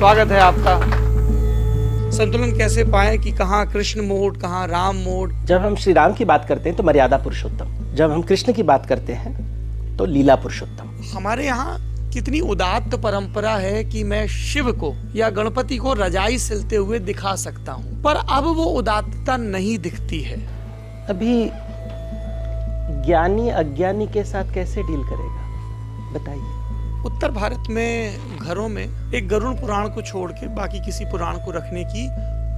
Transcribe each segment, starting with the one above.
स्वागत है आपका संतुलन कैसे पाए कि कहाँ कृष्ण मोड कहाँ राम मोड जब हम श्री राम की बात करते हैं तो मर्यादा पुरुषोत्तम जब हम कृष्ण की बात करते हैं तो लीला पुरुषोत्तम हमारे यहाँ कितनी उदात्त परंपरा है कि मैं शिव को या गणपति को रजाई सिलते हुए दिखा सकता हूँ पर अब वो उदात्तता नहीं दिखती है अभी ज्ञानी अज्ञानी के साथ कैसे डील करेगा बताइए उत्तर भारत में घरों में एक गरुण पुराण को छोड़ के बाकी किसी पुराण को रखने की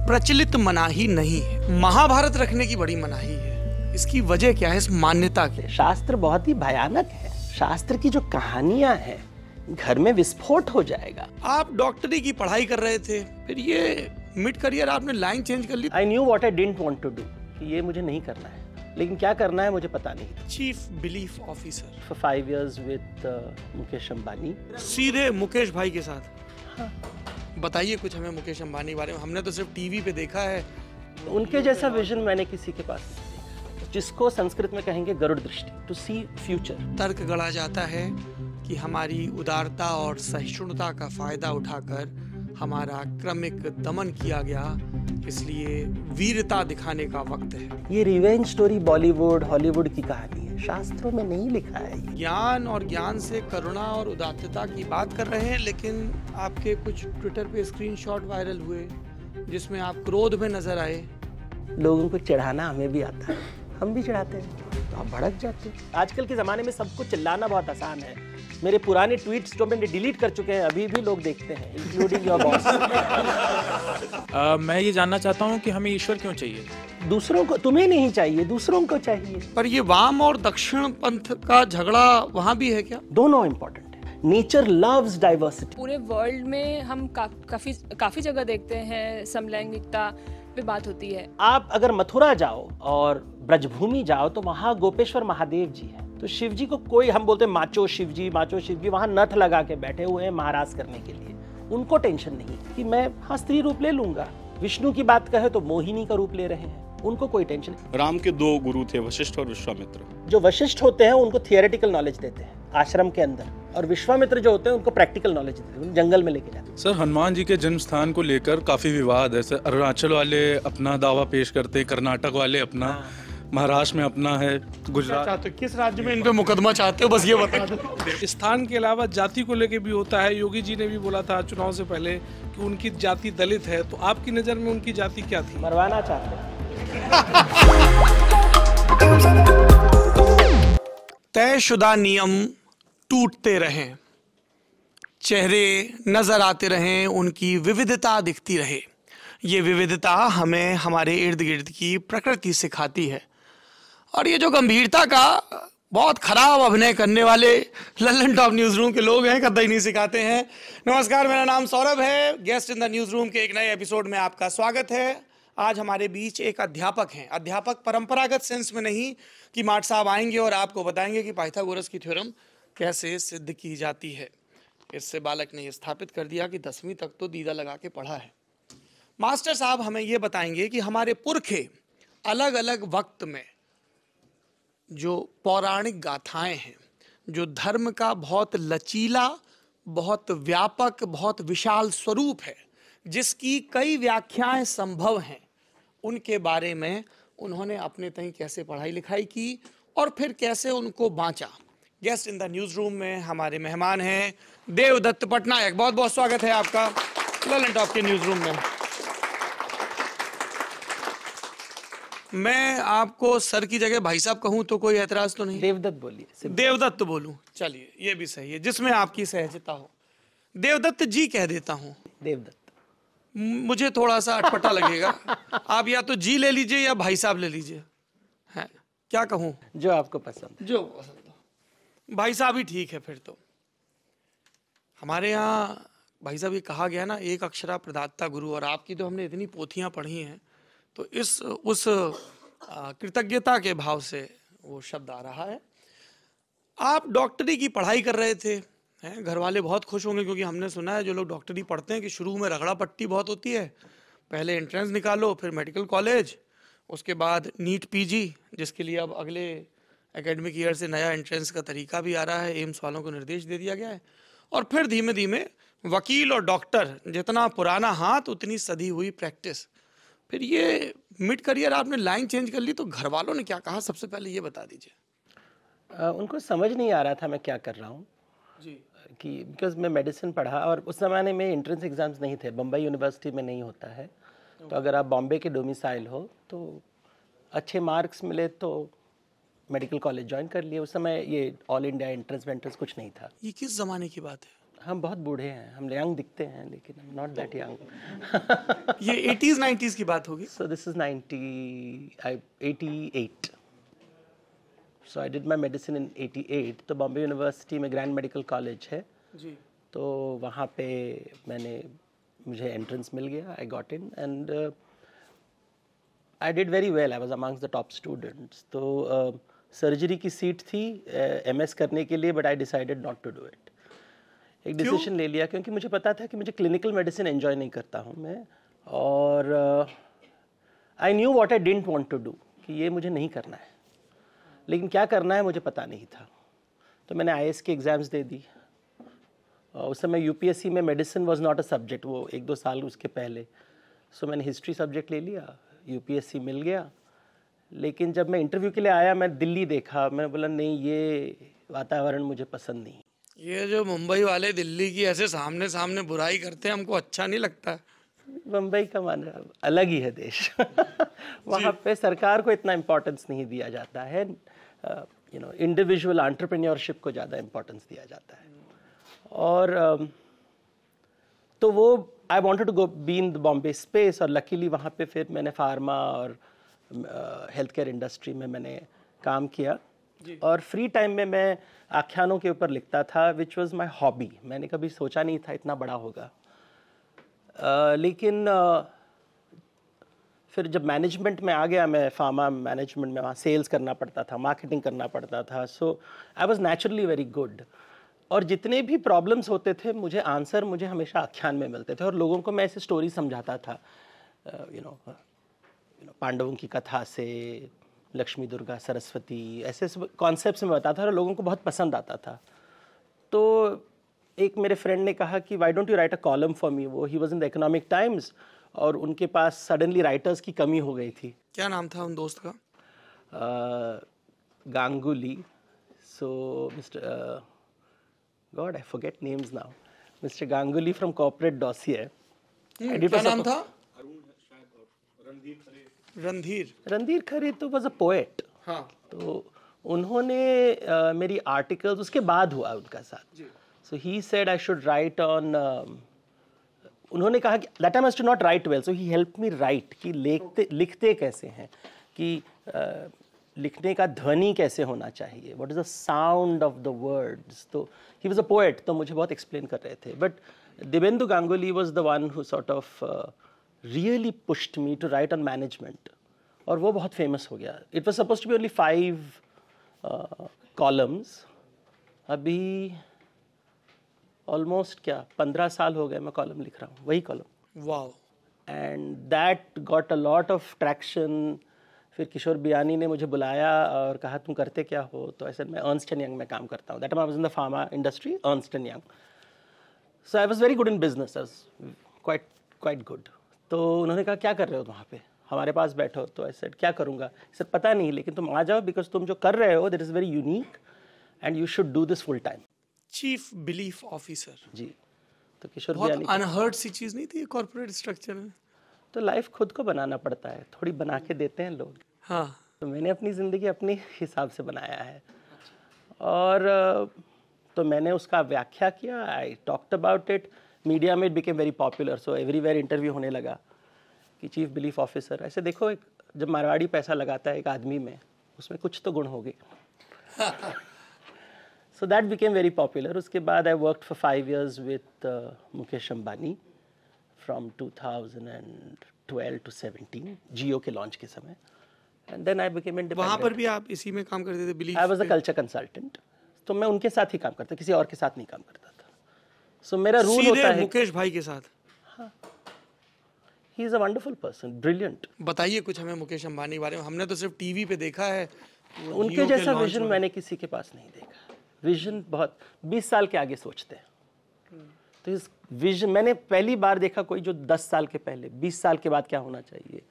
प्रचलित मनाही नहीं है महाभारत रखने की बड़ी मनाही है इसकी वजह क्या है इस मान्यता के शास्त्र बहुत ही भयानक है शास्त्र की जो कहानियां हैं घर में विस्फोट हो जाएगा आप डॉक्टरी की पढ़ाई कर रहे थे फिर ये मिड करियर आपने लाइन चेंज कर ली I knew what I didn't want to do ये मुझे नहीं करना है लेकिन क्या करना है मुझे पता नहीं chief belief officer for five years with Mukesh Ambani सीधे मुकेश भाई के साथ हाँ। बताइए कुछ हमें मुकेश अंबानी बारे में हमने तो सिर्फ टीवी पे देखा है उनके जैसा विजन मैंने किसी के पास जिसको संस्कृत में कहेंगे गरुड़ दृष्टि टू सी फ्यूचर तर्क गढ़ा जाता है कि हमारी उदारता और सहिष्णुता का फायदा उठाकर हमारा क्रमिक दमन किया गया इसलिए वीरता दिखाने का वक्त है ये रिवेंज स्टोरी बॉलीवुड हॉलीवुड की कहानी है शास्त्रों में नहीं लिखा है ज्ञान और ज्ञान से करुणा और उदात्तता की बात कर रहे हैं लेकिन आपके कुछ ट्विटर पे स्क्रीनशॉट वायरल हुए जिसमें आप क्रोध में नजर आए लोगों को चढ़ाना हमें भी आता है हम भी चढ़ाते हैं तो आप भड़क जाते हैं आजकल के ज़माने में सबको चिल्लाना बहुत आसान है मेरे पुराने ट्वीट्स जो मैंने डिलीट कर चुके हैं अभी भी लोग देखते हैं इंक्लूडिंग योर बॉस मैं ये जानना चाहता हूँ कि हमें ईश्वर क्यों चाहिए दूसरों को तुम्हें नहीं चाहिए दूसरों को चाहिए पर ये वाम और दक्षिण पंथ का झगड़ा वहाँ भी है क्या दोनों इम्पोर्टेंट नेचर लव्स डाइवर्सिटी पूरे वर्ल्ड में हम का, काफी काफी जगह देखते हैं समलैंगिकता पे बात होती है आप अगर मथुरा जाओ और ब्रजभूमि जाओ तो वहाँ गोपेश्वर महादेव जी हैं तो शिव जी को कोई हम बोलते हैं माचो शिव जी माचो शिव जी वहाँ नथ लगा के बैठे हुए हैं महाराज करने के लिए उनको टेंशन नहीं कि मैं हाँ स्त्री रूप ले लूंगा विष्णु की बात कहे तो मोहिनी का रूप ले रहे हैं उनको कोई टेंशन नहीं राम के दो गुरु थे वशिष्ठ और विश्वामित्र जो वशिष्ठ होते हैं उनको थियोरेटिकल नॉलेज देते हैं आश्रम के अंदर और विश्वामित्र जो होते हैं उनको प्रैक्टिकल नॉलेज देते हैं जंगल में लेके जाते हैं सर हनुमान जी के जन्म स्थान को लेकर काफी विवाद है सर अरुणाचल वाले अपना दावा पेश करते हैं कर्नाटक वाले अपना हाँ। महाराष्ट्र में अपना है गुजरात किस राज्य में इन पे मुकदमा चाहते हो बस ये बता दो स्थान के अलावा जाति को लेके भी होता है योगी जी ने भी बोला था चुनाव से पहले कि उनकी जाति दलित है तो आपकी नज़र में उनकी जाति क्या थी मरवाना चाहते तयशुदा नियम टूटते रहे चेहरे नज़र आते रहे उनकी विविधता दिखती रहे ये विविधता हमें हमारे इर्द गिर्द की प्रकृति सिखाती है और ये जो गंभीरता का बहुत खराब अभिनय करने वाले लल्लन टॉप न्यूज़ रूम के लोग हैं कतई नहीं सिखाते हैं नमस्कार मेरा नाम सौरभ है guest in the news room के एक नए एपिसोड में आपका स्वागत है आज हमारे बीच एक अध्यापक हैं अध्यापक परंपरागत सेंस में नहीं कि माठ साहब आएंगे और आपको बताएंगे कि पाइथागोरस की थ्योरम कैसे सिद्ध की जाती है इससे बालक ने स्थापित कर दिया कि दसवीं तक तो दीदा लगा के पढ़ा है मास्टर साहब हमें ये बताएंगे कि हमारे पुरखे अलग अलग वक्त में जो पौराणिक गाथाएं हैं जो धर्म का बहुत लचीला बहुत व्यापक बहुत विशाल स्वरूप है जिसकी कई व्याख्याएं संभव हैं उनके बारे में उन्होंने अपने तय कैसे पढ़ाई लिखाई की और फिर कैसे उनको बांचा guest in the news room में हमारे मेहमान हैं देवदत्त पटनायक बहुत बहुत स्वागत है आपका ललन टॉप के न्यूज़ रूम में मैं आपको सर की जगह भाई साहब कहूँ तो कोई एतराज तो नहीं देवदत्त बोलिए देवदत्त तो बोलूँ चलिए ये भी सही है जिसमें आपकी सहजता हो देवदत्त जी कह देता हूँ देवदत्त मुझे थोड़ा सा अटपटा लगेगा आप या तो जी ले लीजिए या भाई साहब ले लीजिए है क्या कहूँ जो आपको पसंद जो पसंद हो भाई साहब ही ठीक है फिर तो हमारे यहाँ भाई साहब ये कहा गया ना एक अक्षरा प्रदाता गुरु और आपकी तो हमने इतनी पोथियाँ पढ़ी हैं तो इस उस कृतज्ञता के भाव से वो शब्द आ रहा है आप डॉक्टरी की पढ़ाई कर रहे थे हैं घर वाले बहुत खुश होंगे क्योंकि हमने सुना है जो लोग डॉक्टरी पढ़ते हैं कि शुरू में रगड़ा पट्टी बहुत होती है पहले एंट्रेंस निकालो फिर मेडिकल कॉलेज उसके बाद नीट पीजी जिसके लिए अब अगले एकेडमिक ईयर से नया एंट्रेंस का तरीका भी आ रहा है एम्स वालों को निर्देश दे दिया गया है और फिर धीमे धीमे वकील और डॉक्टर जितना पुराना हाथ उतनी सदी हुई प्रैक्टिस फिर ये मिड करियर आपने लाइन चेंज कर ली तो घर वालों ने क्या कहा सबसे पहले ये बता दीजिए उनको समझ नहीं आ रहा था मैं क्या कर रहा हूँ जी कि बिकॉज मैं मेडिसिन पढ़ा और उस ज़माने में एंट्रेंस एग्ज़ाम्स नहीं थे बम्बई यूनिवर्सिटी में नहीं होता है तो अगर आप बॉम्बे के डोमिसाइल हो तो अच्छे मार्क्स मिले तो मेडिकल कॉलेज ज्वाइन कर लिए उस समय ये ऑल इंडिया एंट्रेंस वेंट्रेंस कुछ नहीं था ये किस ज़माने की बात है हम बहुत बूढ़े हैं हम यंग दिखते हैं लेकिन नॉट दैट यंग ये 80s 90s की बात होगी so this is 90 I so I did my medicine in eighty eight तो बॉम्बे यूनिवर्सिटी में ग्रैंड मेडिकल कॉलेज है जी तो वहाँ पे मैंने मुझे एंट्रेंस मिल गया I got in and I did very well I was amongst the top students तो सर्जरी uh, की सीट थी एम uh, एस करने के लिए but I decided not to do it एक डिसीजन ले लिया क्योंकि मुझे पता था कि मुझे क्लिनिकल मेडिसिन एन्जॉय नहीं करता हूँ मैं और I knew what I didn't want to do कि ये मुझे नहीं करना है लेकिन क्या करना है मुझे पता नहीं था तो मैंने आई के एग्ज़ाम्स दे दी उस समय यू में medicine was not a subject वो एक दो साल उसके पहले सो so, मैंने हिस्ट्री सब्जेक्ट ले लिया यू मिल गया लेकिन जब मैं इंटरव्यू के लिए आया मैं दिल्ली देखा मैं बोला नहीं ये वातावरण मुझे पसंद नहीं ये जो मुंबई वाले दिल्ली की ऐसे सामने सामने बुराई करते हैं हमको अच्छा नहीं लगता मुंबई का मान अलग ही है देश वहाँ पे सरकार को इतना इम्पोर्टेंस नहीं दिया जाता है यू नो इंडिविजुअल एंटरप्रेन्योरशिप को ज़्यादा इम्पोर्टेंस दिया जाता है और uh, तो वो I wanted to go be in the Bombay space और लकीली वहाँ पे फिर मैंने फार्मा और हेल्थ केयर इंडस्ट्री में मैंने काम किया और फ्री टाइम में मैं आख्यानों के ऊपर लिखता था विच वॉज़ माई हॉबी मैंने कभी सोचा नहीं था इतना बड़ा होगा लेकिन फिर जब मैनेजमेंट में आ गया मैं फार्मा मैनेजमेंट में वहाँ सेल्स करना पड़ता था मार्केटिंग करना पड़ता था so I was naturally very good और जितने भी प्रॉब्लम्स होते थे मुझे आंसर मुझे हमेशा आख्यान में मिलते थे और लोगों को मैं ऐसे स्टोरी समझाता था यू नो पांडवों की कथा से लक्ष्मी दुर्गा सरस्वती ऐसे कॉन्सेप्ट में बताता और लोगों को बहुत पसंद आता था तो एक मेरे फ्रेंड ने कहा कि why don't you write a column for me वो ही was in the Economic Times और उनके पास सडनली राइटर्स की कमी हो गई थी क्या नाम था उन दोस्त का Ganguly so mister God I forget names now mister Ganguly from Corporate Dossier है क्या नाम था रणदीप रणधीर रणधीर खरे तो वॉज अ पोएट हाँ तो उन्होंने uh, मेरी आर्टिकल उसके बाद हुआ उनका साथ so he said I should write on उन्होंने कहा कि that I must not write well so he help me write कि लिखते लिखते कैसे हैं कि uh, लिखने का ध्वनि कैसे होना चाहिए what is the sound of the words तो ही वॉज अ पोएट तो मुझे बहुत एक्सप्लेन कर रहे थे but Dibendu Ganguly was the one who sort of really pushed me to write on management और वो बहुत फेमस हो गया it was suppose to be only five columns अभी ऑलमोस्ट क्या पंद्रह साल हो गए मैं कॉलम लिख रहा हूँ वही कॉलम वाह and that got a lot of traction फिर किशोर बियानी ने मुझे बुलाया और कहा तुम करते क्या हो तो ऐसे मैं अर्नस्ट एंड यंग में काम करता हूँ that I in the pharma industry Ernst Young so I was very good in business quite quite good तो उन्होंने कहा क्या कर रहे हो वहाँ पे हमारे पास बैठो तो आई सेड क्या करूँगा सर पता नहीं लेकिन तुम आ जाओ बिकॉज तुम जो कर रहे हो that is very unique and you should do this full time chief belief officer ji तो किशोर अनहर्ड सी चीज़ नहीं थी कॉर्पोरेट स्ट्रक्चर में तो लाइफ खुद को बनाना पड़ता है थोड़ी बना के देते हैं लोग हाँ तो मैंने अपनी ज़िंदगी अपने हिसाब से बनाया है और तो मैंने उसका व्याख्या किया I talked about it media में it became very popular so everywhere interview होने लगा कि चीफ बिलीफ ऑफिसर ऐसे देखो एक जब मारवाड़ी पैसा लगाता है एक आदमी में उसमें कुछ तो गुण होगी so that became very popular उसके बाद I work for five years with Mukesh Ambani from 2012 to seventeen Jio के लॉन्च के समय एंड देन आई बिकेम वहाँ पर भी आप इसी में काम करते थे I was a culture consultant तो मैं उनके साथ ही काम करता किसी और के साथ नहीं काम करता सो मेरा रूल होता है मुकेश भाई के साथ he is a wonderful person brilliant बताइए कुछ हमें मुकेश अंबानी के बारे में हमने तो सिर्फ टीवी पे देखा है उनके जैसा विजन मैंने किसी के पास नहीं देखा विजन बहुत 20 साल के आगे सोचते हैं तो इस विजन मैंने पहली बार देखा कोई जो 10 साल के पहले 20 साल के बाद क्या होना चाहिए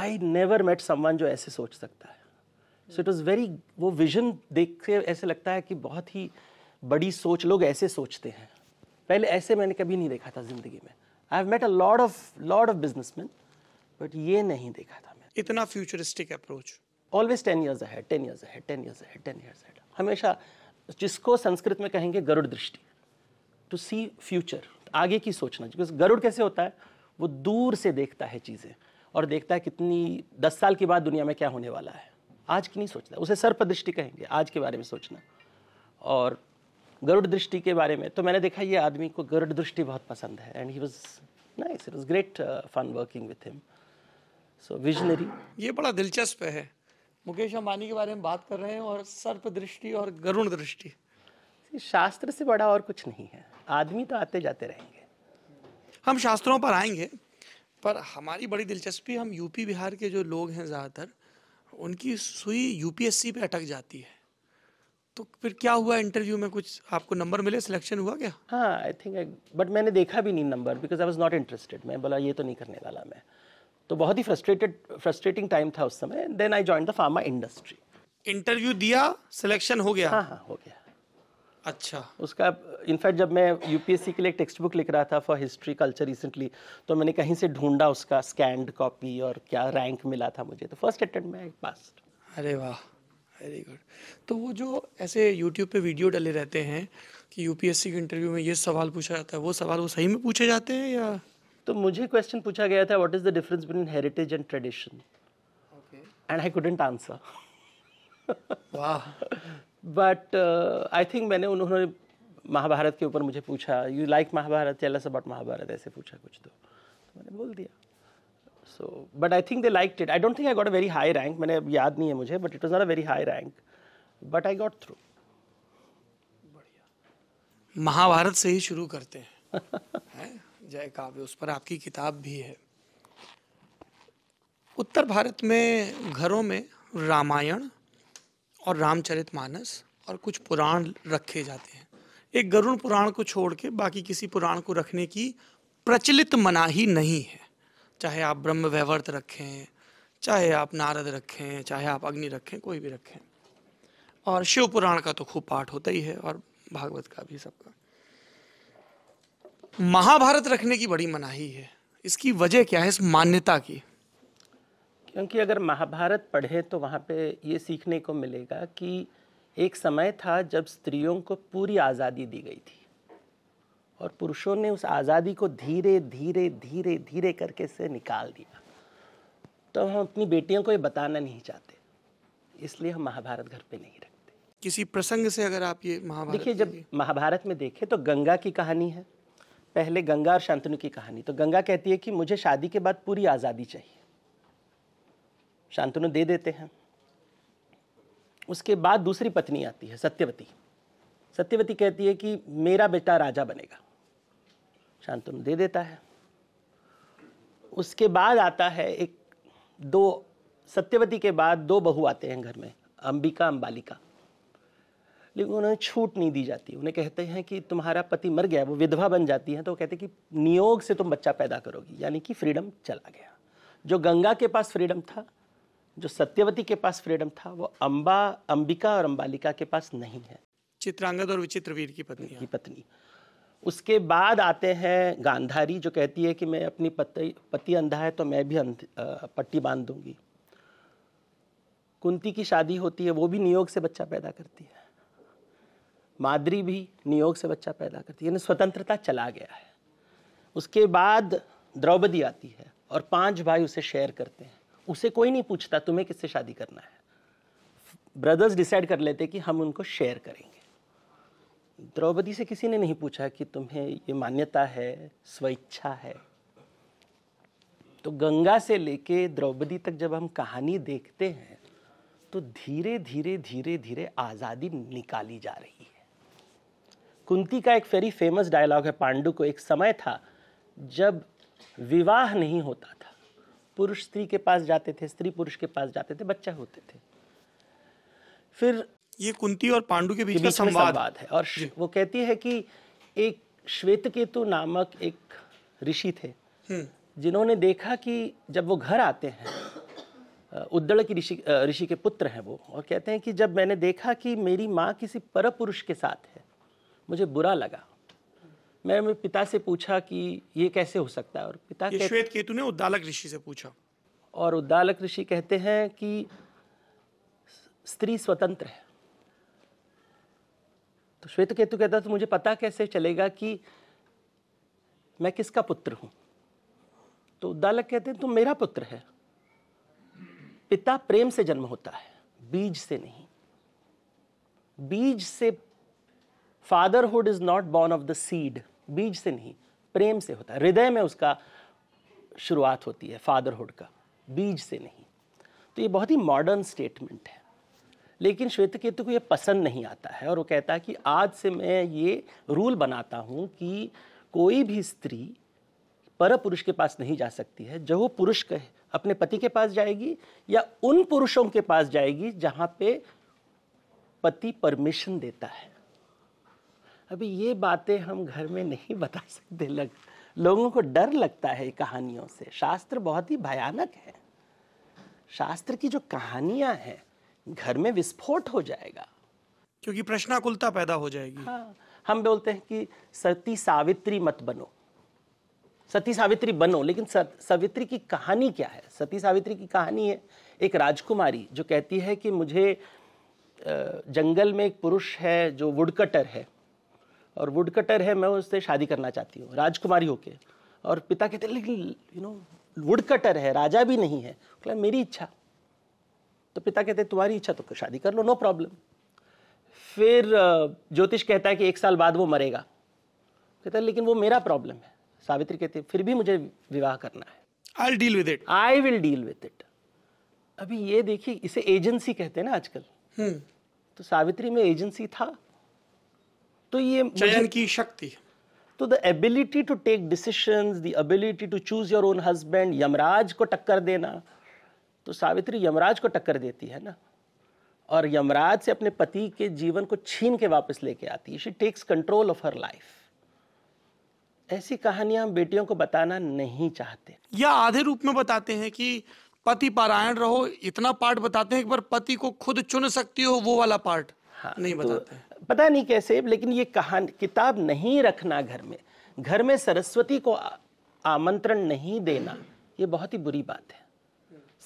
आई नेवर मेट समवन जो ऐसे सोच सकता है सो इट वॉज़ वेरी वो विजन देख के ऐसे लगता है कि बहुत ही बड़ी सोच लोग ऐसे सोचते हैं पहले ऐसे मैंने कभी नहीं देखा था ज़िंदगी में I have met a lot of lot of businessman but ये नहीं देखा था मैंने इतना futuristic approach always ten years है टेन ईयर्स है टेन ईयर्स है टेन ईयर्स है हमेशा जिसको संस्कृत में कहेंगे गरुड़ दृष्टि टू सी फ्यूचर आगे की सोचना बिकॉज गरुड़ कैसे होता है वो दूर से देखता है चीज़ें और देखता है कितनी दस साल के बाद दुनिया में क्या होने वाला है आज की नहीं सोचता उसे सर्पदृष्टि कहेंगे आज के बारे में सोचना और गरुड़ दृष्टि के बारे में तो मैंने देखा ये आदमी को गरुड़ दृष्टि बहुत पसंद है and he was nice it was great fun working with him so visionary ये बड़ा दिलचस्प है मुकेश अंबानी के बारे में बात कर रहे हैं और सर्प दृष्टि और गरुण दृष्टि शास्त्र से बड़ा और कुछ नहीं है आदमी तो आते जाते रहेंगे हम शास्त्रों पर आएंगे पर हमारी बड़ी दिलचस्पी हम यूपी बिहार के जो लोग हैं ज़्यादातर उनकी सुई यूपीएससी पे अटक जाती है तो फिर क्या हुआ इंटरव्यू में कुछ आपको नंबर मिले सिलेक्शन हुआ क्या हाँ आई थिंक बट मैंने देखा भी नहीं number because I was not interested मैं बोला ये तो नहीं करने वाला मैं तो बहुत ही फ्रस्ट्रेटेड फ्रस्ट्रेटिंग टाइम था उस समय then I join the pharma industry interview दिया सिलेक्शन हो गया हाँ हाँ हो गया अच्छा उसका इनफैक्ट जब मैं यूपीएससी के लिए टेक्स्ट बुक लिख रहा था फॉर हिस्ट्री कल्चर रिसेंटली तो मैंने कहीं से ढूंढा उसका स्कैंड कॉपी और क्या रैंक मिला था मुझे तो फर्स्ट अटेम्प्ट में आई पास अरे वाह वेरी गुड तो वो जो ऐसे यूट्यूब पे वीडियो डले रहते हैं कि यूपीएससी के इंटरव्यू में ये सवाल पूछा जाता है वो सवाल वो सही में पूछे जाते हैं या तो मुझे क्वेश्चन पूछा गया था what is the difference between heritage and tradition and I couldn't answer वाह बट आई थिंक मैंने उन्होंने महाभारत के ऊपर मुझे पूछा यू लाइक महाभारत चैलस अबाउट महाभारत ऐसे पूछा कुछ तो, तो मैंने बोल दिया so but I think they like it I don't think I got a very high rank मैंने याद नहीं है मुझे but it was not a very high rank but I got through Mahabharata से ही शुरू करते हैं है? जय काव्य उस पर आपकी किताब भी है उत्तर भारत में घरों में रामायण और रामचरित मानस और कुछ पुराण रखे जाते हैं एक गरुण पुराण को छोड़ के बाकी किसी पुराण को रखने की प्रचलित मनाही नहीं है चाहे आप ब्रह्म वैवर्त रखें चाहे आप नारद रखें चाहे आप अग्नि रखें कोई भी रखें और शिव पुराण का तो खूब पाठ होता ही है और भागवत का भी सबका महाभारत रखने की बड़ी मनाही है इसकी वजह क्या है इस मान्यता की क्योंकि अगर महाभारत पढ़े तो वहाँ पे ये सीखने को मिलेगा कि एक समय था जब स्त्रियों को पूरी आज़ादी दी गई थी और पुरुषों ने उस आज़ादी को धीरे धीरे धीरे धीरे करके से निकाल दिया तो हम अपनी बेटियों को ये बताना नहीं चाहते इसलिए हम महाभारत घर पे नहीं रखते किसी प्रसंग से अगर आप ये महाभारत देखिए जब महाभारत में देखें तो गंगा की कहानी है पहले गंगा और शांतनु की कहानी तो गंगा कहती है कि मुझे शादी के बाद पूरी आज़ादी चाहिए शांतनु दे देते हैं उसके बाद दूसरी पत्नी आती है सत्यवती सत्यवती कहती है कि मेरा बेटा राजा बनेगा शांतनु दे देता है उसके बाद आता है एक दो सत्यवती के बाद दो बहू आते हैं घर में अंबिका अंबालिका लेकिन उन्हें छूट नहीं दी जाती उन्हें कहते हैं कि तुम्हारा पति मर गया वो विधवा बन जाती है तो वो कहते हैं कि नियोग से तुम बच्चा पैदा करोगी यानी कि फ्रीडम चला गया जो गंगा के पास फ्रीडम था जो सत्यवती के पास फ्रीडम था वो अम्बा अंबिका और अंबालिका के पास नहीं है चित्रांगद और विचित्रवीर की पत्नी की पत्नी उसके बाद आते हैं गांधारी जो कहती है कि मैं अपनी पति पति अंधा है तो मैं भी अंध, पट्टी बांध दूंगी कुंती की शादी होती है वो भी नियोग से बच्चा पैदा करती है मादरी भी नियोग से बच्चा पैदा करती है यानी स्वतंत्रता चला गया है उसके बाद द्रौपदी आती है और पांच भाई उसे शेयर करते हैं उसे कोई नहीं पूछता तुम्हें किससे शादी करना है ब्रदर्स डिसाइड कर लेते कि हम उनको शेयर करेंगे द्रौपदी से किसी ने नहीं पूछा कि तुम्हें ये मान्यता है स्वेच्छा है तो गंगा से लेके द्रौपदी तक जब हम कहानी देखते हैं तो धीरे धीरे धीरे धीरे आज़ादी निकाली जा रही है कुंती का एक वेरी फेमस डायलॉग है पांडु को एक समय था जब विवाह नहीं होता था पुरुष स्त्री के पास जाते थे स्त्री पुरुष के पास जाते थे बच्चा होते थे फिर ये कुंती और पांडु के बीच, बीच का संवाद है और वो कहती है कि एक श्वेत केतु नामक एक ऋषि थे हम्म। जिन्होंने देखा कि जब वो घर आते हैं उद्दड़ की ऋषि ऋषि के पुत्र हैं वो और कहते हैं कि जब मैंने देखा कि मेरी माँ किसी पर पुरुष के साथ है मुझे बुरा लगा मैं मेरे पिता से पूछा कि ये कैसे हो सकता है और पिता ये श्वेत केतु ने उद्दालक ऋषि से पूछा और उद्दालक ऋषि कहते हैं कि स्त्री स्वतंत्र है तो श्वेत केतु कहता तो मुझे पता कैसे चलेगा कि मैं किसका पुत्र हूं तो उद्दालक कहते हैं तुम तो मेरा पुत्र है पिता प्रेम से जन्म होता है बीज से नहीं बीज से fatherhood is not born of the seed बीज से नहीं प्रेम से होता है हृदय में उसका शुरुआत होती है फादरहुड का बीज से नहीं तो ये बहुत ही मॉडर्न स्टेटमेंट है लेकिन श्वेत केतु को ये पसंद नहीं आता है और वो कहता है कि आज से मैं ये रूल बनाता हूँ कि कोई भी स्त्री पर पुरुष के पास नहीं जा सकती है जो वो पुरुष कहे अपने पति के पास जाएगी या उन पुरुषों के पास जाएगी जहाँ पे पति परमिशन देता है अभी ये बातें हम घर में नहीं बता सकते लग लोगों को डर लगता है कहानियों से शास्त्र बहुत ही भयानक है शास्त्र की जो कहानियाँ हैं घर में विस्फोट हो जाएगा क्योंकि प्रश्नाकुलता पैदा हो जाएगी हाँ हम बोलते हैं कि सती सावित्री मत बनो सती सावित्री बनो लेकिन सावित्री की कहानी क्या है सती सावित्री की कहानी है एक राजकुमारी जो कहती है कि मुझे जंगल में एक पुरुष है जो वुडकटर है और वुडकटर है मैं उससे शादी करना चाहती हूँ राजकुमारी होके और पिता कहते लेकिन यू नो वुडकटर है राजा भी नहीं है मेरी इच्छा तो पिता कहते तुम्हारी इच्छा तो शादी कर लो नो प्रॉब्लम फिर ज्योतिष कहता है कि एक साल बाद वो मरेगा कहता है लेकिन वो मेरा प्रॉब्लम है सावित्री कहती है फिर भी मुझे विवाह करना है I deal with it I will deal with it अभी ये देखिए इसे एजेंसी कहते हैं ना आजकल hmm. तो सावित्री में एजेंसी था तो ये चयन की शक्ति तो the ability to take decision the ability to choose your own husband Yamraj को टक्कर देना तो सावित्री यमराज को टक्कर देती है ना और यमराज से अपने पति के जीवन को छीन के वापस लेके आती है she takes control of her life ऐसी कहानियां हम बेटियों को बताना नहीं चाहते या आधे रूप में बताते हैं कि पति पारायण रहो इतना पार्ट बताते हैं एक बार पति को खुद चुन सकती हो वो वाला पार्ट हाँ, नहीं तो बताते पता नहीं कैसे लेकिन ये कहान किताब नहीं रखना घर में घर में सरस्वती को आमंत्रण नहीं देना ये बहुत ही बुरी बात है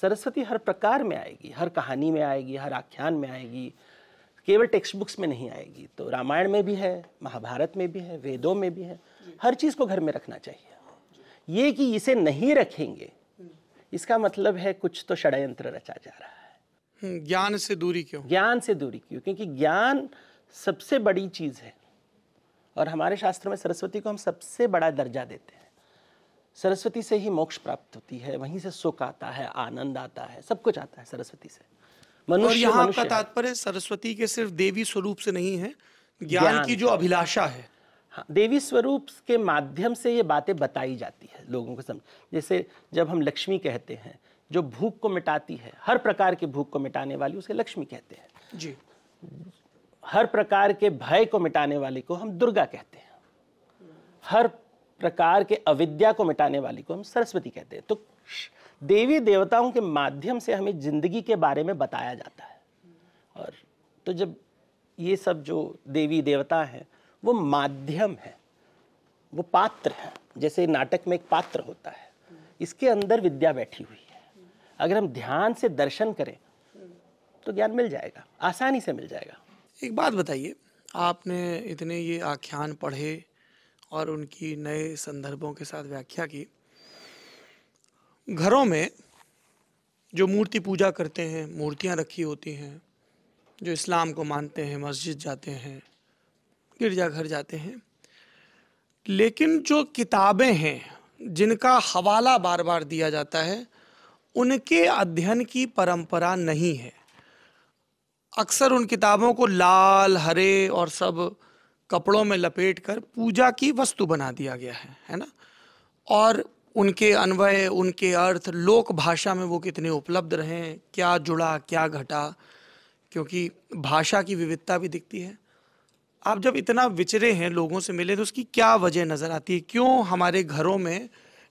सरस्वती हर प्रकार में आएगी हर कहानी में आएगी हर आख्यान में आएगी केवल टेक्स्ट बुक्स में नहीं आएगी तो रामायण में भी है महाभारत में भी है वेदों में भी है हर चीज़ को घर में रखना चाहिए ये कि इसे नहीं रखेंगे इसका मतलब है कुछ तो षडयंत्र रचा जा रहा है हम्म, ज्ञान से दूरी क्यों ज्ञान से दूरी क्यों क्योंकि ज्ञान सबसे बड़ी चीज़ है और हमारे शास्त्र में सरस्वती को हम सबसे बड़ा दर्जा देते हैं सरस्वती से ही मोक्ष प्राप्त होती है वहीं से सुख आता है आनंद आता है सब कुछ आता है सरस्वती से मनुष्य और यहाँ आपका तात्पर्य सरस्वती के सिर्फ देवी स्वरूप से नहीं है ज्ञान की जो अभिलाषा है हाँ, देवी स्वरूप के माध्यम से ये बातें बताई जाती है लोगों को समझ जैसे जब हम लक्ष्मी कहते हैं जो भूख को मिटाती है हर प्रकार की भूख को मिटाने वाली उसे लक्ष्मी कहते हैं जी हर प्रकार के भय को मिटाने वाली को हम दुर्गा कहते हैं हर प्रकार के अविद्या को मिटाने वाली को हम सरस्वती कहते हैं तो देवी देवताओं के माध्यम से हमें जिंदगी के बारे में बताया जाता है और तो जब ये सब जो देवी देवता हैं वो माध्यम है वो पात्र है जैसे नाटक में एक पात्र होता है इसके अंदर विद्या बैठी हुई है अगर हम ध्यान से दर्शन करें तो ज्ञान मिल जाएगा आसानी से मिल जाएगा एक बात बताइए आपने इतने ये आख्यान पढ़े और उनकी नए संदर्भों के साथ व्याख्या की घरों में जो मूर्ति पूजा करते हैं मूर्तियां रखी होती हैं जो इस्लाम को मानते हैं मस्जिद जाते हैं गिरजाघर जाते हैं लेकिन जो किताबें हैं जिनका हवाला बार बार दिया जाता है उनके अध्ययन की परंपरा नहीं है अक्सर उन किताबों को लाल हरे और सब कपड़ों में लपेट कर पूजा की वस्तु बना दिया गया है है ना और उनके अन्वय उनके अर्थ लोक भाषा में वो कितने उपलब्ध रहे क्या जुड़ा क्या घटा क्योंकि भाषा की विविधता भी दिखती है आप जब इतना विचरे हैं लोगों से मिले तो उसकी क्या वजह नज़र आती है क्यों हमारे घरों में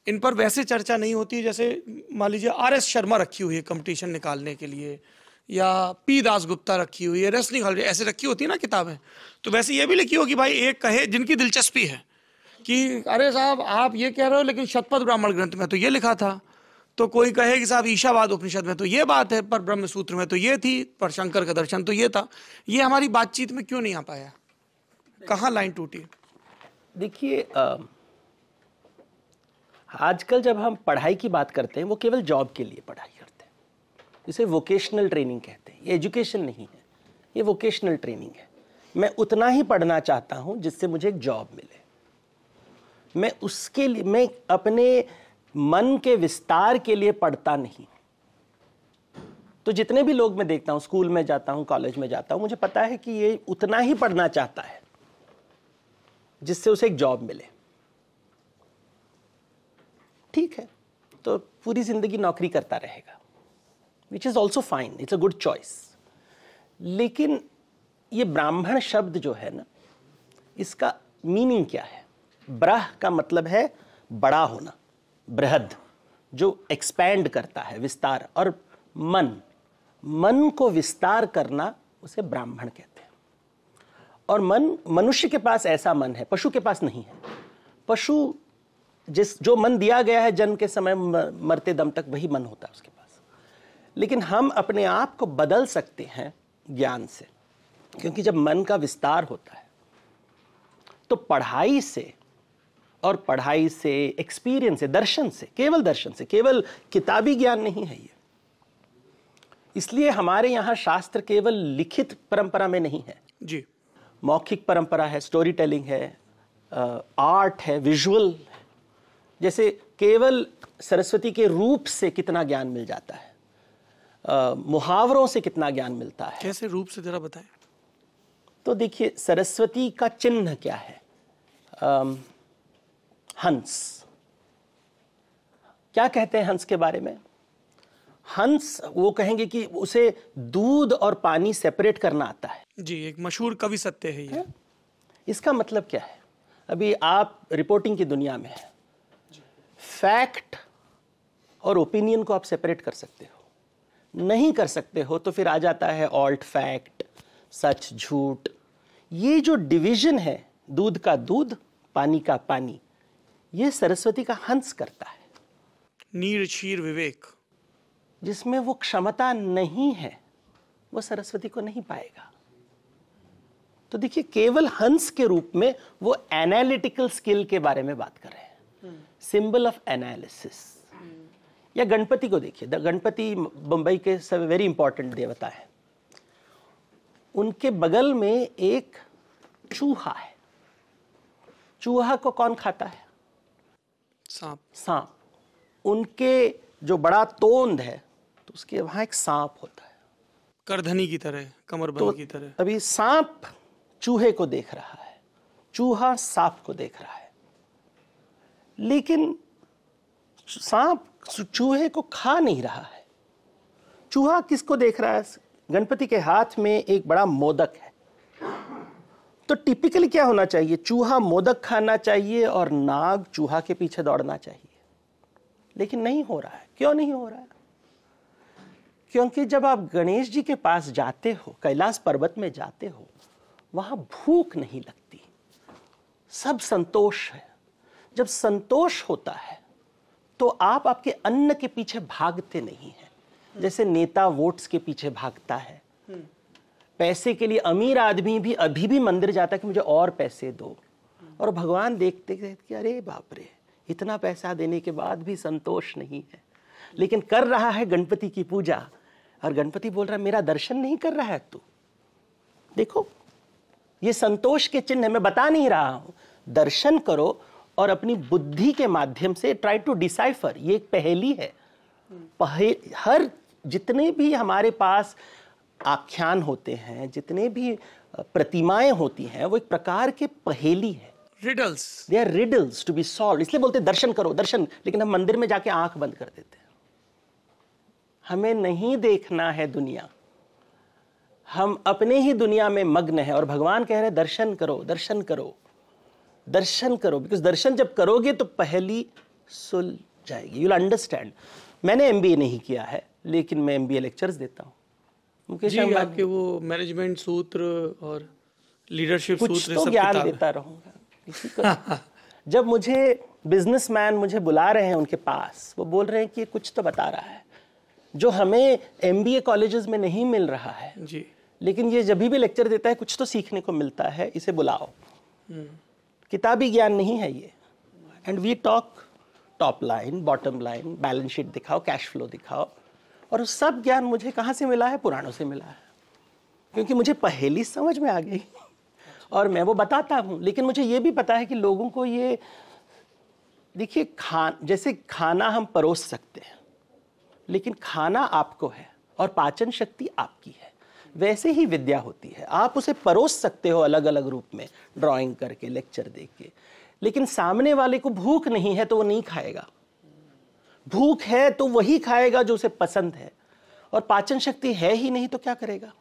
इन पर वैसे चर्चा नहीं होती जैसे मान लीजिए आर एस शर्मा रखी हुई है कंपटीशन निकालने के लिए या पी दास गुप्ता रखी हुई है रेसलिंग हॉल ऐसे रखी होती है ना किताबें तो वैसे ये भी लिखी होगी भाई एक कहे जिनकी दिलचस्पी है कि अरे साहब आप ये कह रहे हो लेकिन शतपथ ब्राह्मण ग्रंथ में तो ये लिखा था तो कोई कहे कि साहब ईशावाद उपनिषद में तो ये बात है पर ब्रह्म सूत्र में तो ये थी पर शंकर का दर्शन तो ये था ये हमारी बातचीत में क्यों नहीं आ पाया कहाँ लाइन टूटी देखिए आजकल जब हम पढ़ाई की बात करते हैं वो केवल जॉब के लिए पढ़ाई इसे वोकेशनल ट्रेनिंग कहते हैं ये एजुकेशन नहीं है ये वोकेशनल ट्रेनिंग है मैं उतना ही पढ़ना चाहता हूँ जिससे मुझे एक जॉब मिले मैं उसके लिए मैं अपने मन के विस्तार के लिए पढ़ता नहीं तो जितने भी लोग मैं देखता हूँ स्कूल में जाता हूँ कॉलेज में जाता हूँ मुझे पता है कि ये उतना ही पढ़ना चाहता है जिससे उसे एक जॉब मिले ठीक है तो पूरी जिंदगी नौकरी करता रहेगा which is also fine it's a good choice लेकिन ये ब्राह्मण शब्द जो है ना इसका मीनिंग क्या है ब्रह का मतलब है बड़ा होना बृहद जो एक्सपैंड करता है विस्तार और मन मन को विस्तार करना उसे ब्राह्मण कहते हैं और मन मनुष्य के पास ऐसा मन है पशु के पास नहीं है पशु जिस जो मन दिया गया है जन्म के समय मरते दम तक वही मन होता है उसके लेकिन हम अपने आप को बदल सकते हैं ज्ञान से क्योंकि जब मन का विस्तार होता है तो पढ़ाई से और पढ़ाई से एक्सपीरियंस से दर्शन से केवल दर्शन से केवल किताबी ज्ञान नहीं है ये इसलिए हमारे यहाँ शास्त्र केवल लिखित परंपरा में नहीं है जी मौखिक परंपरा है स्टोरी टेलिंग है आर्ट है विजुअल है जैसे केवल सरस्वती के रूप से कितना ज्ञान मिल जाता है मुहावरों से कितना ज्ञान मिलता है कैसे रूप से जरा बताएं तो देखिए सरस्वती का चिन्ह क्या है आ, हंस क्या कहते हैं हंस के बारे में हंस वो कहेंगे कि उसे दूध और पानी सेपरेट करना आता है जी एक मशहूर कवि सत्य है ये हाँ? इसका मतलब क्या है अभी आप रिपोर्टिंग की दुनिया में हैं फैक्ट और ओपिनियन को आप सेपरेट कर सकते हो नहीं कर सकते हो तो फिर आ जाता है ऑल्ट फैक्ट सच झूठ ये जो डिवीजन है दूध का दूध पानी का पानी ये सरस्वती का हंस करता है नीर शीर विवेक जिसमें वो क्षमता नहीं है वो सरस्वती को नहीं पाएगा तो देखिए केवल हंस के रूप में वो एनालिटिकल स्किल के बारे में बात कर रहे हैं सिंबल ऑफ एनालिसिस या गणपति को देखिए द गणपति बम्बई के सब वेरी इंपॉर्टेंट देवता है उनके बगल में एक चूहा है चूहा को कौन खाता है सांप सांप उनके जो बड़ा तोंद है तो उसके वहां एक सांप होता है करधनी की तरह कमर तो की तरह अभी सांप चूहे को देख रहा है चूहा सांप को देख रहा है लेकिन सांप चूहे को खा नहीं रहा है चूहा किसको देख रहा है गणपति के हाथ में एक बड़ा मोदक है तो टिपिकली क्या होना चाहिए चूहा मोदक खाना चाहिए और नाग चूहा के पीछे दौड़ना चाहिए लेकिन नहीं हो रहा है क्यों नहीं हो रहा है क्योंकि जब आप गणेश जी के पास जाते हो कैलाश पर्वत में जाते हो वहां भूख नहीं लगती सब संतोष है जब संतोष होता है तो आप आपके अन्न के पीछे भागते नहीं हैं जैसे नेता वोट्स के पीछे भागता है पैसे के लिए अमीर आदमी भी अभी भी मंदिर जाता है कि मुझे और पैसे दो और भगवान देखते कि अरे बाप रे इतना पैसा देने के बाद भी संतोष नहीं है लेकिन कर रहा है गणपति की पूजा और गणपति बोल रहा है मेरा दर्शन नहीं कर रहा है तू देखो ये संतोष के चिन्ह मैं बता नहीं रहा हूं दर्शन करो और अपनी बुद्धि के माध्यम से ट्राई टू डिसाइफर ये एक पहेली है पहे, हर जितने भी हमारे पास आख्यान होते हैं जितने भी प्रतिमाएं होती हैं वो एक प्रकार के पहेली है riddles they are riddles to be solve इसलिए बोलते हैं दर्शन करो दर्शन लेकिन हम मंदिर में जाके आंख बंद कर देते हैं हमें नहीं देखना है दुनिया हम अपने ही दुनिया में मग्न है और भगवान कह रहे हैं दर्शन करो दर्शन करो दर्शन करो बिकॉज दर्शन जब करोगे तो पहली सुल जाएगी यू अंडरस्टैंड मैंने एम नहीं किया है लेकिन मैं एम बी लेक्चर्स देता हूँ मुकेश आपके वो मैनेजमेंट सूत्र और लीडरशिप कुछ सूत्र तो ज्ञान देता रहूंगा जब मुझे बिजनेसमैन मुझे बुला रहे हैं उनके पास वो बोल रहे हैं कि कुछ तो बता रहा है जो हमें एम बी कॉलेजेस में नहीं मिल रहा है जी लेकिन ये जब भी लेक्चर देता है कुछ तो सीखने को मिलता है इसे बुलाओ हम्म। किताबी ज्ञान नहीं है ये and we talk top line bottom line balance sheet दिखाओ कैश फ्लो दिखाओ और सब ज्ञान मुझे कहाँ से मिला है पुराणों से मिला है क्योंकि मुझे पहेली समझ में आ गई और मैं वो बताता हूँ लेकिन मुझे ये भी पता है कि लोगों को ये देखिए खान जैसे खाना हम परोस सकते हैं लेकिन खाना आपको है और पाचन शक्ति आपकी है वैसे ही विद्या होती है आप उसे परोस सकते हो अलग अलग रूप में ड्राइंग करके लेक्चर दे के लेकिन सामने वाले को भूख नहीं है तो वो नहीं खाएगा भूख है तो वही खाएगा जो उसे पसंद है और पाचन शक्ति है ही नहीं तो क्या करेगा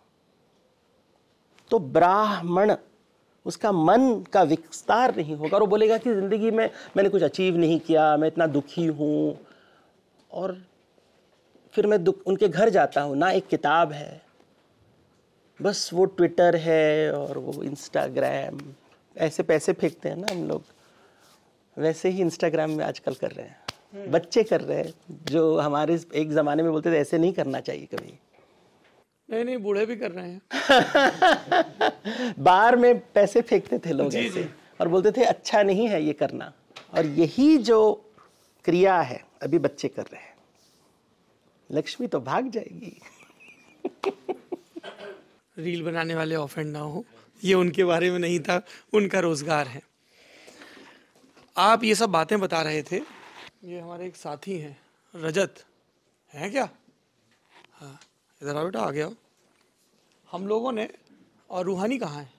तो ब्राह्मण उसका मन का विस्तार नहीं होगा और वो बोलेगा कि जिंदगी में मैंने कुछ अचीव नहीं किया मैं इतना दुखी हूं और फिर मैं दुख उनके घर जाता हूं ना एक किताब है बस वो ट्विटर है और वो इंस्टाग्राम ऐसे पैसे फेंकते हैं ना हम लोग वैसे ही इंस्टाग्राम में आजकल कर रहे हैं हम्म। बच्चे कर रहे हैं जो हमारे एक ज़माने में बोलते थे ऐसे नहीं करना चाहिए कभी नहीं नहीं बूढ़े भी कर रहे हैं बार में पैसे फेंकते थे लोग ऐसे और बोलते थे अच्छा नहीं है ये करना और यही जो क्रिया है अभी बच्चे कर रहे हैं लक्ष्मी तो भाग जाएगी रील बनाने वाले ऑफेंड ना हो ये उनके बारे में नहीं था उनका रोज़गार है आप ये सब बातें बता रहे थे ये हमारे एक साथी हैं रजत हैं क्या हाँ इधर आओ बेटा आ गया हम लोगों ने और रूहानी कहाँ है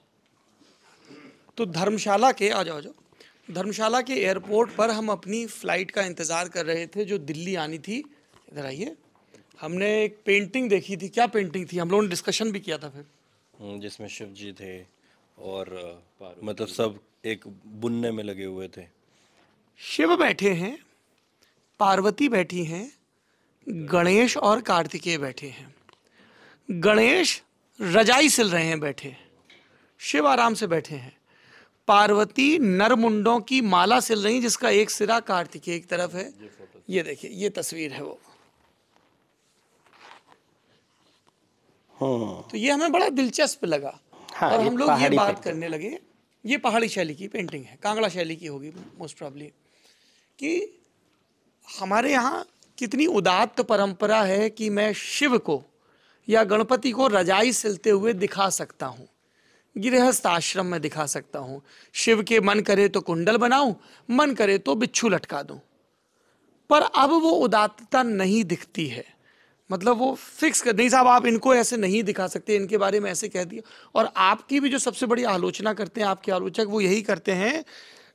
तो धर्मशाला के आ जाओ जाओ धर्मशाला के एयरपोर्ट पर हम अपनी फ़्लाइट का इंतज़ार कर रहे थे जो दिल्ली आनी थी इधर आइए हमने एक पेंटिंग देखी थी क्या पेंटिंग थी हम लोगों ने डिस्कशन भी किया था फिर हम्म, जिसमें शिव जी थे और मतलब सब एक बुनने में लगे हुए थे शिव बैठे हैं पार्वती बैठी हैं गणेश और कार्तिकेय बैठे हैं गणेश रजाई सिल रहे हैं बैठे शिव आराम से बैठे हैं पार्वती नरमुंडों की माला सिल रही जिसका एक सिरा कार्तिकेय की तरफ है ये देखिए ये तस्वीर है वो हाँ। तो ये हमें बड़ा दिलचस्प लगा हाँ, और हम लोग ये बात करने लगे ये पहाड़ी शैली की पेंटिंग है कांगड़ा शैली की होगी मोस्ट प्रॉब्ली कि हमारे यहाँ कितनी उदात्त परंपरा है कि मैं शिव को या गणपति को रजाई सिलते हुए दिखा सकता हूँ गृहस्थ आश्रम में दिखा सकता हूँ शिव के मन करे तो कुंडल बनाऊं मन करे तो बिच्छू लटका दूं पर अब वो उदात्तता नहीं दिखती है मतलब वो फिक्स कर नहीं साहब आप इनको ऐसे नहीं दिखा सकते इनके बारे में ऐसे कह दिया और आपकी भी जो सबसे बड़ी आलोचना करते हैं आपके आलोचक वो यही करते हैं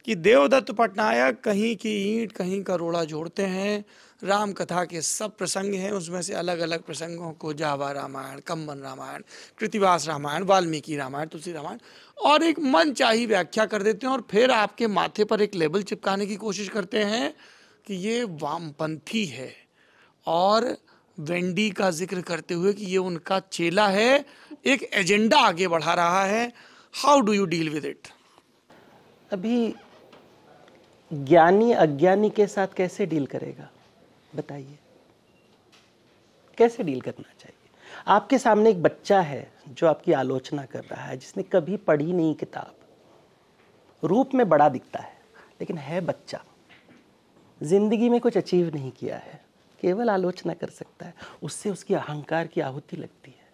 कि देवदत्त पटनायक कहीं की ईंट कहीं का रोड़ा जोड़ते हैं राम कथा के सब प्रसंग हैं उसमें से अलग अलग प्रसंगों को जावा रामायण कम्बन रामायण कृतिवास रामायण वाल्मीकि रामायण तुलसी रामायण और एक मन चाही व्याख्या कर देते हैं और फिर आपके माथे पर एक लेबल चिपकाने की कोशिश करते हैं कि ये वामपंथी है और वेंडी का जिक्र करते हुए कि ये उनका चेला है एक एजेंडा आगे बढ़ा रहा है how do you deal with it अभी ज्ञानी अज्ञानी के साथ कैसे डील करेगा बताइए कैसे डील करना चाहिए आपके सामने एक बच्चा है जो आपकी आलोचना कर रहा है जिसने कभी पढ़ी नहीं किताब रूप में बड़ा दिखता है लेकिन है बच्चा जिंदगी में कुछ अचीव नहीं किया है केवल आलोचना कर सकता है उससे उसकी अहंकार की आहुति लगती है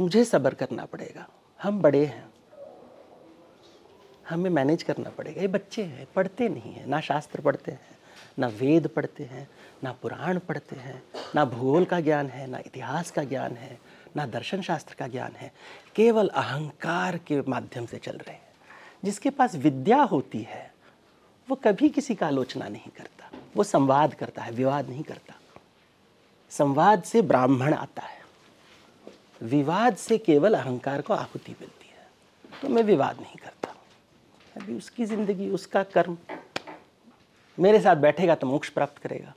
मुझे सब्र करना पड़ेगा हम बड़े हैं हमें मैनेज करना पड़ेगा ये बच्चे हैं पढ़ते नहीं हैं ना शास्त्र पढ़ते हैं ना वेद पढ़ते हैं ना पुराण पढ़ते हैं ना भूगोल का ज्ञान है ना इतिहास का ज्ञान है ना दर्शन शास्त्र का ज्ञान है केवल अहंकार के माध्यम से चल रहे हैं जिसके पास विद्या होती है वो कभी किसी का आलोचना नहीं करता वो संवाद करता है विवाद नहीं करता संवाद से ब्राह्मण आता है विवाद से केवल अहंकार को आहुति मिलती है तो मैं विवाद नहीं करता अभी उसकी जिंदगी उसका कर्म मेरे साथ बैठेगा तो मोक्ष प्राप्त करेगा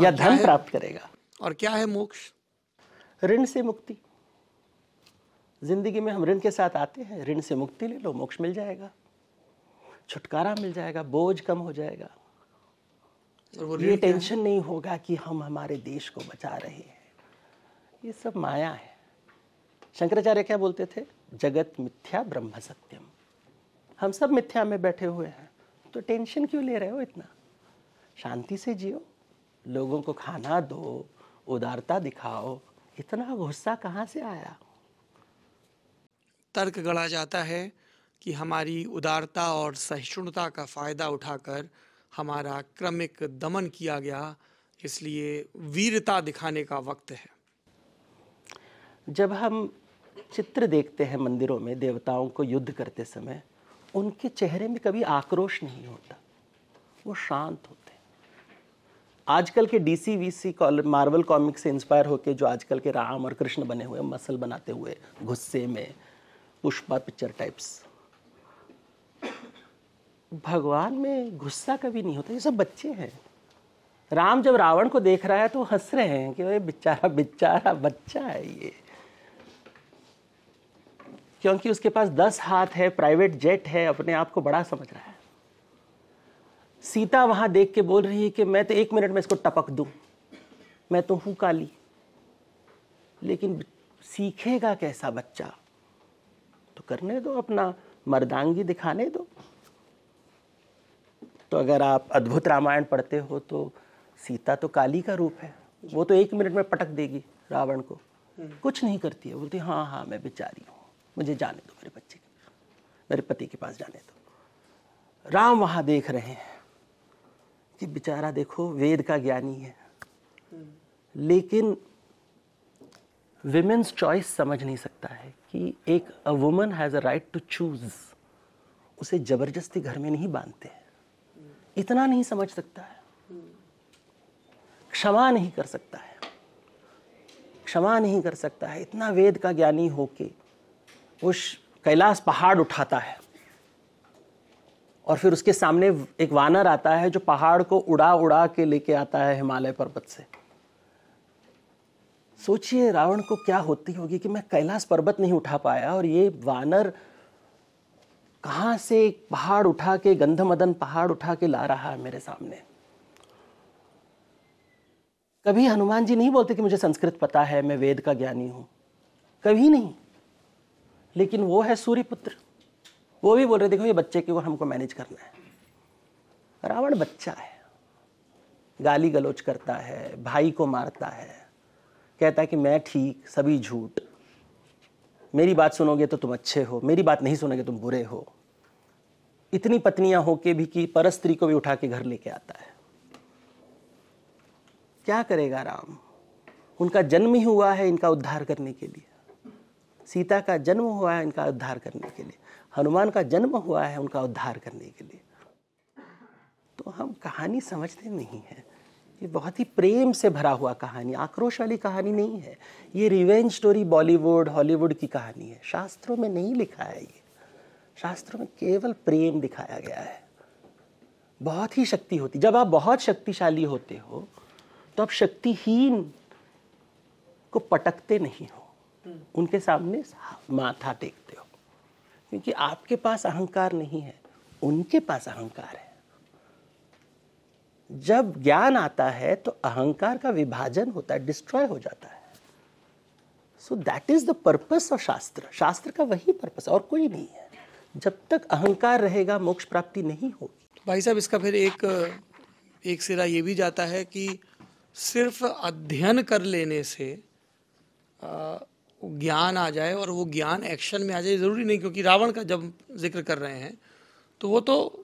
या धन प्राप्त करेगा और क्या है मोक्ष ऋण से मुक्ति जिंदगी में हम ऋण के साथ आते हैं ऋण से मुक्ति ले लो मोक्ष मिल जाएगा छुटकारा मिल जाएगा बोझ कम हो जाएगा वो ये टेंशन नहीं होगा कि हम हमारे देश को बचा रहे हैं ये सब माया है शंकराचार्य क्या बोलते थे जगत मिथ्या ब्रह्म सत्यम हम सब मिथ्या में बैठे हुए हैं तो टेंशन क्यों ले रहे हो इतना शांति से जियो लोगों को खाना दो उदारता दिखाओ इतना गुस्सा कहाँ से आया तर्क गढ़ा जाता है कि हमारी उदारता और सहिष्णुता का फ़ायदा उठाकर हमारा क्रमिक दमन किया गया इसलिए वीरता दिखाने का वक्त है जब हम चित्र देखते हैं मंदिरों में देवताओं को युद्ध करते समय उनके चेहरे में कभी आक्रोश नहीं होता वो शांत होते हैं आजकल के D C V C Marvel comic से इंस्पायर होकर जो आजकल के राम और कृष्ण बने हुए मसल बनाते हुए गुस्से में पुष्पा पिक्चर टाइप्स भगवान में गुस्सा कभी नहीं होता ये सब बच्चे हैं राम जब रावण को देख रहा है तो हंस रहे हैं कि अरे बेचारा बेचारा बच्चा है ये क्योंकि उसके पास दस हाथ है प्राइवेट जेट है अपने आप को बड़ा समझ रहा है सीता वहां देख के बोल रही है कि मैं तो एक मिनट में इसको टपक दू मैं तो हूं काली लेकिन सीखेगा कैसा बच्चा तो करने दो अपना मर्दांगी दिखाने दो तो अगर आप अद्भुत रामायण पढ़ते हो तो सीता तो काली का रूप है वो तो एक मिनट में पटक देगी रावण को कुछ नहीं करती है बोलती हाँ हाँ मैं बेचारी हूँ मुझे जाने दो मेरे बच्चे के मेरे पति के पास जाने दो राम वहाँ देख रहे हैं कि बेचारा देखो वेद का ज्ञानी है लेकिन विमेन्स चॉइस समझ नहीं सकता है कि एक a woman has a right to choose उसे ज़बरदस्ती घर में नहीं बांधते हैं इतना नहीं समझ सकता है क्षमा नहीं कर सकता है क्षमा नहीं कर सकता है इतना वेद का ज्ञानी हो वो कैलाश पहाड़ उठाता है और फिर उसके सामने एक वानर आता है जो पहाड़ को उड़ा उड़ा के लेके आता है हिमालय पर्वत से सोचिए रावण को क्या होती होगी कि मैं कैलाश पर्वत नहीं उठा पाया और ये वानर कहाँ से एक पहाड़ उठा के गंधमदन पहाड़ उठा के ला रहा है मेरे सामने कभी हनुमान जी नहीं बोलते कि मुझे संस्कृत पता है मैं वेद का ज्ञानी हूं कभी नहीं लेकिन वो है सूर्यपुत्र वो भी बोल रहे देखो ये बच्चे के ऊपर हमको मैनेज करना है रावण बच्चा है गाली गलोच करता है भाई को मारता है कहता है कि मैं ठीक सभी झूठ मेरी बात सुनोगे तो तुम अच्छे हो मेरी बात नहीं सुनोगे तुम बुरे हो इतनी पत्नियां होके भी कि पर स्त्री को भी उठा के घर लेके आता है क्या करेगा राम उनका जन्म ही हुआ है इनका उद्धार करने के लिए सीता का जन्म हुआ है इनका उद्धार करने के लिए हनुमान का जन्म हुआ है उनका उद्धार करने के लिए तो हम कहानी समझते नहीं हैं ये बहुत ही प्रेम से भरा हुआ कहानी आक्रोश वाली कहानी नहीं है ये रिवेंज स्टोरी बॉलीवुड हॉलीवुड की कहानी है शास्त्रों में नहीं लिखा है ये शास्त्रों में केवल प्रेम दिखाया गया है बहुत ही शक्ति होती जब आप बहुत शक्तिशाली होते हो तो आप शक्तिहीन को पटकते नहीं हो उनके सामने माथा टेकते हो क्योंकि आपके पास अहंकार नहीं है उनके पास अहंकार है जब ज्ञान आता है तो अहंकार का विभाजन होता है डिस्ट्रॉय हो जाता है so that is the purpose of shastra शास्त्र का वही पर्पस और कोई नहीं है जब तक अहंकार रहेगा मोक्ष प्राप्ति नहीं होगी तो भाई साहब इसका फिर एक एक सिरा ये भी जाता है कि सिर्फ अध्ययन कर लेने से ज्ञान आ जाए और वो ज्ञान एक्शन में आ जाए ज़रूरी नहीं क्योंकि रावण का जब जिक्र कर रहे हैं तो वो तो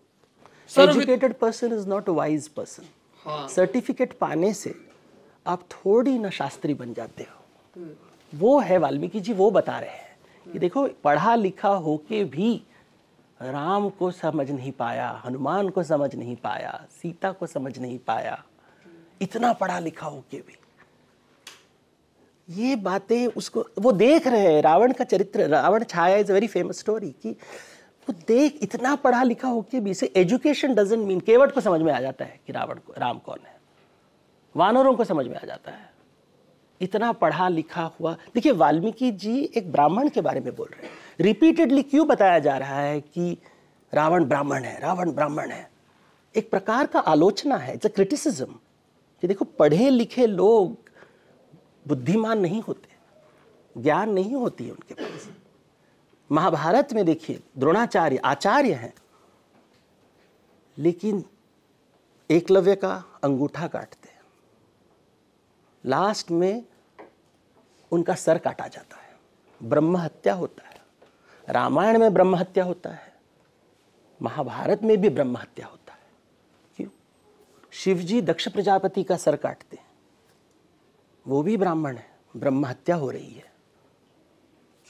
educated person is not wise person certificate पाने से आप थोड़ी ना शास्त्री बन जाते हो वो है वाल्मीकि जी वो बता रहे हैं कि हम्म। देखो पढ़ा लिखा होके भी राम को समझ नहीं पाया हनुमान को समझ नहीं पाया सीता को समझ नहीं पाया इतना पढ़ा लिखा होके भी ये बातें उसको वो देख रहे हैं रावण का चरित्र रावण छाया इज वेरी फेमस स्टोरी कि वो देख इतना पढ़ा लिखा होके भी इसे एजुकेशन डजेंट मीन केवट को समझ में आ जाता है कि रावण को राम कौन है वानरों को समझ में आ जाता है इतना पढ़ा लिखा हुआ देखिए वाल्मीकि जी एक ब्राह्मण के बारे में बोल रहे हैं रिपीटेडली क्यों बताया जा रहा है कि रावण ब्राह्मण है रावण ब्राह्मण है एक प्रकार का आलोचना है इट्स अ क्रिटिसिज्म कि देखो पढ़े लिखे लोग बुद्धिमान नहीं होते ज्ञान नहीं होती है उनके पास महाभारत में देखिए द्रोणाचार्य आचार्य हैं लेकिन एकलव्य का अंगूठा काटते हैं लास्ट में उनका सर काटा जाता है ब्रह्म हत्या होता है रामायण में ब्रह्म हत्या होता है महाभारत में भी ब्रह्म हत्या होता है क्यों शिवजी दक्ष प्रजापति का सर काटते हैं वो भी ब्राह्मण है ब्रह्म हत्या हो रही है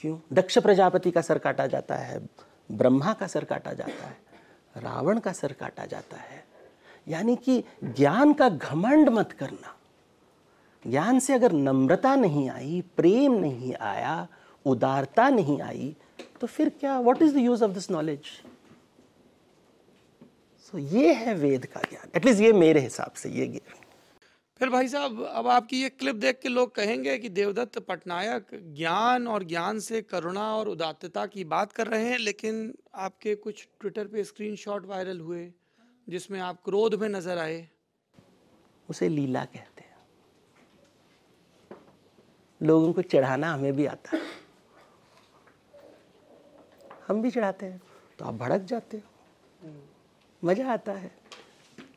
क्यों दक्ष प्रजापति का सर काटा जाता है ब्रह्मा का सर काटा जाता है रावण का सर काटा जाता है यानी कि ज्ञान का घमंड मत करना ज्ञान से अगर नम्रता नहीं आई प्रेम नहीं आया उदारता नहीं आई तो फिर क्या what is the use of this knowledge so ये है वेद का ज्ञान एटलीस्ट ये मेरे हिसाब से ये ज्ञान फिर भाई साहब अब आपकी ये क्लिप देख के लोग कहेंगे कि देवदत्त पटनायक ज्ञान और ज्ञान से करुणा और उदात्तता की बात कर रहे हैं लेकिन आपके कुछ ट्विटर पे स्क्रीनशॉट वायरल हुए जिसमें आप क्रोध में नजर आए उसे लीला कहते हैं लोगों को चढ़ाना हमें भी आता है हम भी चढ़ाते हैं तो आप भड़क जाते हो मज़ा आता है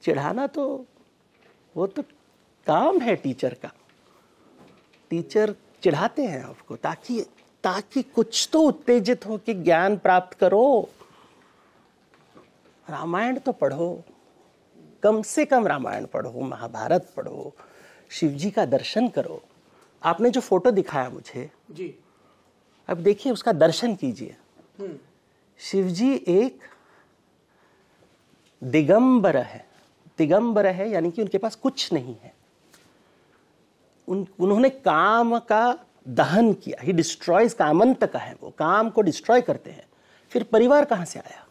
चढ़ाना तो वो तो काम है टीचर का टीचर चिढ़ाते हैं आपको ताकि ताकि कुछ तो उत्तेजित हो कि ज्ञान प्राप्त करो रामायण तो पढ़ो कम से कम रामायण पढ़ो महाभारत पढ़ो शिवजी का दर्शन करो आपने जो फोटो दिखाया मुझे जी अब देखिए उसका दर्शन कीजिए हम्म। शिवजी एक दिगंबर है दिगंबर है यानी कि उनके पास कुछ नहीं है उन उन्होंने काम का दहन किया ही डिस्ट्रॉय कामंत का है वो काम को डिस्ट्रॉय करते हैं फिर परिवार कहाँ से आया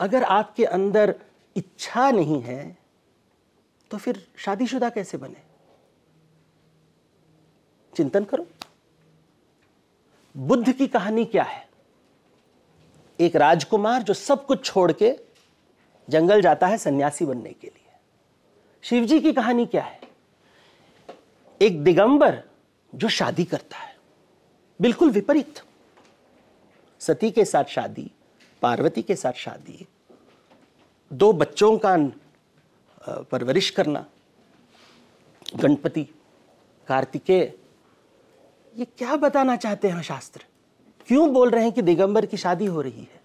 अगर आपके अंदर इच्छा नहीं है तो फिर शादीशुदा कैसे बने चिंतन करो बुद्ध की कहानी क्या है एक राजकुमार जो सब कुछ छोड़ के जंगल जाता है सन्यासी बनने के लिए शिवजी की कहानी क्या है एक दिगंबर जो शादी करता है बिल्कुल विपरीत सती के साथ शादी पार्वती के साथ शादी दो बच्चों का परवरिश करना गणपति कार्तिकेय ये क्या बताना चाहते हैं शास्त्र क्यों बोल रहे हैं कि दिगंबर की शादी हो रही है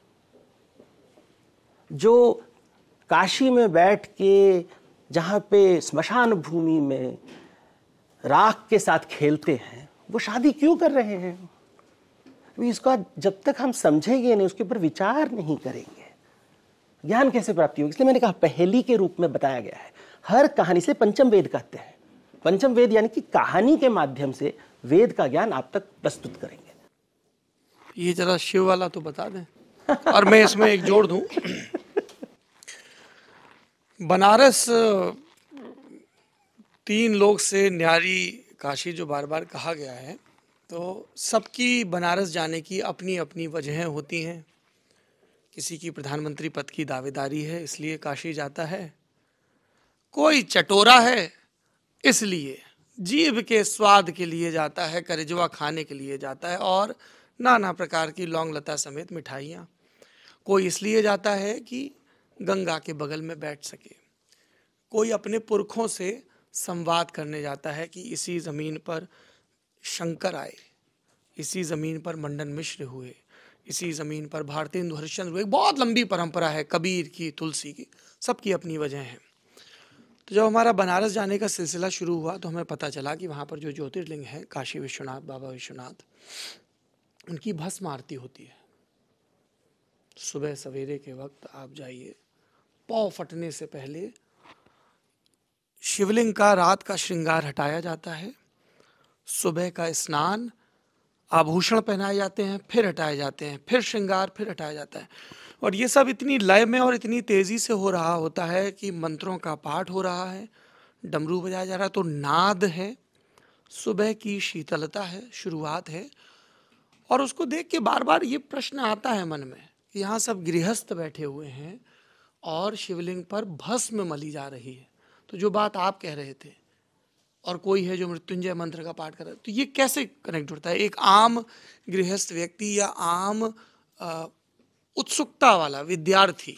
जो काशी में बैठ के जहां पे स्मशान भूमि में राख के साथ खेलते हैं वो शादी क्यों कर रहे हैं अभी इसका जब तक हम समझेंगे नहीं उसके ऊपर विचार नहीं करेंगे ज्ञान कैसे प्राप्ति होगी इसलिए मैंने कहा पहली के रूप में बताया गया है हर कहानी से पंचम वेद कहते हैं पंचम वेद यानी कि कहानी के माध्यम से वेद का ज्ञान आप तक प्रस्तुत करेंगे ये जरा शिव वाला तो बता दें और मैं इसमें एक जोड़ दूं बनारस तीन लोग से न्यारी काशी जो बार बार कहा गया है तो सबकी बनारस जाने की अपनी अपनी वजहें होती हैं किसी की प्रधानमंत्री पद की दावेदारी है इसलिए काशी जाता है कोई चटोरा है इसलिए जीव के स्वाद के लिए जाता है करेजवा खाने के लिए जाता है और नाना प्रकार की लौंग लता समेत मिठाइयाँ कोई इसलिए जाता है कि गंगा के बगल में बैठ सके कोई अपने पुरखों से संवाद करने जाता है कि इसी ज़मीन पर शंकर आए इसी ज़मीन पर मंडन मिश्र हुए इसी ज़मीन पर भारतीय हरिश्चंद हुए बहुत लंबी परंपरा है कबीर की तुलसी की सबकी अपनी वजह है तो जब हमारा बनारस जाने का सिलसिला शुरू हुआ तो हमें पता चला कि वहाँ पर जो ज्योतिर्लिंग है काशी विश्वनाथ बाबा विश्वनाथ उनकी भस्म आरती होती है सुबह सवेरे के वक्त आप जाइए पौ फटने से पहले शिवलिंग का रात का श्रृंगार हटाया जाता है सुबह का स्नान आभूषण पहनाए जाते हैं फिर हटाए जाते हैं फिर श्रृंगार फिर हटाया जाता है और ये सब इतनी लय में और इतनी तेज़ी से हो रहा होता है कि मंत्रों का पाठ हो रहा है डमरू बजाया जा रहा है तो नाद है सुबह की शीतलता है शुरुआत है और उसको देख के बार बार ये प्रश्न आता है मन में कि यहाँ सब गृहस्थ बैठे हुए हैं और शिवलिंग पर भस्म मली जा रही है तो जो बात आप कह रहे थे और कोई है जो मृत्युंजय मंत्र का पाठ कर रहा है तो ये कैसे कनेक्ट होता है एक आम गृहस्थ व्यक्ति या आम उत्सुकता वाला विद्यार्थी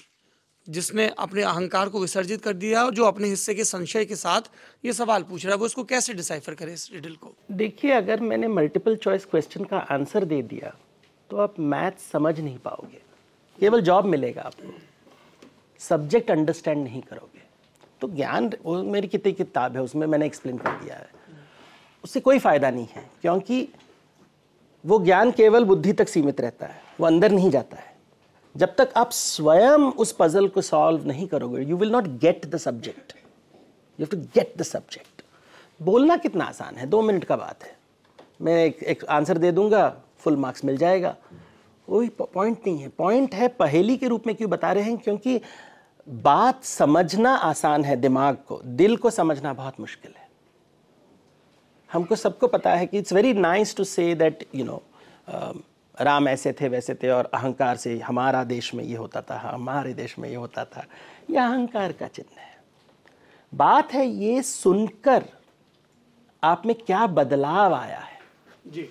जिसने अपने अहंकार को विसर्जित कर दिया और जो अपने हिस्से के संशय के साथ ये सवाल पूछ रहा है वो इसको कैसे डिसाइफर करे इस रिडल को देखिए अगर मैंने मल्टीपल चॉइस क्वेश्चन का आंसर दे दिया तो आप मैथ समझ नहीं पाओगे केवल जॉब मिलेगा आपको सब्जेक्ट अंडरस्टैंड नहीं करोगे तो ज्ञान वो मेरी कितनी किताब है उसमें मैंने एक्सप्लेन कर दिया है उससे कोई फ़ायदा नहीं है क्योंकि वो ज्ञान केवल बुद्धि तक सीमित रहता है वो अंदर नहीं जाता है जब तक आप स्वयं उस पजल को सॉल्व नहीं करोगे you will not get the subject you to get the subject बोलना कितना आसान है दो मिनट का बात है मैं एक, एक आंसर दे दूंगा फुल मार्क्स मिल जाएगा वही पॉइंट नहीं है पॉइंट है पहेली के रूप में क्यों बता रहे हैं क्योंकि बात समझना आसान है दिमाग को दिल को समझना बहुत मुश्किल है हमको सबको पता है कि it's very nice to say that you know Ram ऐसे थे वैसे थे और अहंकार से हमारा देश में ये होता था हमारे देश में ये होता था यह अहंकार का चिन्ह है बात है ये सुनकर आप में क्या बदलाव आया है जी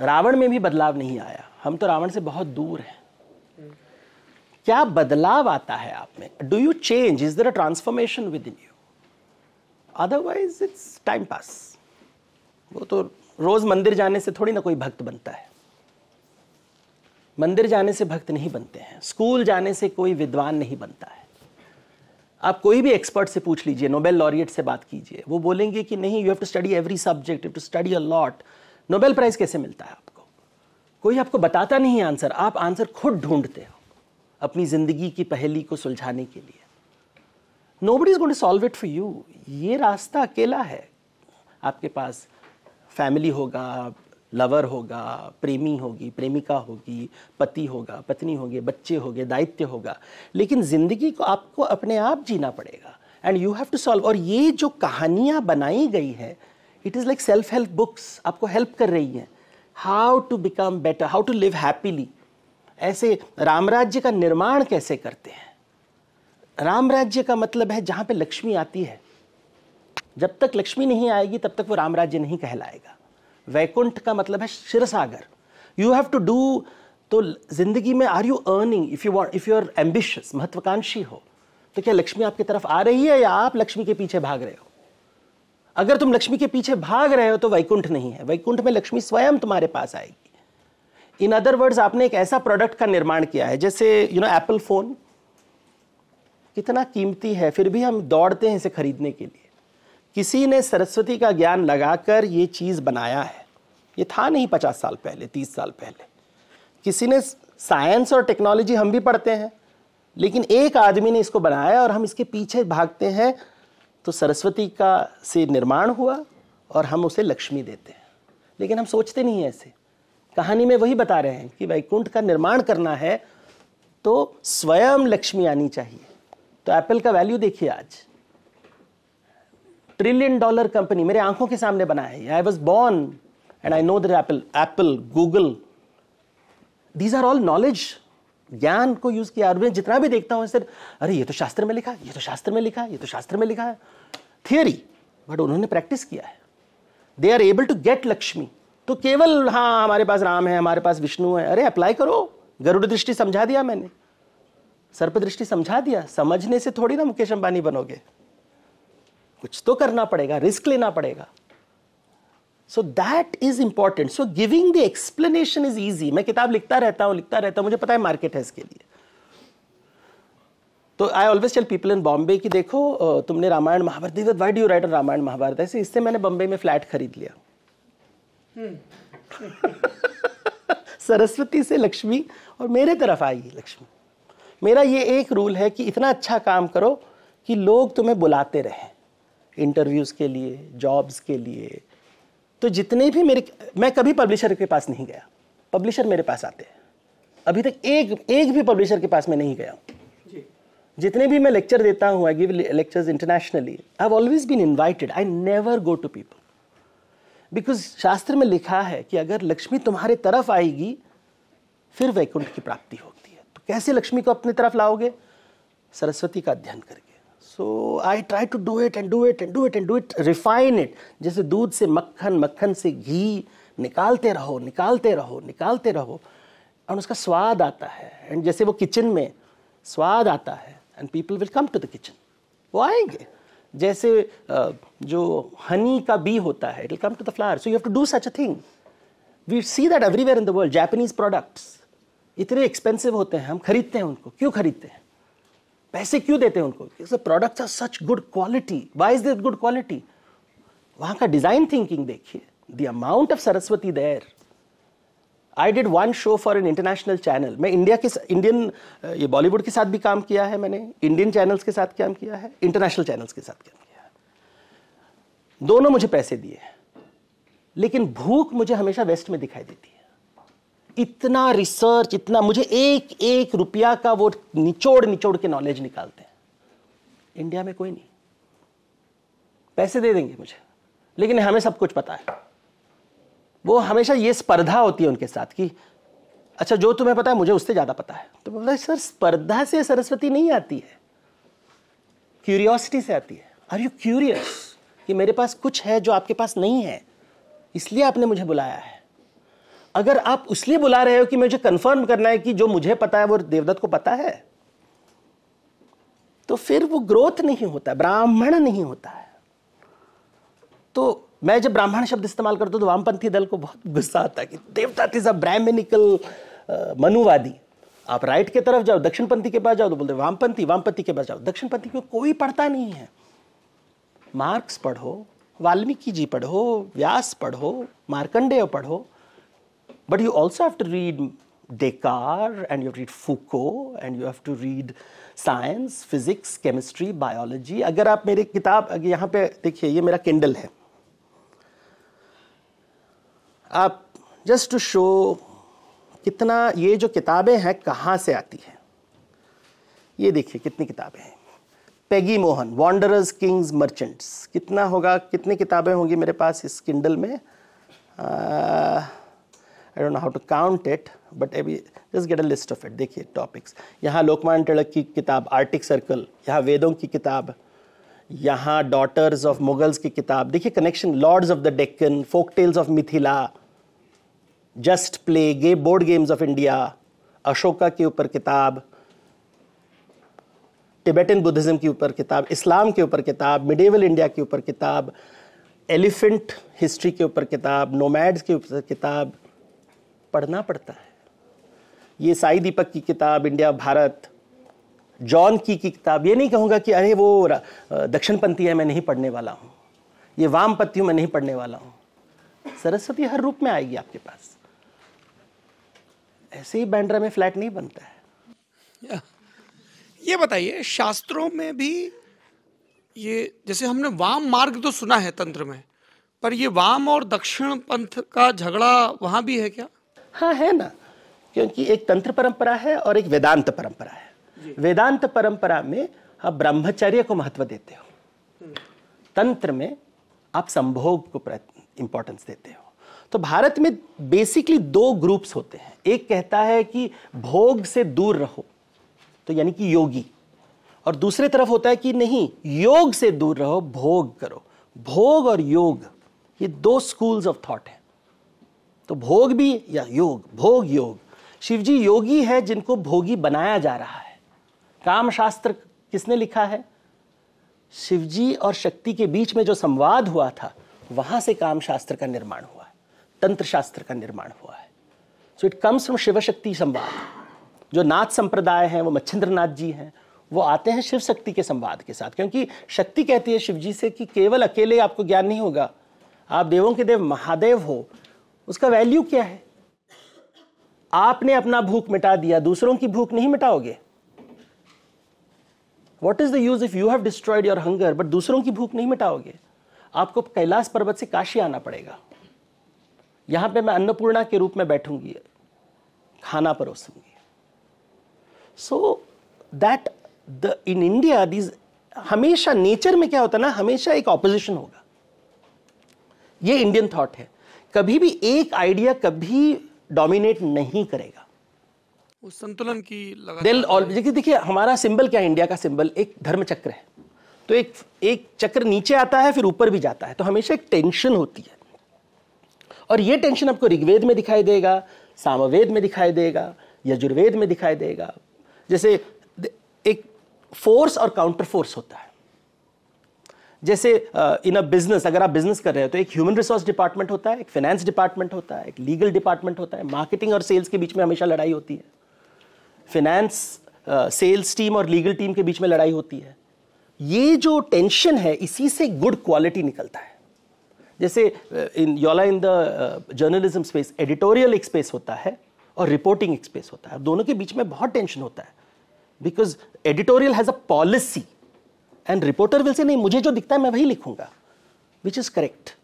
रावण में भी बदलाव नहीं आया हम तो रावण से बहुत दूर हैं क्या बदलाव आता है आप में do you change is there a transformation within you otherwise it's time pass वो तो रोज मंदिर जाने से थोड़ी ना कोई भक्त बनता है मंदिर जाने से भक्त नहीं बनते हैं स्कूल जाने से कोई विद्वान नहीं बनता है आप कोई भी एक्सपर्ट से पूछ लीजिए नोबेल लॉरिएट से बात कीजिए वो बोलेंगे कि नहीं you have to study every subject you to study a lot Nobel prize कैसे मिलता है आपको कोई आपको बताता नहीं आंसर आप आंसर खुद ढूंढते हो अपनी ज़िंदगी की पहेली को सुलझाने के लिए nobody is going solve it for you ये रास्ता अकेला है आपके पास फैमिली होगा लवर होगा प्रेमी होगी प्रेमिका होगी पति होगा पत्नी होगी बच्चे होंगे दायित्व होगा लेकिन ज़िंदगी को आपको अपने आप जीना पड़ेगा and you have to solve और ये जो कहानियाँ बनाई गई हैं it is like self help books आपको हेल्प कर रही हैं how to become better how to live happily ऐसे रामराज्य का निर्माण कैसे करते हैं रामराज्य का मतलब है जहां पे लक्ष्मी आती है जब तक लक्ष्मी नहीं आएगी तब तक वो रामराज्य नहीं कहलाएगा वैकुंठ का मतलब है सागर यू हैव टू डू तो जिंदगी में are you earning if you want if you are ambitious महत्वाकांक्षी हो तो क्या लक्ष्मी आपकी तरफ आ रही है या आप लक्ष्मी के पीछे भाग रहे हो अगर तुम लक्ष्मी के पीछे भाग रहे हो तो वैकुंठ नहीं है वैकुंठ में लक्ष्मी स्वयं तुम्हारे पास आएगी इन अदर वर्ड्स आपने एक ऐसा प्रोडक्ट का निर्माण किया है जैसे यू नो एप्पल फ़ोन कितना कीमती है फिर भी हम दौड़ते हैं इसे खरीदने के लिए किसी ने सरस्वती का ज्ञान लगाकर ये चीज़ बनाया है ये था नहीं पचास साल पहले तीस साल पहले किसी ने साइंस और टेक्नोलॉजी हम भी पढ़ते हैं लेकिन एक आदमी ने इसको बनाया और हम इसके पीछे भागते हैं तो सरस्वती का से निर्माण हुआ और हम उसे लक्ष्मी देते हैं लेकिन हम सोचते नहीं ऐसे कहानी में वही बता रहे हैं कि वैकुंठ का निर्माण करना है तो स्वयं लक्ष्मी आनी चाहिए तो एप्पल का वैल्यू देखिए आज ट्रिलियन डॉलर कंपनी मेरे आंखों के सामने बना है I was born and I know that Apple Apple Google these are all knowledge ज्ञान को यूज किया और जितना भी देखता हूं सर अरे ये तो शास्त्र में लिखा ये तो शास्त्र में लिखा ये तो शास्त्र में लिखा है थियरी बट उन्होंने प्रैक्टिस किया है they are able to get Lakshmi तो केवल हाँ हमारे पास राम है हमारे पास विष्णु है अरे अप्लाई करो गरुड़ दृष्टि समझा दिया मैंने सर्प दृष्टि समझा दिया समझने से थोड़ी ना मुकेश अंबानी बनोगे कुछ तो करना पड़ेगा रिस्क लेना पड़ेगा so that is important so giving the explanation is easy मैं किताब लिखता रहता हूं लिखता रहता हूं मुझे पता है मार्केट है इसके लिए तो I always tell people in Bombay की देखो तुमने Ramayana Mahabharata why do write Ramayana Mahabharata ऐसे इससे मैंने बॉम्बे में फ्लैट खरीद लिया सरस्वती से लक्ष्मी और मेरे तरफ आई लक्ष्मी मेरा ये एक रूल है कि इतना अच्छा काम करो कि लोग तुम्हें बुलाते रहें इंटरव्यूज़ के लिए जॉब्स के लिए तो जितने भी मेरे मैं कभी पब्लिशर के पास नहीं गया पब्लिशर मेरे पास आते हैं अभी तक एक एक भी पब्लिशर के पास मैं नहीं गया जितने भी मैं लेक्चर देता हूँ I give lectures internationally I have always been invited I never go to people because शास्त्र में लिखा है कि अगर लक्ष्मी तुम्हारे तरफ आएगी फिर वैकुंठ की प्राप्ति होती है तो कैसे लक्ष्मी को अपनी तरफ लाओगे सरस्वती का अध्ययन करके so I try to do it and do it and do it and do it refine it जैसे दूध से मक्खन मक्खन से घी निकालते रहो निकालते रहो निकालते रहो एंड उसका स्वाद आता है एंड जैसे वो किचन में स्वाद आता है and people will come to the kitchen वो आएंगे जैसे जो हनी का बी होता है it will come to the flower so you have to do such a thing we see that everywhere in the world Japanese products इतने expensive होते हैं हम खरीदते हैं उनको क्यों खरीदते हैं पैसे क्यों देते हैं उनको products are such good quality why is this good quality वहां का डिज़ाइन थिंकिंग देखिए the amount of Saraswati there I did one show for an international channel मैं इंडिया के इंडियन uh, ये बॉलीवुड के साथ भी काम किया है मैंने इंडियन चैनल्स के साथ काम किया है इंटरनेशनल चैनल्स के साथ काम किया है दोनों मुझे पैसे दिए लेकिन भूख मुझे हमेशा वेस्ट में दिखाई देती है इतना रिसर्च इतना मुझे एक एक रुपया का वो निचोड़ निचोड़ के नॉलेज निकालते हैं इंडिया में कोई नहीं पैसे दे देंगे मुझे लेकिन हमें सब कुछ पता है वो हमेशा ये स्पर्धा होती है उनके साथ कि अच्छा जो तुम्हें पता है मुझे उससे ज़्यादा पता है तो बोला सर स्पर्धा से सरस्वती नहीं आती है क्यूरियोसिटी से आती है आर यू क्यूरियस कि मेरे पास कुछ है जो आपके पास नहीं है इसलिए आपने मुझे बुलाया है अगर आप उसलिए बुला रहे हो कि मुझे कंफर्म करना है कि जो मुझे पता है वो देवदत्त को पता है तो फिर वो ग्रोथ नहीं होता ब्राह्मण नहीं होता है तो मैं जब ब्राह्मण शब्द इस्तेमाल करता हूँ तो वामपंथी दल को बहुत गुस्सा आता है कि देवता इज अ ब्राह्मणिकल मनुवादी आप राइट के तरफ जाओ दक्षिणपंथी के पास जाओ तो बोलते वामपंथी वामपंथी के पास जाओ दक्षिणपंथी को कोई पढ़ता नहीं है मार्क्स पढ़ो वाल्मीकि जी पढ़ो व्यास पढ़ो मार्कंडेय पढ़ो but you also have to read Descartes and you read Foucault and you have to read science physics chemistry biology अगर आप मेरे किताब यहाँ पे देखिए ये मेरा किंडल है आप जस्ट टू शो कितना ये जो किताबें हैं कहाँ से आती हैं ये देखिए कितनी किताबें हैं Peggy Mohan Wanderers Kings Merchants कितना होगा कितनी किताबें होंगी मेरे पास इस किंडल में I don't know how to count it but be just get a list of it देखिए टॉपिक्स यहाँ लोकमान टिड़क की किताब आर्टिक सर्कल यहाँ वेदों की किताब यहाँ डॉटर्स ऑफ मुगल्स की किताब देखिए connection lords of the Deccan folk tales of Mithila just play गे board games of India Ashoka के ऊपर किताब टिबेटन बुद्धिज़्म के ऊपर किताब इस्लाम के ऊपर किताब मिडेवल इंडिया के ऊपर किताब एलिफेंट हिस्ट्री के ऊपर किताब नोमैड्स के ऊपर किताब पढ़ना पड़ता है ये साई दीपक की किताब इंडिया भारत जॉन की की किताब ये नहीं कहूँगा कि अरे वो दक्षिणपंथी है मैं नहीं पढ़ने वाला हूँ ये वामपंथी हूँ मैं नहीं पढ़ने वाला हूँ सरस्वती हर रूप में आएगी आपके पास ऐसे ही बैंड्रा में फ्लैट नहीं बनता है ये बताइए शास्त्रों में भी ये जैसे हमने वाम मार्ग तो सुना है तंत्र में पर ये वाम और दक्षिण पंथ का झगड़ा वहाँ भी है क्या हाँ है ना क्योंकि एक तंत्र परंपरा है और एक वेदांत परंपरा है वेदांत परंपरा में आप ब्रह्मचर्य को महत्व देते हो हम्म। तंत्र में आप संभोग को इंपॉर्टेंस देते हो तो भारत में बेसिकली दो ग्रुप्स होते हैं एक कहता है कि भोग से दूर रहो तो यानी कि योगी और दूसरे तरफ होता है कि नहीं योग से दूर रहो भोग करो भोग और योग ये दो स्कूल्स ऑफ थॉट हैं तो भोग भी या योग भोग योग शिवजी योगी है जिनको भोगी बनाया जा रहा है काम शास्त्र किसने लिखा है शिवजी और शक्ति के बीच में जो संवाद हुआ था वहां से काम शास्त्र का निर्माण हुआ है तंत्र शास्त्र का निर्माण हुआ है so it comes from Shiva Shakti संवाद जो नाथ संप्रदाय है वो मच्छिंद्रनाथ जी हैं वो आते हैं शिव शक्ति के संवाद के साथ क्योंकि शक्ति कहती है शिव जी से कि केवल अकेले आपको ज्ञान नहीं होगा आप देवों के देव महादेव हो उसका वैल्यू क्या है आपने अपना भूख मिटा दिया दूसरों की भूख नहीं मिटाओगे what is the use if you have destroyed your hunger but दूसरों की भूख नहीं मिटाओगे आपको कैलाश पर्वत से काशी आना पड़ेगा यहां पे मैं अन्नपूर्णा के रूप में बैठूंगी खाना परोसूंगी so that the in India these हमेशा नेचर में क्या होता है ना हमेशा एक ऑपोजिशन होगा ये इंडियन थॉट है कभी भी एक आइडिया कभी डोमिनेट नहीं करेगा उस संतुलन की दिल और देखिए देखिए हमारा सिंबल क्या है इंडिया का सिंबल एक धर्म चक्र है तो एक एक चक्र नीचे आता है फिर ऊपर भी जाता है तो हमेशा एक टेंशन होती है और ये टेंशन आपको ऋग्वेद में दिखाई देगा सामवेद में दिखाई देगा यजुर्वेद में दिखाई देगा जैसे एक फोर्स और काउंटर फोर्स होता है जैसे इन अ बिजनेस अगर आप बिजनेस कर रहे हो तो एक ह्यूमन रिसोर्स डिपार्टमेंट होता है एक फाइनेंस डिपार्टमेंट होता है एक लीगल डिपार्टमेंट होता है मार्केटिंग और सेल्स के बीच में हमेशा लड़ाई होती है फिनेंस सेल्स टीम और लीगल टीम के बीच में लड़ाई होती है ये जो टेंशन है इसी से गुड क्वालिटी निकलता है जैसे इन योला in the journalism space editorial एक स्पेस होता है और रिपोर्टिंग एक स्पेस होता है दोनों के बीच में बहुत टेंशन होता है because editorial has a policy and reporter will say नहीं मुझे जो दिखता है मैं वही लिखूंगा विच इज़ करेक्ट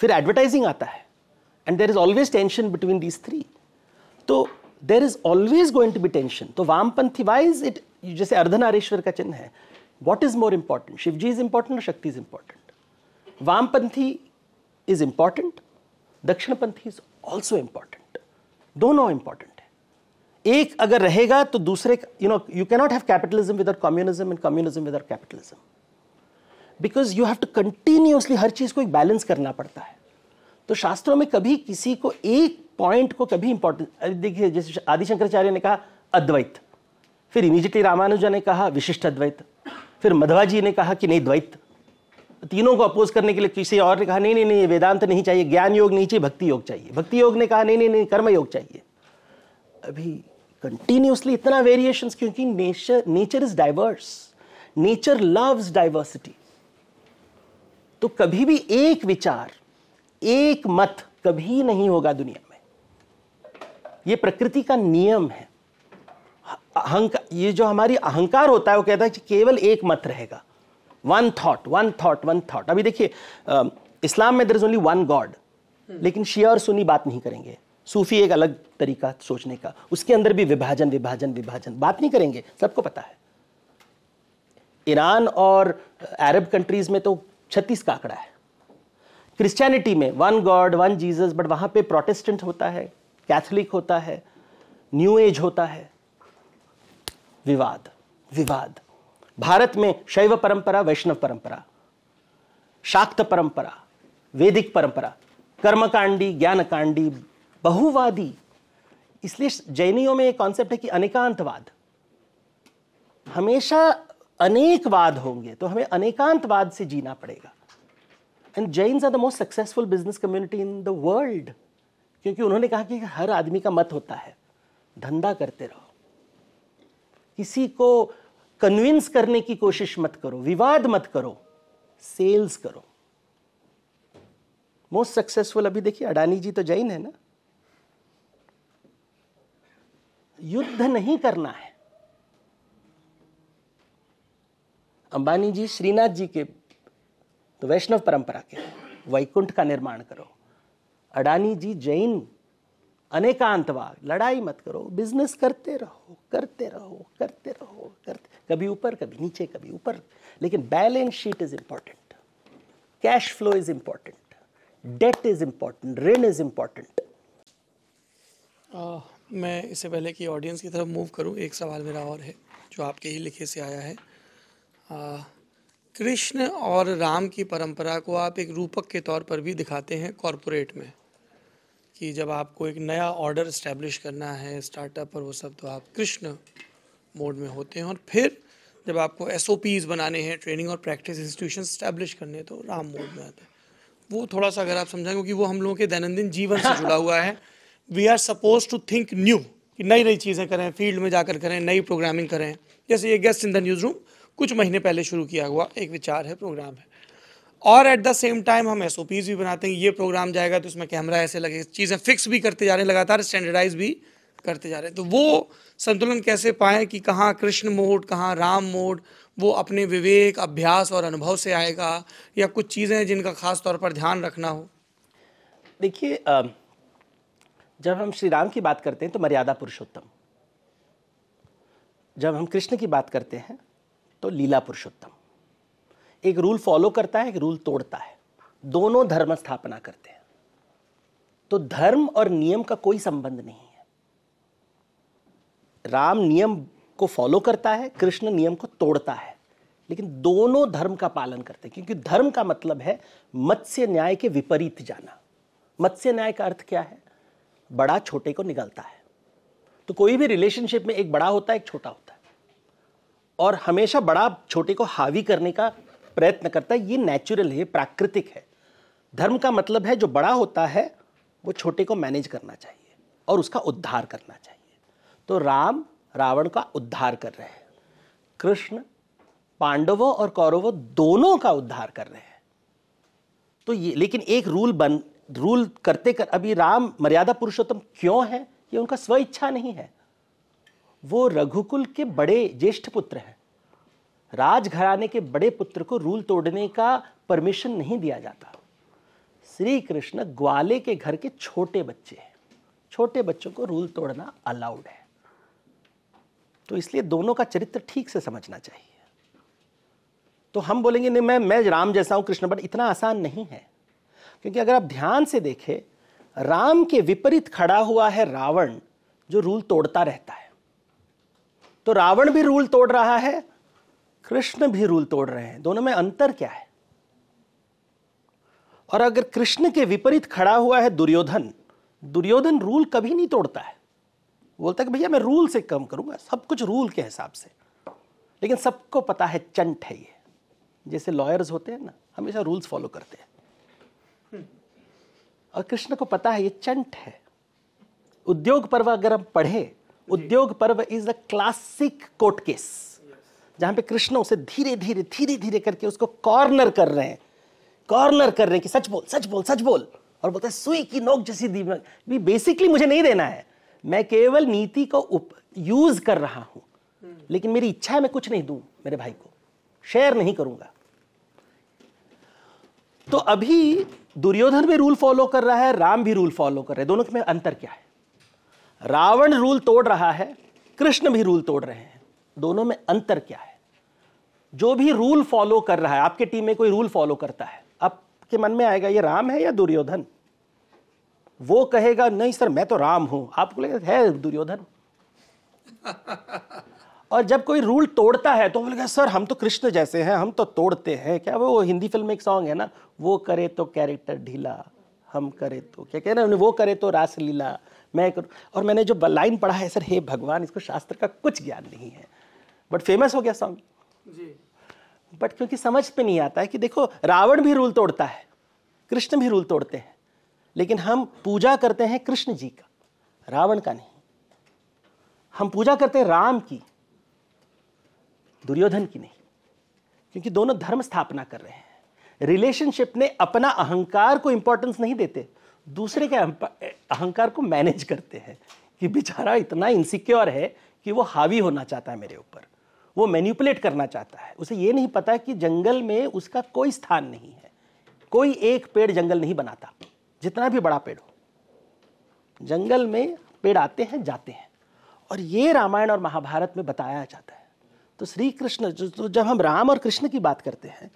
फिर एडवर्टाइजिंग आता है and there is always tension between these three तो there is always going to be tension तो वामपंथी वाइज इट जैसे अर्धनारेश्वर का चिन्ह है what is more important Shivji is important और शक्ति इज इंपॉर्टेंट वामपंथी इज इंपॉर्टेंट दक्षिणपंथी इज ऑल्सो इंपॉर्टेंट दोनों इंपॉर्टेंट है एक अगर रहेगा तो दूसरे you know you cannot have capitalism without communism and communism without capitalism because you have to continuously हर चीज़ को एक बैलेंस करना पड़ता है तो शास्त्रों में कभी किसी को एक पॉइंट को कभी इंपॉर्टेंस देखिए जैसे आदिशंकराचार्य ने कहा अद्वैत फिर इमीजिएटली रामानुजा ने कहा विशिष्ट अद्वैत फिर मधवा जी ने कहा कि नहीं द्वैत तीनों को अपोज करने के लिए किसी और ने कहा नहीं नहीं नहीं वेदांत नहीं चाहिए ज्ञान योग नहीं चाहिए भक्ति योग चाहिए भक्ति योग ने कहा नहीं नहीं नहीं कर्म योग चाहिए अभी कंटिन्यूसली इतना वेरिएशन क्योंकि nature nature is diverse nature loves diversity तो कभी भी एक विचार एक मत कभी नहीं होगा दुनिया ये प्रकृति का नियम है अहंकार ये जो हमारी अहंकार होता है वो कहता है कि केवल एक मत रहेगा one thought one thought one thought अभी देखिए इस्लाम में there is only one god लेकिन शिया और सुनी बात नहीं करेंगे सूफी एक अलग तरीका सोचने का उसके अंदर भी विभाजन विभाजन विभाजन बात नहीं करेंगे सबको पता है ईरान और अरब कंट्रीज में तो छत्तीस का आंकड़ा है क्रिश्चियनिटी में one god one Jesus but वहां पे प्रोटेस्टेंट होता है कैथलिक होता है न्यू एज होता है विवाद विवाद भारत में शैव परंपरा वैष्णव परंपरा शाक्त परंपरा वैदिक परंपरा कर्मकांडी ज्ञानकांडी बहुवादी इसलिए जैनियों में एक कॉन्सेप्ट है कि अनेकांतवाद हमेशा अनेकवाद होंगे तो हमें अनेकांतवाद से जीना पड़ेगा and Jain are the most successful business community in the world क्योंकि उन्होंने कहा कि हर आदमी का मत होता है धंधा करते रहो किसी को कन्विंस करने की कोशिश मत करो विवाद मत करो सेल्स करो मोस्ट सक्सेसफुल अभी देखिए अडानी जी तो जैन है ना युद्ध नहीं करना है अंबानी जी श्रीनाथ जी के तो वैष्णव परंपरा के वैकुंठ का निर्माण करो अडानी जी जैन अनेकांतवाद लड़ाई मत करो बिजनेस करते रहो करते रहो करते रहो करते कभी ऊपर कभी नीचे कभी ऊपर लेकिन balance sheet is important cash flow is important debt is important ऋण इज इंपॉर्टेंट मैं इससे पहले कि ऑडियंस की तरफ मूव करूं एक सवाल मेरा और है जो आपके ही लिखे से आया है कृष्ण और राम की परंपरा को आप एक रूपक के तौर पर भी दिखाते हैं कॉरपोरेट में कि जब आपको एक नया ऑर्डर इस्टेब्लिश करना है स्टार्टअप और वो सब तो आप कृष्ण मोड में होते हैं और फिर जब आपको एस बनाने हैं ट्रेनिंग और प्रैक्टिस इंस्टीट्यूशन इस्टेब्लिश करने हैं तो राम मोड में आते हैं वो थोड़ा सा अगर आप समझाएं क्योंकि वो हम लोगों के दैनंदिन जीवन से जुड़ा हुआ है we are suppose to think new कि नई नई चीज़ें करें फील्ड में जाकर करें नई प्रोग्रामिंग करें जैसे ये guest in the news newsroom कुछ महीने पहले शुरू किया हुआ एक विचार है प्रोग्राम है और एट द सेम टाइम हम एस भी बनाते हैं ये प्रोग्राम जाएगा तो उसमें कैमरा ऐसे लगे चीज़ें फिक्स भी करते जा रहे हैं लगातार स्टैंडर्डाइज भी करते जा रहे हैं तो वो संतुलन कैसे पाएँ कि कहाँ कृष्ण मोड कहाँ राम मोड वो अपने विवेक अभ्यास और अनुभव से आएगा या कुछ चीज़ें जिनका खास तौर पर ध्यान रखना हो देखिए जब हम श्री राम की बात करते हैं तो मर्यादा पुरुषोत्तम जब हम कृष्ण की बात करते हैं तो लीला पुरुषोत्तम एक रूल फॉलो करता है एक रूल तोड़ता है दोनों धर्म स्थापना करते हैं तो धर्म और नियम का कोई संबंध नहीं है राम नियम को फॉलो करता है कृष्ण नियम को तोड़ता है लेकिन दोनों धर्म का पालन करते हैं क्योंकि धर्म का मतलब है मत्स्य न्याय के विपरीत जाना मत्स्य न्याय का अर्थ क्या है बड़ा छोटे को निगलता है तो कोई भी रिलेशनशिप में एक बड़ा होता है एक छोटा होता है और हमेशा बड़ा छोटे को हावी करने का प्रयत्न करता है ये नेचुरल है प्राकृतिक है धर्म का मतलब है जो बड़ा होता है वो छोटे को मैनेज करना चाहिए और उसका उद्धार करना चाहिए तो राम रावण का उद्धार कर रहे हैं कृष्ण पांडवों और कौरवों दोनों का उद्धार कर रहे हैं तो ये लेकिन एक रूल बन रूल करते कर अभी राम मर्यादा पुरुषोत्तम क्यों है ये उनका स्व इच्छा नहीं है वो रघुकुल के बड़े ज्येष्ठ पुत्र हैं राजघराने के बड़े पुत्र को रूल तोड़ने का परमिशन नहीं दिया जाता श्री कृष्ण ग्वाले के घर के छोटे बच्चे हैं छोटे बच्चों को रूल तोड़ना अलाउड है तो इसलिए दोनों का चरित्र ठीक से समझना चाहिए तो हम बोलेंगे नहीं मैं मैं राम जैसा हूं कृष्ण बट इतना आसान नहीं है क्योंकि अगर आप ध्यान से देखें राम के विपरीत खड़ा हुआ है रावण जो रूल तोड़ता रहता है तो रावण भी रूल तोड़ रहा है कृष्ण भी रूल तोड़ रहे हैं दोनों में अंतर क्या है और अगर कृष्ण के विपरीत खड़ा हुआ है दुर्योधन दुर्योधन रूल कभी नहीं तोड़ता है बोलता है भैया मैं रूल से कम करूंगा सब कुछ रूल के हिसाब से लेकिन सबको पता है चंट है ये जैसे लॉयर्स होते हैं ना हमेशा रूल्स फॉलो करते हैं और कृष्ण को पता है ये चंट है उद्योग पर्व अगर हम पढ़े Udyog Parva is a classic court case जहाँ पे कृष्ण उसे धीरे धीरे धीरे धीरे करके उसको कॉर्नर कर रहे हैं कॉर्नर कर रहे हैं कि सच बोल सच बोल सच बोल और बोलते हैं सुई की नोक जैसी दीमक भी बेसिकली मुझे नहीं देना है मैं केवल नीति को उप यूज कर रहा हूँ लेकिन मेरी इच्छा है मैं कुछ नहीं दूँ मेरे भाई को शेयर नहीं करूँगा तो अभी दुर्योधन भी रूल फॉलो कर रहा है राम भी रूल फॉलो कर रहे हैं दोनों के में अंतर क्या है रावण रूल तोड़ रहा है कृष्ण भी रूल तोड़ रहे हैं दोनों में अंतर क्या है जो भी रूल फॉलो कर रहा है आपके टीम में कोई रूल फॉलो करता है आपके मन में आएगा ये राम है या दुर्योधन वो कहेगा नहीं सर मैं तो राम हूं आपको लगेगा है दुर्योधन और जब कोई रूल तोड़ता है तो बोलेगा सर हम तो कृष्ण जैसे हैं हम तो तोड़ते हैं क्या वो हिंदी फिल्म में एक सॉन्ग है ना वो करे तो कैरेक्टर ढीला हम करे तो क्या कह रहे हैं वो करे तो रासलीला मैं करूँ और मैंने जो लाइन पढ़ा है सर हे भगवान इसको शास्त्र का कुछ ज्ञान नहीं है बट फेमस हो गया सॉन्ग बट क्योंकि समझ पे नहीं आता है कि देखो रावण भी रूल तोड़ता है कृष्ण भी रूल तोड़ते हैं लेकिन हम पूजा करते हैं कृष्ण जी का रावण का नहीं हम पूजा करते हैं राम की दुर्योधन की नहीं क्योंकि दोनों धर्म स्थापना कर रहे हैं रिलेशनशिप ने अपना अहंकार को इंपॉर्टेंस नहीं देते दूसरे के अहंकार को मैनेज करते हैं कि बेचारा इतना इनसिक्योर है कि वो हावी होना चाहता है मेरे ऊपर वो मैन्यूपुलेट करना चाहता है उसे ये नहीं पता कि जंगल में उसका कोई स्थान नहीं है कोई एक पेड़ जंगल नहीं बनाता जितना भी बड़ा पेड़ हो जंगल में पेड़ आते हैं जाते हैं और ये रामायण और महाभारत में बताया जाता है तो श्री कृष्ण तो जब हम राम और कृष्ण की बात करते हैं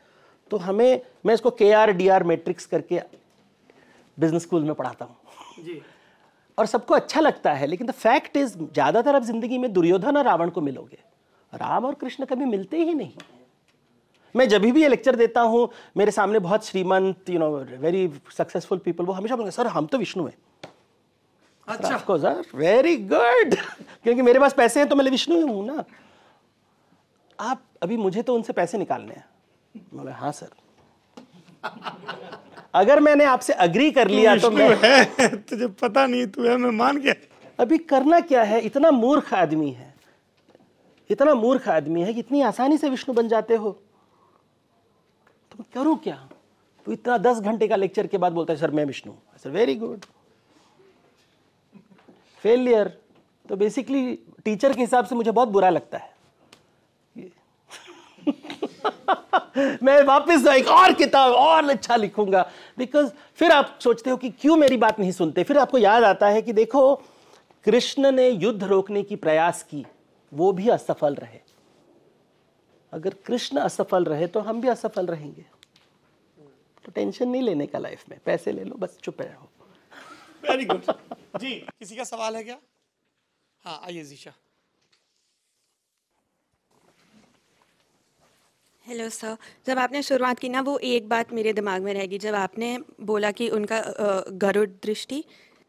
तो हमें मैं इसको K R D R matrix करके बिजनेस स्कूल में पढ़ाता हूँ और सबको अच्छा लगता है लेकिन द फैक्ट इज ज़्यादातर आप जिंदगी में दुर्योधन और रावण को मिलोगे राम और कृष्ण कभी मिलते ही नहीं मैं जब भी ये लेक्चर देता हूँ मेरे सामने बहुत श्रीमंत you know very successful people वो हमेशा बोलेंगे सर हम तो विष्णु हैं अच्छा वेरी गुड क्योंकि मेरे पास पैसे हैं तो मैं विष्णु ही हूं ना आप अभी मुझे तो उनसे पैसे निकालने हैं बोले हाँ सर अगर मैंने आपसे अग्री कर लिया तो मैं है तुझे पता नहीं तू है मैं मान गया अभी करना क्या है इतना मूर्ख आदमी है इतना मूर्ख आदमी है कि इतनी आसानी से विष्णु बन जाते हो तो मैं क्या तो इतना दस घंटे का लेक्चर के बाद बोलता है सर मैं Vishnu sir very good failure तो बेसिकली टीचर के हिसाब से मुझे बहुत बुरा लगता है मैं वापस एक और किताब और अच्छा लिखूंगा बिकॉज फिर आप सोचते हो कि क्यों मेरी बात नहीं सुनते फिर आपको याद आता है कि देखो कृष्ण ने युद्ध रोकने की प्रयास की वो भी असफल रहे अगर कृष्ण असफल रहे तो हम भी असफल रहेंगे तो टेंशन नहीं लेने का लाइफ में पैसे ले लो बस चुप रहो वेरी गुड जी किसी का सवाल है क्या हाँ आइए जीशा हेलो सर जब आपने शुरुआत की ना वो एक बात मेरे दिमाग में रहेगी जब आपने बोला कि उनका गरुड़ दृष्टि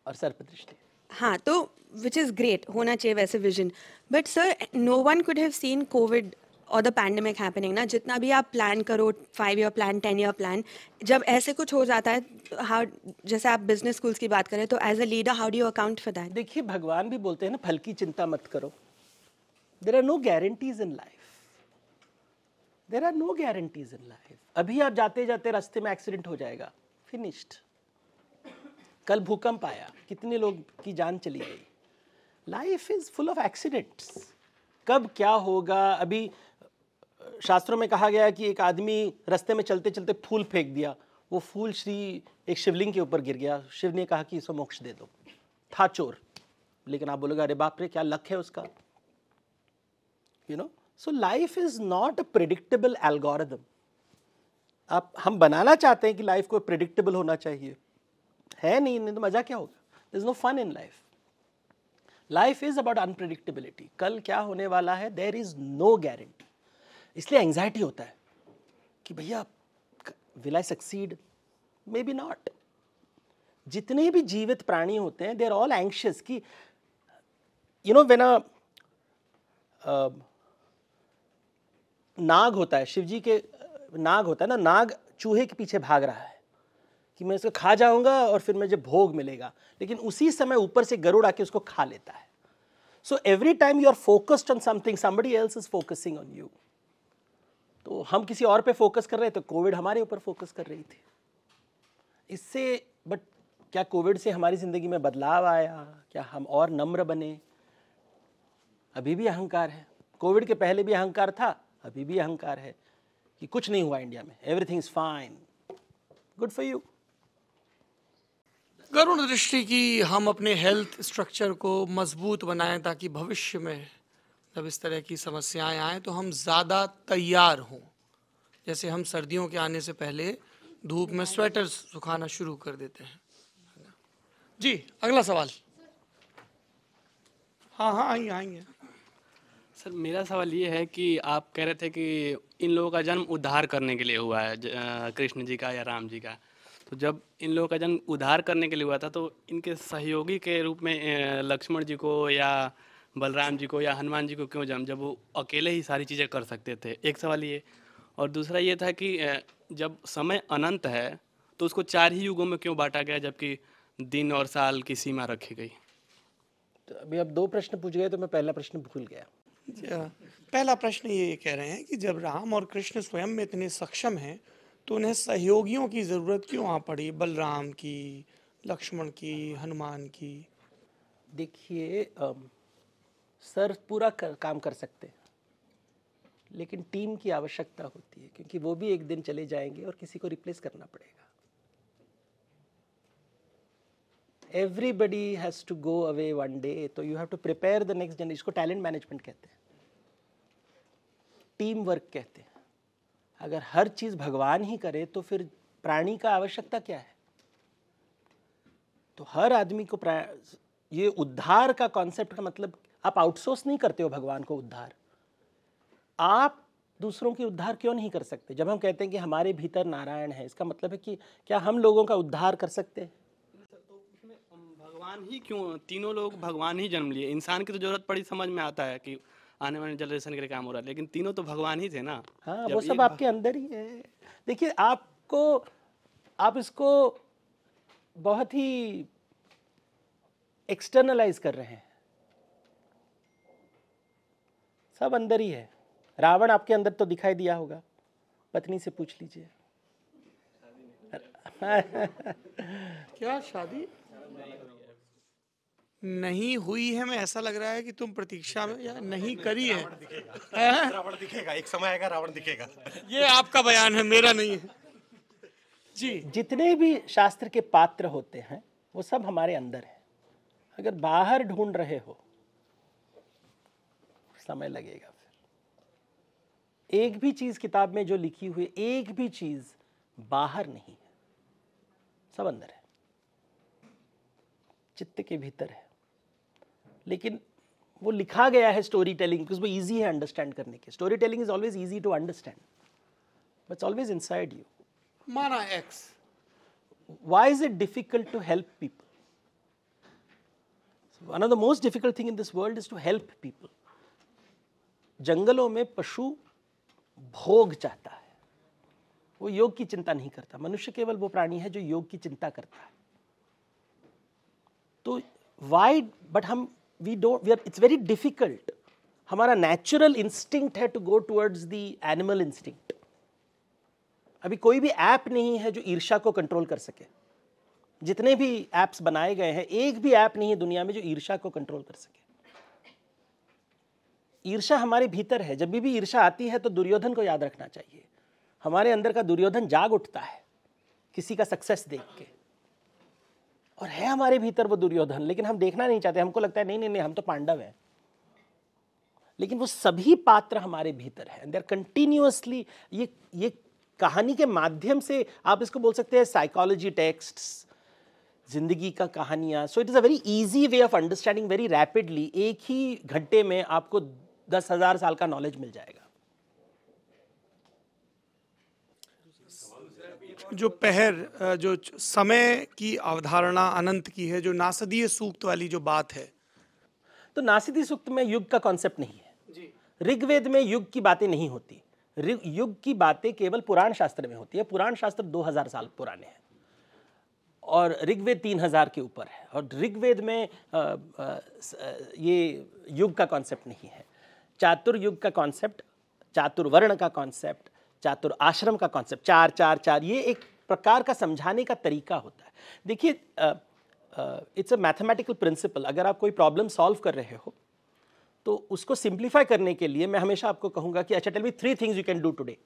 और सर्प दृष्टि हाँ तो विच इज ग्रेट होना चाहिए वैसे vision but sir no one could have seen Covid और द पैंडमिक हैपनिंग ना जितना भी आप प्लान करो five year plan ten year plan जब ऐसे कुछ हो जाता है हाउ जैसे आप बिजनेस स्कूल्स की बात करें तो as a leader how do you account for that देखिए भगवान भी बोलते हैं ना फल की चिंता मत करो there are no guarantees in life there are no guarantees in life अभी आप जाते जाते रास्ते में एक्सीडेंट हो जाएगा फिनिश्ड कल भूकंप आया कितने लोग की जान चली गई life is full of accidents कब क्या होगा अभी शास्त्रों में कहा गया कि एक आदमी रास्ते में चलते चलते फूल फेंक दिया वो फूल श्री एक शिवलिंग के ऊपर गिर गया शिव ने कहा कि इसको मोक्ष दे दो था चोर लेकिन आप बोलोगे अरे बाप रे क्या लक है उसका you know so life is not a predictable algorithm आप हम बनाना चाहते हैं कि लाइफ को प्रिडिक्टेबल होना चाहिए है नहीं नहीं तो मज़ा क्या होगा is no fun in life life is about unpredictability कल क्या होने वाला है देर इज नो गारंटी इसलिए एंग्जाइटी होता है कि भैया will I succeed maybe not जितने भी जीवित प्राणी होते हैं दे आर ऑल एंशियस कि यू नो वेन अ नाग होता है शिवजी के नाग होता है ना नाग चूहे के पीछे भाग रहा है कि मैं इसको खा जाऊंगा और फिर मुझे भोग मिलेगा लेकिन उसी समय ऊपर से गरुड़ आके उसको खा लेता है so every time you are focused on something somebody else is focusing on you तो हम किसी और पे फोकस कर रहे थे कोविड तो हमारे ऊपर फोकस कर रही थी इससे बट क्या कोविड से हमारी ज़िंदगी में बदलाव आया क्या हम और नम्र बने अभी भी अहंकार है कोविड के पहले भी अहंकार था अभी भी अहंकार है कि कुछ नहीं हुआ इंडिया में everything is fine good for you गरुण दृष्टि की हम अपने हेल्थ स्ट्रक्चर को मजबूत बनाएं ताकि भविष्य में जब इस तरह की समस्याएं आएँ तो हम ज़्यादा तैयार हों जैसे हम सर्दियों के आने से पहले धूप में स्वेटर सुखाना शुरू कर देते हैं जी अगला सवाल हाँ हाँ आइए आइए सर मेरा सवाल ये है कि आप कह रहे थे कि इन लोगों का जन्म उद्धार करने के लिए हुआ है कृष्ण जी का या राम जी का तो जब इन लोगों का जन्म उधार करने के लिए हुआ था तो इनके सहयोगी के रूप में लक्ष्मण जी को या बलराम जी को या हनुमान जी को क्यों जन्म जब वो अकेले ही सारी चीज़ें कर सकते थे एक सवाल ये और दूसरा ये था कि जब समय अनंत है तो उसको चार ही युगों में क्यों बांटा गया जबकि दिन और साल की सीमा रखी गई तो अभी अब दो प्रश्न पूछ गए तो मैं पहला प्रश्न भूल गया अच्छा, पहला प्रश्न ये कह रहे हैं कि जब राम और कृष्ण स्वयं में इतने सक्षम हैं तो उन्हें सहयोगियों की ज़रूरत क्यों आ पड़ी बलराम की लक्ष्मण की हनुमान की देखिए सर पूरा कर, काम कर सकते हैं लेकिन टीम की आवश्यकता होती है क्योंकि वो भी एक दिन चले जाएंगे और किसी को रिप्लेस करना पड़ेगा everybody has to go away one day तो you have to prepare the next generation इसको टैलेंट मैनेजमेंट कहते हैं टीम वर्क कहते हैं अगर हर चीज़ भगवान ही करे तो फिर प्राणी का आवश्यकता क्या है तो हर आदमी को ये उद्धार का कॉन्सेप्ट का मतलब आप आउटसोर्स नहीं करते हो भगवान को उद्धार आप दूसरों की उद्धार क्यों नहीं कर सकते जब हम कहते हैं कि हमारे भीतर नारायण है इसका मतलब है कि क्या हम लोगों का उद्धार कर सकते हैं तो भगवान ही क्यों तीनों लोग भगवान ही जन्म लिए इंसान की तो जरूरत पड़ी समझ में आता है कि आने वाले जनरेशन के लिए काम हो रहा है लेकिन तीनों तो भगवान ही थे ना हाँ वो सब आपके अंदर ही है देखिए आपको आप इसको बहुत ही एक्सटर्नलाइज कर रहे हैं सब अंदर ही है रावण आपके अंदर तो दिखाई दिया होगा पत्नी से पूछ लीजिए क्या शादी नहीं हुई है मैं ऐसा लग रहा है कि तुम प्रतीक्षा में या नहीं करी है रावण दिखेगा एक समय आएगा रावण दिखेगा ये आपका बयान है मेरा नहीं है जी जितने भी शास्त्र के पात्र होते हैं वो सब हमारे अंदर है अगर बाहर ढूंढ रहे हो समय लगेगा फिर एक भी चीज किताब में जो लिखी हुई एक भी चीज बाहर नहीं है सब अंदर है चित्त के भीतर है लेकिन वो लिखा गया है स्टोरी टेलिंग बिकॉज वो ईजी है अंडरस्टैंड करने के story telling is always easy to understand but always inside you माना X Y is it difficult to help people one of the most difficult thing in this world is to help people जंगलों में पशु भोग चाहता है वो योग की चिंता नहीं करता मनुष्य केवल वो प्राणी है जो योग की चिंता करता है तो वाई बट हम we don't we are it's very difficult हमारा नेचुरल इंस्टिंक्ट है to go towards the animal instinct अभी कोई भी ऐप नहीं है जो ईर्षा को कंट्रोल कर सके जितने भी ऐप्स बनाए गए हैं एक भी ऐप नहीं है दुनिया में जो ईर्षा को कंट्रोल कर सके ईर्षा हमारे भीतर है जब भी ईर्षा आती है तो दुर्योधन को याद रखना चाहिए हमारे अंदर का दुर्योधन जाग उठता है किसी का सक्सेस देख के और है हमारे भीतर वो दुर्योधन लेकिन हम देखना नहीं चाहते हमको लगता है नहीं नहीं नहीं हम तो पांडव हैं लेकिन वो सभी पात्र हमारे भीतर हैं देर कंटिन्यूअसली ये ये कहानी के माध्यम से आप इसको बोल सकते हैं साइकोलॉजी टेक्स्ट जिंदगी का कहानियाँ so it is a very easy way of understanding very rapidly एक ही घंटे में आपको दस हज़ार साल का नॉलेज मिल जाएगा जो पहर जो समय की अवधारणा अनंत की है जो नासदीय सूक्त वाली जो बात है तो नासदीय सूक्त में युग का कॉन्सेप्ट नहीं है ऋग्वेद में युग की बातें नहीं होती युग की बातें केवल पुराण शास्त्र में होती है पुराण शास्त्र 2000 साल पुराने हैं और ऋग्वेद 3000 के ऊपर है और ऋग्वेद में आ, आ, ये युग का कॉन्सेप्ट नहीं है चातुर्युग का कॉन्सेप्ट चातुर्वर्ण का कॉन्सेप्ट चातुर आश्रम का कॉन्सेप्ट चार चार चार ये एक प्रकार का समझाने का तरीका होता है देखिए इट्स अ मैथमेटिकल प्रिंसिपल अगर आप कोई प्रॉब्लम सॉल्व कर रहे हो तो उसको सिंप्लीफाई करने के लिए मैं हमेशा आपको कहूंगा कि अच्छा tell me three things you can do today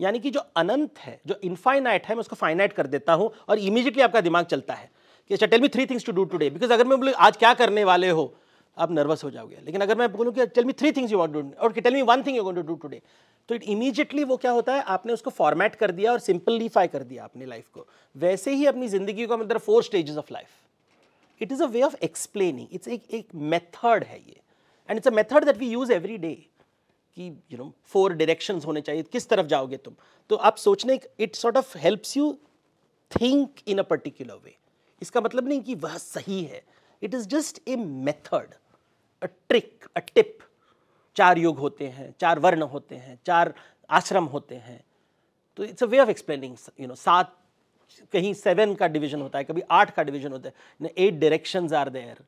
यानी कि जो अनंत है जो इनफाइनाइट है मैं उसको फाइनाइट कर देता हूं और इमीजिएटली आपका दिमाग चलता है कि अच्छा tell me three things to do today because अगर मैं बोलूँ आज क्या करने वाले हो आप नर्वस हो जाओगे लेकिन अगर मैं बोलूँ कि tell me three things you want do और tell me one thing you want to do today तो इट इमीजिएटली वो क्या होता है आपने उसको फॉर्मेट कर दिया और सिंपलीफाई कर दिया अपनी लाइफ को वैसे ही अपनी जिंदगी को मतलब four stages of life it is a way of explaining it's एक एक मेथड है ये and it's a method that we use every day कि यू नो फोर डायरेक्शन होने चाहिए किस तरफ जाओगे तुम तो आप सोचने it sort of helps you think in a particular way इसका मतलब नहीं कि वह सही है it is just a method a trick a tip चार युग होते हैं चार वर्ण होते हैं चार आश्रम होते हैं तो it's a way of explaining you know सात कहीं सेवन का डिवीजन होता है कभी आठ का डिवीजन होता है eight direction are there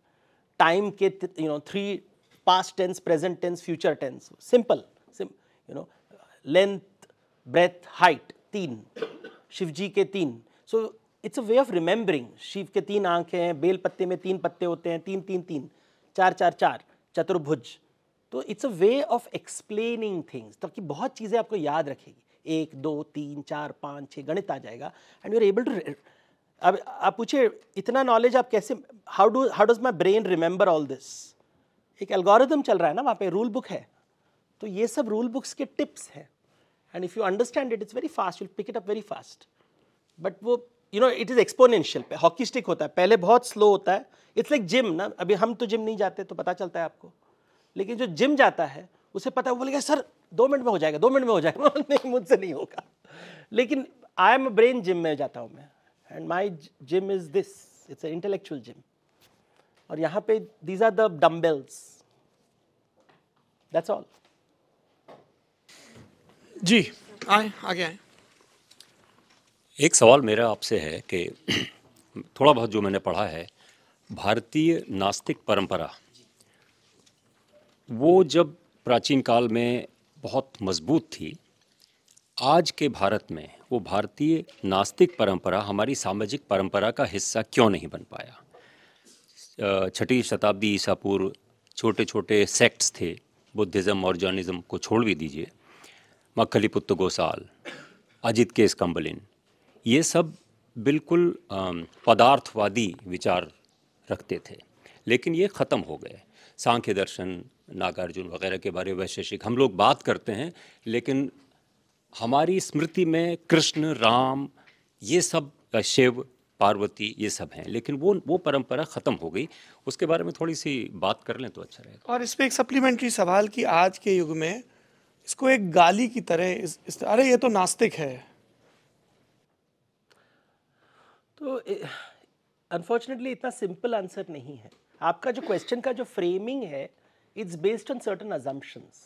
time के you know three past tense present tense future tense simple you know length breadth height तीन शिव जी के तीन so it's a way of remembering Shiva के तीन आंखें हैं बेल पत्ते में तीन पत्ते होते हैं तीन तीन तीन चार चार चार चतुर्भुज तो it's a way of explaining things ताकि बहुत चीज़ें आपको याद रखेगी एक दो तीन चार पाँच छः गणित आ जाएगा and you are able to अब आप पूछे इतना नॉलेज आप कैसे how do how does my brain remember all this एक एल्गोरिदम चल रहा है ना वहाँ पे रूल बुक है तो ये सब रूल बुक्स के टिप्स हैं and if you understand it it's very fast you pick it up very fast but वो you know it is exponential पे हॉकी स्टिक होता है पहले बहुत स्लो होता है इट्स लाइक जिम ना अभी हम तो जिम नहीं जाते तो पता चलता है आपको लेकिन जो जिम जाता है उसे पता है वो बोलेगा सर दो मिनट में हो जाएगा दो मिनट में हो जाएगा नहीं मुझसे नहीं होगा लेकिन आई एम ब्रेन जिम में जाता हूँ मैं and my gym is this it's a intellectual gym और यहाँ पे these are the dumbbells that's all जी आए आगे आए एक सवाल मेरा आपसे है कि थोड़ा बहुत जो मैंने पढ़ा है भारतीय नास्तिक परंपरा वो जब प्राचीन काल में बहुत मजबूत थी आज के भारत में वो भारतीय नास्तिक परंपरा हमारी सामाजिक परंपरा का हिस्सा क्यों नहीं बन पाया छठी शताब्दी ईसा पूर्व छोटे छोटे सेक्ट्स थे बुद्धिज़्म और जॉनिज़्म को छोड़ भी दीजिए मक्खली पुत्र गोसाल अजित केस कम्बलिन ये सब बिल्कुल पदार्थवादी विचार रखते थे लेकिन ये ख़त्म हो गए सांख्य दर्शन नागार्जुन वगैरह के बारे में वैशेषिक हम लोग बात करते हैं लेकिन हमारी स्मृति में कृष्ण राम ये सब शिव पार्वती ये सब हैं लेकिन वो वो परंपरा ख़त्म हो गई उसके बारे में थोड़ी सी बात कर लें तो अच्छा रहेगा और इस पर एक सप्लीमेंट्री सवाल कि आज के युग में इसको एक गाली की तरह इस, इस, अरे ये तो नास्तिक है तो अनफॉर्चुनेटली इतना सिंपल आंसर नहीं है आपका जो क्वेश्चन का जो फ्रेमिंग है it's based on certain assumptions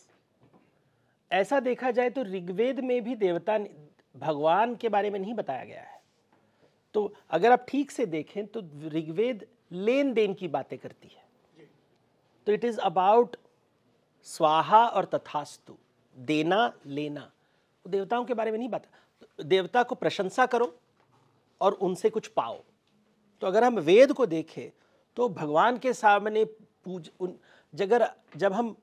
ऐसा देखा जाए तो ऋग्वेद में भी देवता भगवान के बारे में नहीं बताया गया है तो अगर आप ठीक से देखें तो ऋग्वेद लेन देन की बातें करती है तो इट इज़ अबाउट स्वाहा और तथास्तु देना लेना देवताओं के बारे में नहीं बता देवता को प्रशंसा करो और उनसे कुछ पाओ तो अगर हम वेद को देखें तो भगवान के सामने पूज उन जगह जब हम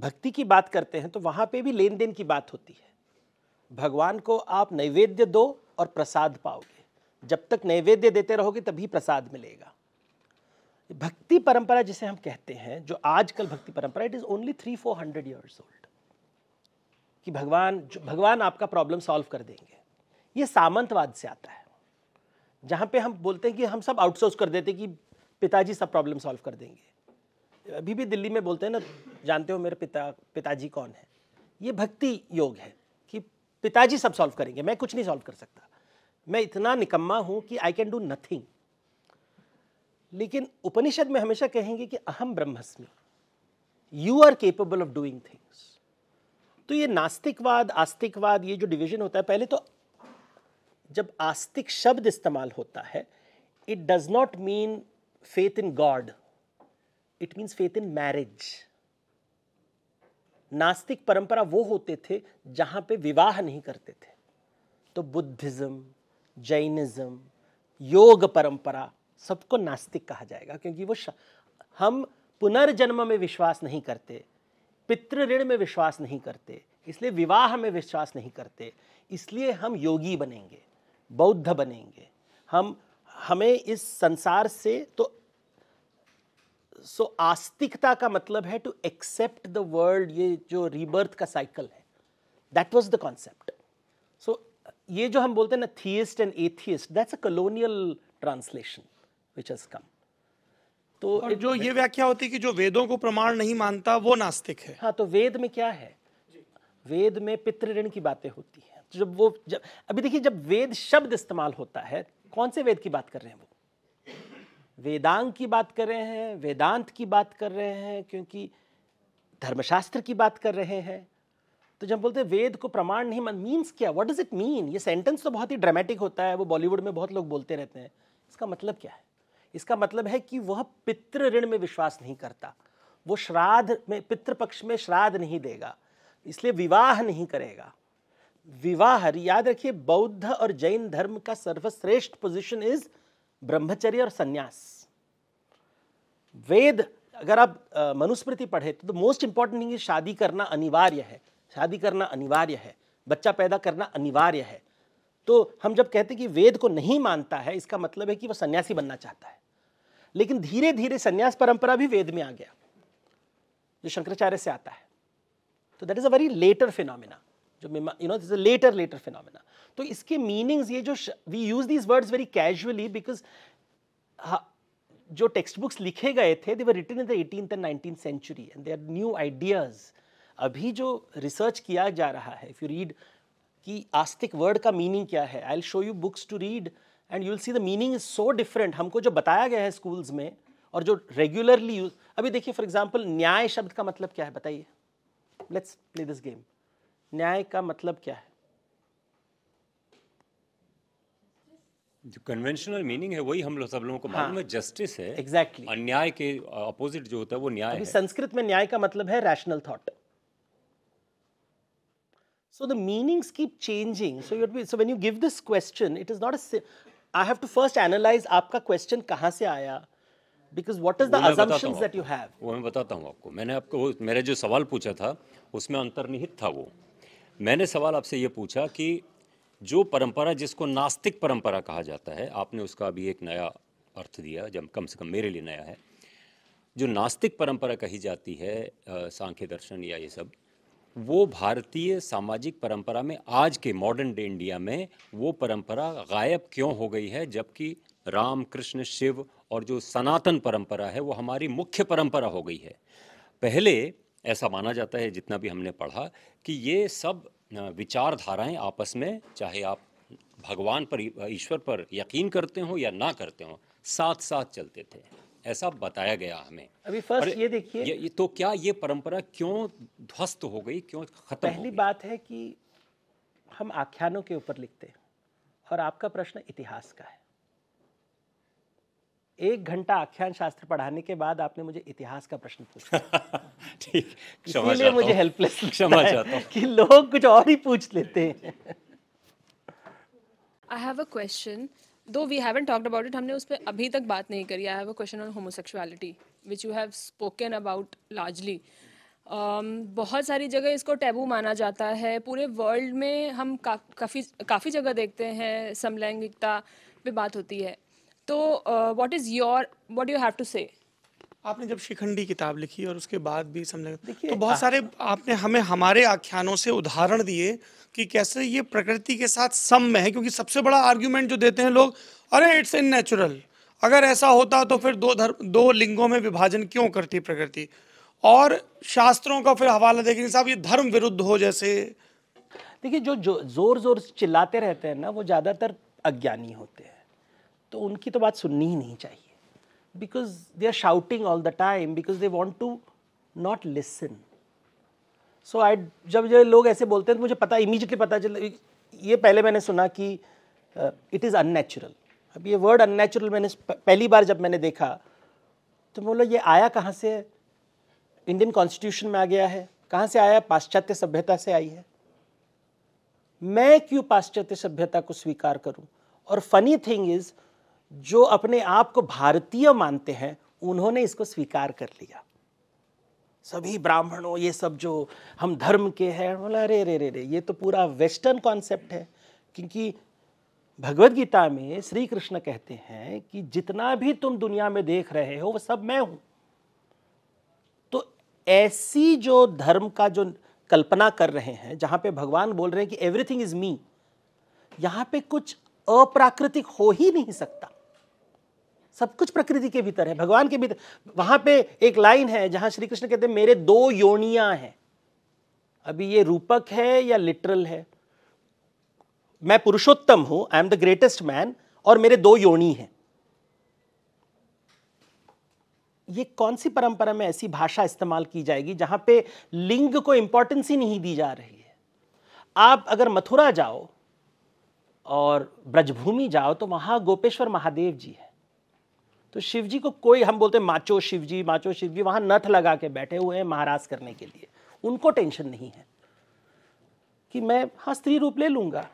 भक्ति की बात करते हैं तो वहाँ पे भी लेन देन की बात होती है भगवान को आप नैवेद्य दो और प्रसाद पाओगे जब तक नैवेद्य देते रहोगे तभी प्रसाद मिलेगा भक्ति परंपरा जिसे हम कहते हैं जो आजकल भक्ति परंपरा it is only three four hundred years old कि भगवान भगवान आपका प्रॉब्लम सॉल्व कर देंगे ये सामंतवाद से आता है जहां पे हम बोलते हैं कि हम सब आउटसोर्स कर देते कि पिताजी सब प्रॉब्लम सॉल्व कर देंगे अभी भी दिल्ली में बोलते हैं ना जानते हो मेरे पिता पिताजी कौन है ये भक्ति योग है कि पिताजी सब सॉल्व करेंगे मैं कुछ नहीं सॉल्व कर सकता मैं इतना निकम्मा हूं कि आई कैन डू नथिंग लेकिन उपनिषद में हमेशा कहेंगे कि अहम ब्रह्मस्मि you are capable of doing things तो ये नास्तिकवाद आस्तिकवाद ये जो डिवीजन होता है पहले तो जब आस्तिक शब्द इस्तेमाल होता है it does not mean faith in God it means faith in marriage नास्तिक परंपरा वो होते थे जहां पे विवाह नहीं करते थे तो बुद्धिज़्म जैनिज़्म योग परंपरा सबको नास्तिक कहा जाएगा क्योंकि वो हम पुनर्जन्म में विश्वास नहीं करते पितृ ऋण में विश्वास नहीं करते इसलिए विवाह में विश्वास नहीं करते इसलिए हम योगी बनेंगे बौद्ध बनेंगे हम हमें इस संसार से तो सो so, आस्तिकता का मतलब है टू एक्सेप्ट द वर्ल्ड ये जो रीबर्थ का साइकिल है that was the concept so ये जो हम बोलते हैं ना theist and atheist that's a colonial translation which has come तो और जो ये व्याख्या होती है कि जो वेदों को प्रमाण नहीं मानता वो नास्तिक है हाँ तो वेद में क्या है वेद में पितृण की बातें होती है जब वो जब अभी देखिए जब वेद शब्द इस्तेमाल होता है कौन से वेद की बात कर रहे हैं वो वेदांग की बात कर रहे हैं वेदांत की बात कर रहे हैं क्योंकि धर्मशास्त्र की बात कर रहे हैं तो जब बोलते हैं वेद को प्रमाण नहीं मान मीन्स क्या वट डज इट मीन ये सेंटेंस तो बहुत ही ड्रामेटिक होता है वो बॉलीवुड में बहुत लोग बोलते रहते हैं इसका मतलब क्या है इसका मतलब है कि वह पितृ ऋण में विश्वास नहीं करता वो श्राद्ध में पितृपक्ष में श्राद्ध नहीं देगा इसलिए विवाह नहीं करेगा विवाह याद रखिए बौद्ध और जैन धर्म का सर्वश्रेष्ठ पोजीशन इज ब्रह्मचर्य और संन्यास वेद अगर आप मनुस्मृति पढ़े तो मोस्ट इंपॉर्टेंट थिंग शादी करना अनिवार्य है शादी करना अनिवार्य है बच्चा पैदा करना अनिवार्य है तो हम जब कहते हैं कि वेद को नहीं मानता है इसका मतलब है कि वह सन्यासी बनना चाहता है लेकिन धीरे धीरे सन्यास परंपरा भी वेद में आ गया जो शंकराचार्य से आता है तो that is a very later phenomena जो you know this a later later phenomena तो इसके मीनिंग्स ये जो we use these words very casually because जो टेक्स्ट बुक्स लिखे गए थे they were written in the eighteen and nineteen century and they are new ideas अभी जो रिसर्च किया जा रहा है इफ़ यू रीड कि आस्तिक वर्ड का मीनिंग क्या है I'll show you books to read and you will see the meaning is so different हमको जो बताया गया है स्कूल्स में और जो रेगुलरली यूज अभी देखिए फॉर एग्जाम्पल न्याय शब्द का मतलब क्या है बताइए लेट्स प्ले दिस गेम न्याय का मतलब क्या है जो कन्वेंशनल मीनिंग है वही हम लोग सब लोगों को हाँ, मालूम है जस्टिस है एग्जैक्टली exactly. अन्याय के अपोजिट जो होता है वो न्याय है संस्कृत में न्याय का मतलब है rational thought so the meanings keep changing so you so when you give this question it is not I have to first analyse आपका क्वेश्चन कहां से आया because what is that you have वो मैं बताता हूं आपको मैंने आपको मेरा जो सवाल पूछा था उसमें अंतर्निहित था वो मैंने सवाल आपसे ये पूछा कि जो परंपरा जिसको नास्तिक परंपरा कहा जाता है आपने उसका अभी एक नया अर्थ दिया जब कम से कम मेरे लिए नया है जो नास्तिक परंपरा कही जाती है सांख्य दर्शन या ये सब वो भारतीय सामाजिक परंपरा में आज के मॉडर्न डे इंडिया में वो परंपरा गायब क्यों हो गई है जबकि राम कृष्ण शिव और जो सनातन परंपरा है वो हमारी मुख्य परंपरा हो गई है पहले ऐसा माना जाता है जितना भी हमने पढ़ा कि ये सब विचारधाराएं आपस में चाहे आप भगवान पर ईश्वर पर यकीन करते हो या ना करते हो साथ साथ चलते थे ऐसा बताया गया हमें अभी फर्स्ट ये देखिए तो क्या ये परंपरा क्यों ध्वस्त हो गई क्यों खत्म पहली बात है कि हम आख्यानों के ऊपर लिखते हैं और आपका प्रश्न इतिहास का है एक घंटा आख्यान शास्त्र पढ़ाने के बाद आपने मुझे इतिहास का प्रश्न पूछा ठीक इसीलिए मुझे हेल्पलेस क्षमा कि लोग कुछ और ही पूछ लेते हैं I have a question though we haven't talked about it हमने उस पर अभी तक बात नहीं करी I have a question on homosexuality which you have spoken about largely बहुत सारी जगह इसको टैबू माना जाता है पूरे वर्ल्ड में हम का, काफ़ी काफ़ी जगह देखते हैं समलैंगिकता पे बात होती है तो what is your what you have to say आपने जब शिखंडी किताब लिखी और उसके बाद भी समझ तो बहुत सारे आपने हमें हमारे आख्यानों से उदाहरण दिए कि कैसे ये प्रकृति के साथ सम में है क्योंकि सबसे बड़ा आर्ग्यूमेंट जो देते हैं लोग अरे इट्स इन नेचुरल अगर ऐसा होता तो फिर दो धर्म दो लिंगों में विभाजन क्यों करती प्रकृति और शास्त्रों का फिर हवाला देखेंगे साहब ये धर्म विरुद्ध हो जैसे देखिए जो, जो जोर जोर चिल्लाते रहते हैं ना वो ज़्यादातर अज्ञानी होते हैं तो उनकी तो बात सुननी ही नहीं चाहिए because they are shouting all the time because they want to not listen so I जब जो लोग ऐसे बोलते हैं तो मुझे पता इमीजिएटली पता चल ये पहले मैंने सुना कि इट इज़ अननेचुरल अब ये वर्ड अननेचुरल मैंने पहली बार जब मैंने देखा तो बोला ये आया कहाँ से इंडियन कॉन्स्टिट्यूशन में आ गया है कहाँ से आया पाश्चात्य सभ्यता से आई है मैं क्यों पाश्चात्य सभ्यता को स्वीकार करूँ और फनी थिंग इज़ जो अपने आप को भारतीय मानते हैं उन्होंने इसको स्वीकार कर लिया सभी ब्राह्मणों ये सब जो हम धर्म के हैं बोला अरे रे रे रे ये तो पूरा वेस्टर्न कॉन्सेप्ट है क्योंकि भगवत गीता में श्री कृष्ण कहते हैं कि जितना भी तुम दुनिया में देख रहे हो वो सब मैं हूं तो ऐसी जो धर्म का जो कल्पना कर रहे हैं जहां पे भगवान बोल रहे हैं कि एवरीथिंग इज मी यहां पे कुछ अप्राकृतिक हो ही नहीं सकता सब कुछ प्रकृति के भीतर है भगवान के भीतर वहां पे एक लाइन है जहां श्री कृष्ण कहते हैं मेरे दो योनिया हैं अभी ये रूपक है या लिटरल है मैं पुरुषोत्तम हूं I am the greatest man और मेरे दो योनी हैं ये कौन सी परंपरा में ऐसी भाषा इस्तेमाल की जाएगी जहां पे लिंग को इंपॉर्टेंस ही नहीं दी जा रही है आप अगर मथुरा जाओ और ब्रजभूमि जाओ तो वहां गोपेश्वर महादेव जी है तो शिव जी को कोई हम बोलते हैं माचो शिव जी माचो शिव जी वहां नथ लगा के बैठे हुए हैं महाराज करने के लिए उनको टेंशन नहीं है कि मैं हाँ स्त्री रूप ले लूंगा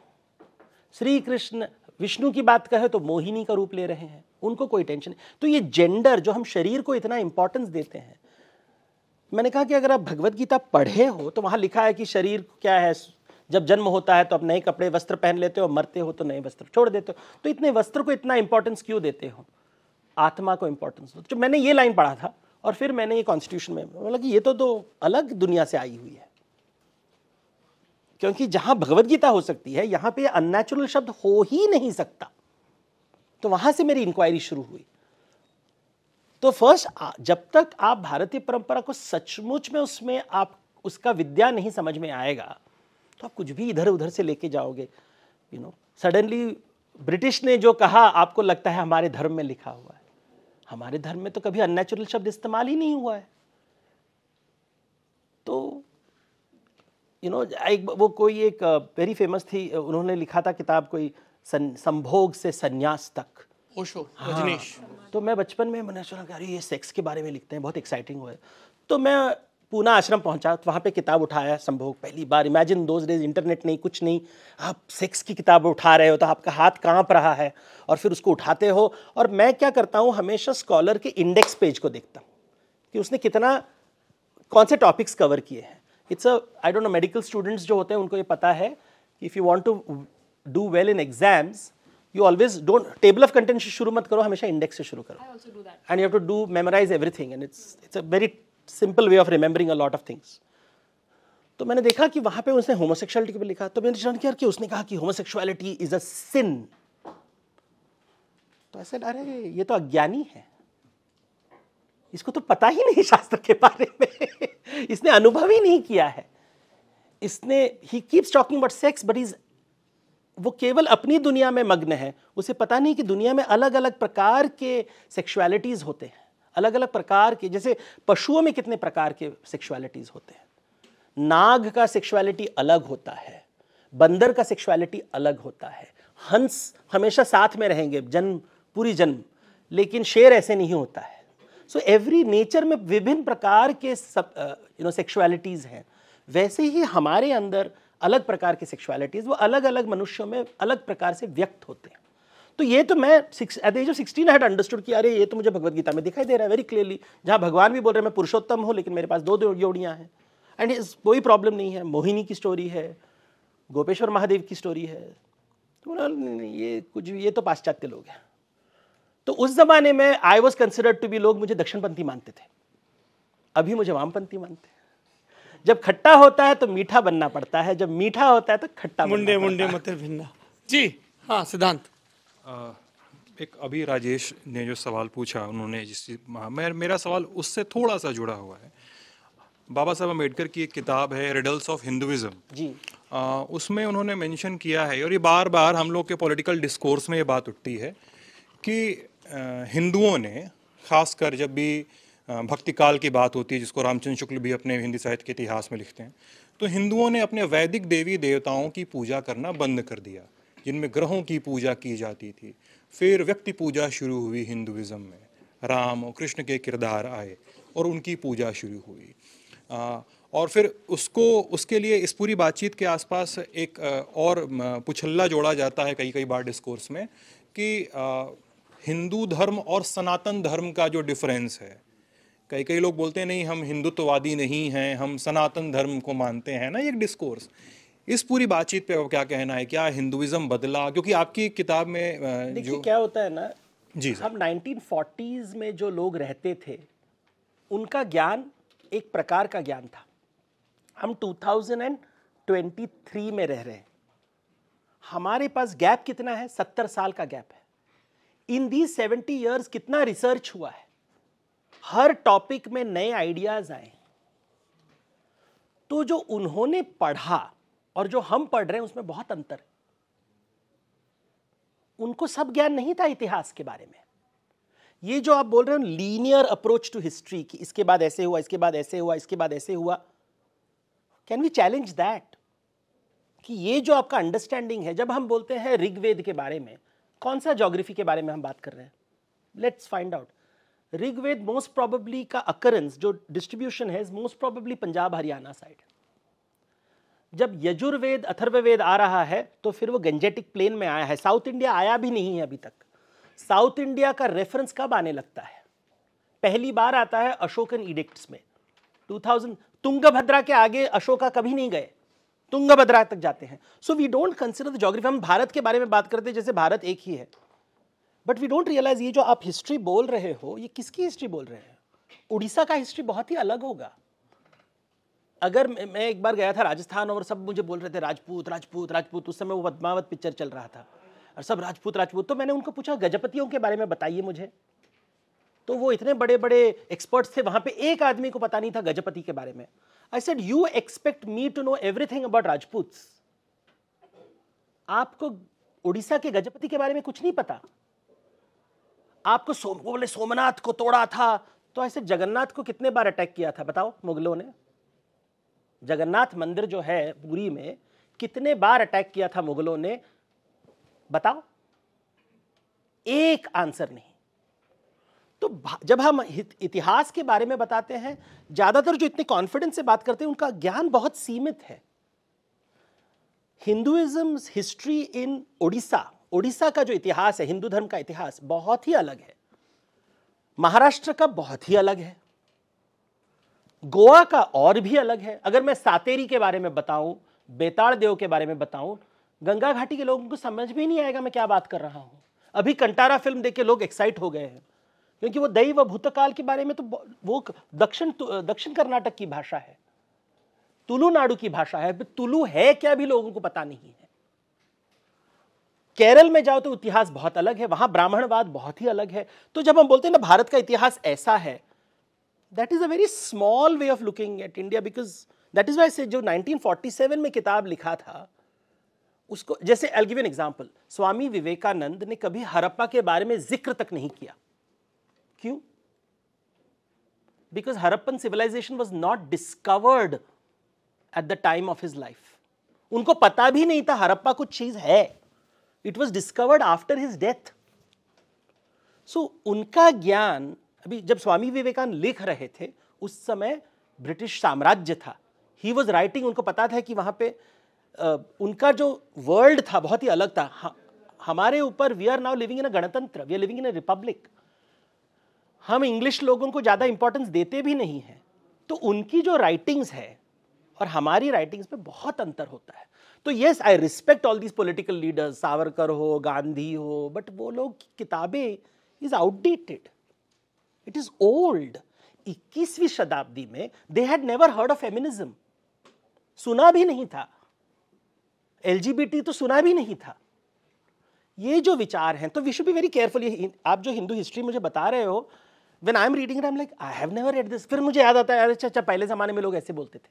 श्री कृष्ण विष्णु की बात कहे तो मोहिनी का रूप ले रहे हैं उनको कोई टेंशन नहीं तो ये जेंडर जो हम शरीर को इतना इंपॉर्टेंस देते हैं मैंने कहा कि अगर आप भगवत गीता पढ़े हो तो वहां लिखा है कि शरीर क्या है जब जन्म होता है तो आप नए कपड़े वस्त्र पहन लेते हो मरते हो तो नए वस्त्र छोड़ देते हो तो इतने वस्त्र को इतना इंपॉर्टेंस क्यों देते हो आत्मा को इम्पोर्टेंस दो जब मैंने ये लाइन पढ़ा था और फिर मैंने ये कॉन्स्टिट्यूशन में मतलब कि ये तो दो अलग दुनिया से आई हुई है क्योंकि जहां भगवदगीता हो सकती है यहां पे अननेचुरल शब्द हो ही नहीं सकता तो वहां से मेरी इंक्वायरी शुरू हुई तो फर्स्ट जब तक आप भारतीय परंपरा को सचमुच में उसमें आप उसका विद्या नहीं समझ में आएगा तो आप कुछ भी इधर उधर से लेके जाओगे यू नो सडनली ब्रिटिश ने जो कहा आपको लगता है हमारे धर्म में लिखा हुआ हमारे धर्म में तो कभी अननेचुरल शब्द इस्तेमाल ही नहीं हुआ है तो यू नो एक वो कोई एक वेरी uh, फेमस थी uh, उन्होंने लिखा था किताब कोई सन, संभोग से संन्यास तक ओशो हाँ, तो मैं बचपन में मैंने सुना कि अरे ये सेक्स के बारे में लिखते हैं बहुत एक्साइटिंग हुआ है तो मैं पूना आश्रम पहुंचा तो वहाँ पे किताब उठाया संभोग पहली बार इमेजिन दोज डेज इंटरनेट नहीं कुछ नहीं आप सेक्स की किताब उठा रहे हो तो आपका हाथ कांप रहा है और फिर उसको उठाते हो और मैं क्या करता हूँ हमेशा स्कॉलर के इंडेक्स पेज को देखता हूँ कि उसने कितना कौन से टॉपिक्स कवर किए हैं it's a I don't know medical students जो होते हैं उनको ये पता है कि if you want to do well in exams you always don't table of content से शुरू मत करो हमेशा इंडेक्स से शुरू करो and you have to do memorise everything and it's it's a very simple way of remembering a lot of things तो मैंने देखा कि वहां पे उसने होमोसेक्सुअलिटी के पे लिखा तो मैंने रिटर्न किया कि उसने कहा कि होमोसेक्सुअलिटी इज अ सिन तो ऐसे अरे ये तो अज्ञानी है इसको तो पता ही नहीं शास्त्र के बारे में इसने अनुभव ही नहीं किया है इसने ही keeps talking about sex but is वो केवल अपनी दुनिया में मग्न है उसे पता नहीं कि दुनिया में अलग अलग प्रकार के सेक्सुअलिटीज़ होते हैं अलग अलग प्रकार के जैसे पशुओं में कितने प्रकार के सेक्सुअलिटीज़ होते हैं नाग का सेक्सुअलिटी अलग होता है बंदर का सेक्सुअलिटी अलग होता है हंस हमेशा साथ में रहेंगे जन्म पूरी जन्म लेकिन शेर ऐसे नहीं होता है सो एवरी नेचर में विभिन्न प्रकार के सब यू नो सेक्सुअलिटीज़ हैं वैसे ही हमारे अंदर अलग प्रकार की सेक्सुअलिटीज़ वो अलग अलग मनुष्यों में अलग प्रकार से व्यक्त होते हैं तो ये तो मैं at the age of sixteen had understood किया ये तो मुझे भगवदगीता में दिखाई दे रहा है वेरी क्लियरली जहाँ भगवान भी बोल रहे हैं मैं पुरुषोत्तम हूँ लेकिन मेरे पास दो जोड़ियाँ हैं एंड कोई प्रॉब्लम नहीं है मोहिनी की स्टोरी है गोपेश्वर महादेव की स्टोरी है तो ये कुछ ये तो पाश्चात्य लोग हैं तो उस जमाने में I was considered to be लोग मुझे दक्षिणपंथी मानते थे अभी मुझे वामपंथी मानते हैं जब खट्टा होता है तो मीठा बनना पड़ता है जब मीठा होता है तो खट्टा मुंडे मुंडे मतलब भिन्ना जी हाँ सिद्धांत एक अभी राजेश ने जो सवाल पूछा उन्होंने जिस हाँ, मैं मेरा सवाल उससे थोड़ा सा जुड़ा हुआ है बाबा साहब अम्बेडकर की एक किताब है रिडल्स ऑफ हिंदुज़म जी आ, उसमें उन्होंने मेंशन किया है और ये बार बार हम लोग के पॉलिटिकल डिस्कोर्स में ये बात उठती है कि हिंदुओं ने खासकर जब भी भक्ति काल की बात होती है जिसको रामचंद्र शुक्ल भी अपने हिंदी साहित्य के इतिहास में लिखते हैं तो हिंदुओं ने अपने वैदिक देवी देवताओं की पूजा करना बंद कर दिया जिनमें ग्रहों की पूजा की जाती थी फिर व्यक्ति पूजा शुरू हुई हिंदुज़म में राम और कृष्ण के किरदार आए और उनकी पूजा शुरू हुई आ, और फिर उसको उसके लिए इस पूरी बातचीत के आसपास एक और पुछल्ला जोड़ा जाता है कई कई बार डिस्कोर्स में कि हिंदू धर्म और सनातन धर्म का जो डिफरेंस है कई कई लोग बोलते हैं नहीं हम हिंदुत्ववादी नहीं हैं हम सनातन धर्म को मानते हैं ना एक डिस्कोर्स इस पूरी बातचीत पे क्या कहना है क्या हिंदुइज्म बदला क्योंकि आपकी किताब में जो क्या होता है ना जी हम नाइनटीन में जो लोग रहते थे उनका ज्ञान एक प्रकार का ज्ञान था हम 2023 में रह रहे हैं हमारे पास गैप कितना है सत्तर साल का गैप है इन दी सेवेंटी इयर्स कितना रिसर्च हुआ है हर टॉपिक में नए आइडियाज आए तो जो उन्होंने पढ़ा और जो हम पढ़ रहे हैं उसमें बहुत अंतर है उनको सब ज्ञान नहीं था इतिहास के बारे में ये जो आप बोल रहे हो लीनियर अप्रोच टू हिस्ट्री कि इसके बाद ऐसे हुआ इसके बाद ऐसे हुआ इसके बाद ऐसे हुआ कैन वी चैलेंज दैट कि ये जो आपका अंडरस्टैंडिंग है जब हम बोलते हैं ऋग्वेद के बारे में कौन सा जोग्राफी के बारे में हम बात कर रहे हैं let's find out Rigveda most probably का अकरेंस जो डिस्ट्रीब्यूशन है most probably Punjab Haryana side जब यजुर्वेद अथर्ववेद आ रहा है तो फिर वो गंजेटिक प्लेन में आया है साउथ इंडिया आया भी नहीं है अभी तक साउथ इंडिया का रेफरेंस कब आने लगता है पहली बार आता है अशोकन इडिक्ट्स में 2000 तुंगभद्रा के आगे अशोका कभी नहीं गए तुंगभद्रा तक जाते हैं so we don't consider the geography हम भारत के बारे में बात करते हैं जैसे भारत एक ही है बट वी डोंट रियलाइज ये जो आप हिस्ट्री बोल रहे हो ये किसकी हिस्ट्री बोल रहे हैं उड़ीसा का हिस्ट्री बहुत ही अलग होगा अगर मैं एक बार गया था राजस्थान और सब मुझे बोल रहे थे राजपूत राजपूत राजपूत उस समय वो पद्मावत पिक्चर चल रहा था और सब राजपूत राजपूत तो मैंने उनको पूछा गजपतियों के बारे में बताइए मुझे तो वो इतने बड़े बड़े एक्सपर्ट्स थे वहाँ पे एक आदमी को पता नहीं था गजपति के बारे में I said you expect me to know everything about Rajput आपको उड़ीसा के गजपति के बारे में कुछ नहीं पता आपको सोम बोले सोमनाथ को तोड़ा था तो ऐसे जगन्नाथ को कितने बार अटैक किया था बताओ मुगलों ने जगन्नाथ मंदिर जो है पूरी में कितने बार अटैक किया था मुगलों ने बताओ एक आंसर नहीं तो जब हम इतिहास के बारे में बताते हैं ज्यादातर जो इतने कॉन्फिडेंस से बात करते हैं उनका ज्ञान बहुत सीमित है Hinduism history in Odisha Odisha का जो इतिहास है हिंदू धर्म का इतिहास बहुत ही अलग है महाराष्ट्र का बहुत ही अलग है गोवा का और भी अलग है अगर मैं सातेरी के बारे में बताऊं बेताड़ देव के बारे में बताऊं गंगा घाटी के लोगों को समझ भी नहीं आएगा मैं क्या बात कर रहा हूं अभी कंटारा फिल्म देख के लोग एक्साइट हो गए हैं क्योंकि वो दैव भूतकाल के बारे में तो वो दक्षिण दक्षिण कर्नाटक की भाषा है तुलुनाडु की भाषा है तुलु है क्या भी लोगों को पता नहीं है केरल में जाओ तो इतिहास बहुत अलग है वहां ब्राह्मणवाद बहुत ही अलग है तो जब हम बोलते हैं ना भारत का इतिहास ऐसा है that is a very small way of looking at India because that is why से जो 1947 में किताब लिखा था उसको जैसे I'll give an example Swami Vivekananda ने कभी हरप्पा के बारे में जिक्र तक नहीं किया क्यों because Harappan civilisation was not discovered at the time of his life उनको पता भी नहीं था हरप्पा कुछ चीज है it was discovered after his death so उनका ज्ञान अभी जब स्वामी विवेकानंद लिख रहे थे उस समय ब्रिटिश साम्राज्य था ही वॉज राइटिंग उनको पता था कि वहाँ पे आ, उनका जो वर्ल्ड था बहुत ही अलग था हमारे ऊपर we are now living in a गणतंत्र we are living in a republic हम इंग्लिश लोगों को ज़्यादा इंपॉर्टेंस देते भी नहीं हैं तो उनकी जो राइटिंग्स है और हमारी राइटिंग्स में बहुत अंतर होता है तो yes I respect all these political leaders Savarkar हो गांधी हो बट वो लोग किताबें is outdated it is old 21वीं शताब्दी में they had never heard of feminism सुना भी नहीं था एलजीबीटी तो सुना भी नहीं था ये जो विचार हैं तो we should be very careful आप जो हिंदू हिस्ट्री मुझे बता रहे हो when I am reading I am like I have never read this फिर मुझे याद आता है अच्छा अच्छा पहले ज़माने में लोग ऐसे बोलते थे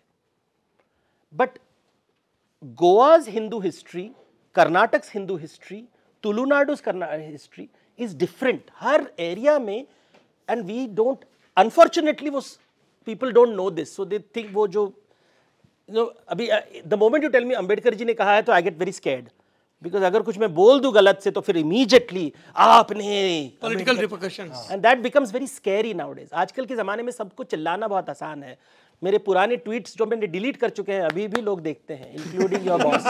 but Goa's Hindu history Karnataka Hindu history Tulunadu's history is different हर एरिया में एंड वी डोंट अनफॉर्चुनेटली वो people don't know this so they think वो जो नो अभी the moment you tell me Ambedkar ji ने कहा है तो I get very scared because अगर कुछ मैं बोल दू गलत से तो फिर इमीजिएटली आपने political repercussions and that becomes very scary nowadays आजकल के ज़माने में सबको चिल्लाना बहुत आसान है मेरे पुराने ट्वीट्स जो मैंने डिलीट कर चुके हैं अभी भी लोग देखते हैं इंक्लूडिंग योर बॉस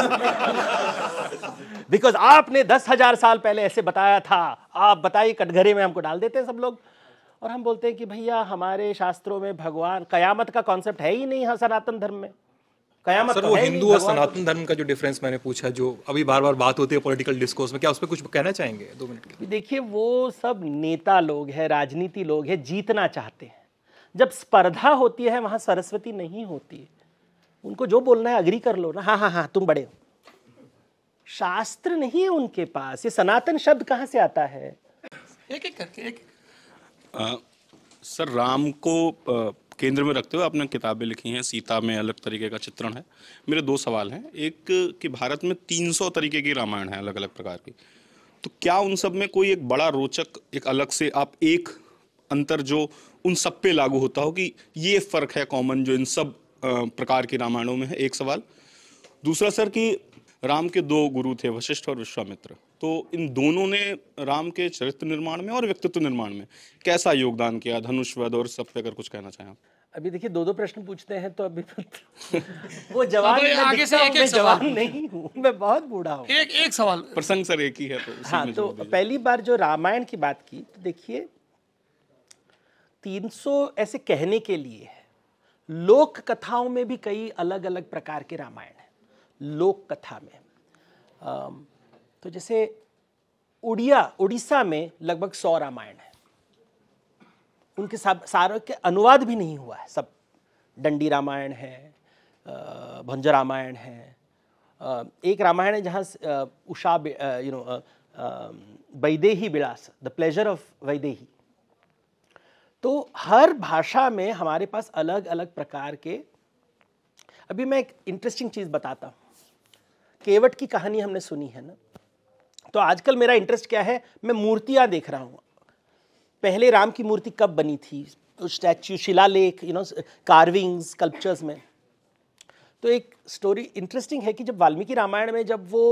बिकॉज आपने दस हजार साल पहले ऐसे बताया था आप बताइए कटघरे में हमको डाल देते हैं सब लोग और हम बोलते हैं कि भैया हमारे शास्त्रों में भगवान कयामत का कॉन्सेप्ट है ही नहीं है सनातन धर्म में कयामत सर, तो वो हिंदू और सनातन धर्म का जो डिफरेंस मैंने पूछा जो अभी बार बार बात होती है पॉलिटिकल डिस्कोर्स में क्या उस पर कुछ कहना चाहेंगे दो मिनट देखिए वो सब नेता लोग हैं राजनीति लोग हैं जीतना चाहते हैं जब स्पर्धा होती है वहाँ सरस्वती नहीं होती उनको जो बोलना है अग्री कर लो ना हाँ हाँ हाँ तुम बड़े हो शास्त्र नहीं है उनके पास ये सनातन शब्द कहाँ से आता है एक एक करके एक सर राम को केंद्र में रखते हुए आपने किताबें लिखी हैं सीता में अलग तरीके का चित्रण है मेरे दो सवाल हैं एक कि भारत में 300 तरीके की रामायण है अलग अलग प्रकार की तो क्या उन सब में कोई एक बड़ा रोचक एक अलग से आप एक अंतर जो उन सब पे लागू होता हो कि ये फ़र्क है कॉमन जो इन सब प्रकार की रामायणों में है एक सवाल दूसरा सर कि राम के दो गुरु थे वशिष्ठ और विश्वामित्र तो इन दोनों ने राम के चरित्र निर्माण में और व्यक्तित्व निर्माण में कैसा योगदान किया धनुष वध और सब पे अगर कुछ कहना चाहें आप अभी देखिए दो दो प्रश्न पूछते हैं तो अभी वो जवाब तो तो आगे से एक एक जवान नहीं हूँ मैं बहुत बूढ़ा हूँ एक एक सवाल प्रसंग सर एक ही है तो हाँ तो पहली बार जो रामायण की बात की तो देखिए 300 ऐसे कहने के लिए है लोक कथाओं में भी कई अलग अलग प्रकार के रामायण हैं लोक कथा में तो जैसे उड़िया उड़ीसा में लगभग सौ रामायण है उनके सारों के अनुवाद भी नहीं हुआ है सब डंडी रामायण है भंज रामायण है एक रामायण है जहाँ उषा you know Vaidehi Vilas the pleasure of Vaidehi तो हर भाषा में हमारे पास अलग अलग प्रकार के अभी मैं एक इंटरेस्टिंग चीज़ बताता हूँ केवट की कहानी हमने सुनी है ना तो आजकल मेरा इंटरेस्ट क्या है मैं मूर्तियाँ देख रहा हूँ पहले राम की मूर्ति कब बनी थी स्टैच्यू शिलालेख यू नो कार्विंग्स कल्पचर्स में तो एक स्टोरी इंटरेस्टिंग है कि जब वाल्मीकि रामायण में जब वो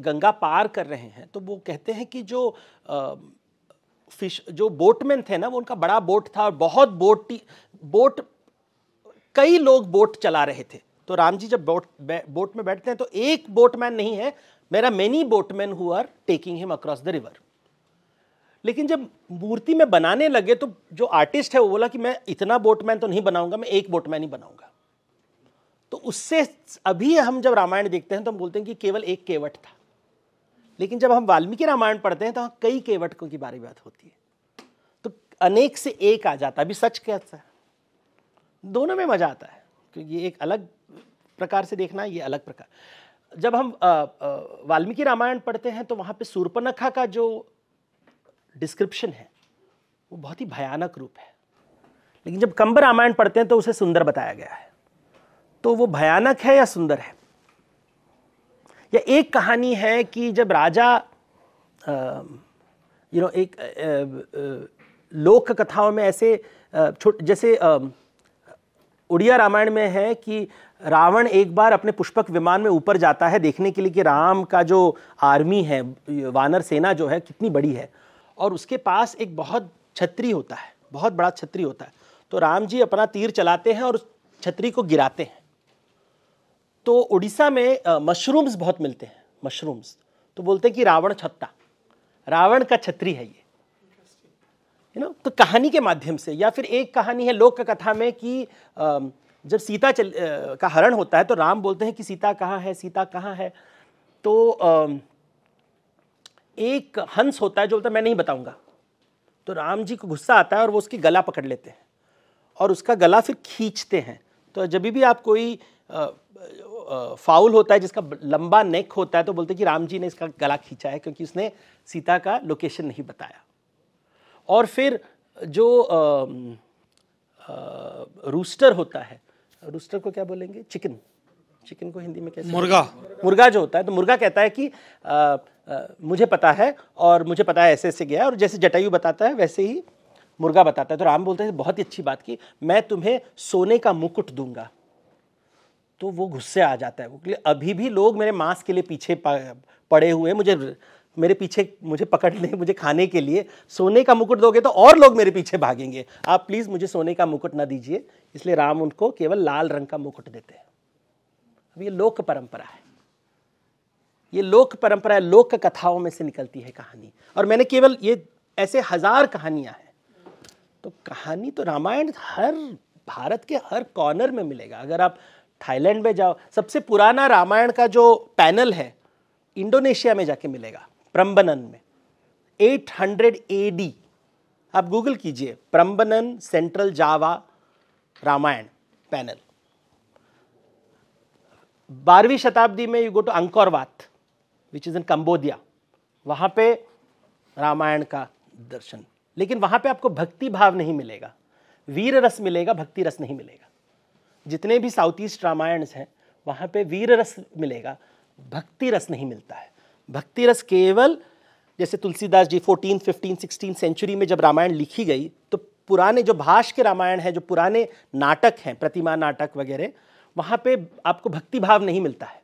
गंगा पार कर रहे हैं तो वो कहते हैं कि जो आ, फिश जो बोटमैन थे ना वो उनका बड़ा बोट था और बहुत बोट बोट कई लोग बोट चला रहे थे तो राम जी जब बोट बोट में बैठते हैं तो एक बोटमैन नहीं है there are many boatmen who are taking him across the river लेकिन जब मूर्ति में बनाने लगे तो जो आर्टिस्ट है वो बोला कि मैं इतना बोटमैन तो नहीं बनाऊंगा मैं एक बोटमैन ही बनाऊंगा तो उससे अभी हम जब रामायण देखते हैं तो हम बोलते हैं कि केवल एक केवट था लेकिन जब हम वाल्मीकि रामायण पढ़ते हैं तो हाँ कई केवटकों की बारी बात होती है तो अनेक से एक आ जाता अभी सच कहता है दोनों में मजा आता है क्योंकि ये एक अलग प्रकार से देखना है ये अलग प्रकार जब हम वाल्मीकि रामायण पढ़ते हैं तो वहाँ पे सूर्पनखा का जो डिस्क्रिप्शन है वो बहुत ही भयानक रूप है लेकिन जब कंब रामायण पढ़ते हैं तो उसे सुंदर बताया गया है तो वो भयानक है या सुंदर है या एक कहानी है कि जब राजा यू नो एक आ, आ, आ, लोक कथाओं में ऐसे छोट जैसे उड़िया रामायण में है कि रावण एक बार अपने पुष्पक विमान में ऊपर जाता है देखने के लिए कि राम का जो आर्मी है वानर सेना जो है कितनी बड़ी है और उसके पास एक बहुत छतरी होता है बहुत बड़ा छतरी होता है तो राम जी अपना तीर चलाते हैं और उस छतरी को गिराते हैं तो उड़ीसा में मशरूम्स बहुत मिलते हैं मशरूम्स तो बोलते हैं कि रावण छत्ता रावण का छतरी है ये यू नो तो कहानी के माध्यम से या फिर एक कहानी है लोक कथा में कि जब सीता चल का हरण होता है तो राम बोलते हैं कि सीता कहाँ है सीता कहाँ है तो एक हंस होता है जो बोलता है मैं नहीं बताऊंगा तो राम जी को गुस्सा आता है और वो उसकी गला पकड़ लेते हैं और उसका गला फिर खींचते हैं तो जब भी आप कोई फाउल होता है जिसका लंबा नेक होता है तो बोलते हैं कि राम जी ने इसका गला खींचा है क्योंकि उसने सीता का लोकेशन नहीं बताया और फिर जो आ, आ, रूस्टर होता है रूस्टर को क्या बोलेंगे चिकन चिकन को हिंदी में कैसे मुर्गा मुर्गा जो होता है तो मुर्गा कहता है कि आ, आ, मुझे पता है और मुझे पता है ऐसे ऐसे गया और जैसे जटायु बताता है वैसे ही मुर्गा बताता है तो राम बोलते हैं बहुत ही अच्छी बात की मैं तुम्हें सोने का मुकुट दूंगा तो वो गुस्से आ जाता है वो अभी भी लोग मेरे मांस के लिए पीछे पड़े हुए मुझे मेरे पीछे मुझे पकड़ लें मुझे खाने के लिए सोने का मुकुट दोगे तो और लोग मेरे पीछे भागेंगे आप प्लीज़ मुझे सोने का मुकुट ना दीजिए इसलिए राम उनको केवल लाल रंग का मुकुट देते हैं अब ये लोक परंपरा है ये लोक परंपरा है लोक कथाओं में से निकलती है कहानी और मैंने केवल ये ऐसे हजार कहानियां हैं तो कहानी तो रामायण हर भारत के हर कॉर्नर में मिलेगा अगर आप थाईलैंड में जाओ सबसे पुराना रामायण का जो पैनल है इंडोनेशिया में जाके मिलेगा प्रम्बनन में 800 डी आप गूगल कीजिए Prambanan central Java Ramayana panel बारहवीं शताब्दी में you go to Angkor Wat which is in Cambodia वहां पे रामायण का दर्शन लेकिन वहां पे आपको भक्ति भाव नहीं मिलेगा वीर रस मिलेगा भक्ति रस नहीं मिलेगा जितने भी साउथ ईस्ट रामायण हैं वहां पे वीर रस मिलेगा भक्ति रस नहीं मिलता है भक्ति रस केवल जैसे Tulsidas ji fourteen fifteen sixteen century में जब रामायण लिखी गई तो पुराने जो भाष के रामायण हैं जो पुराने नाटक हैं प्रतिमा नाटक वगैरह वहाँ पे आपको भक्ति भाव नहीं मिलता है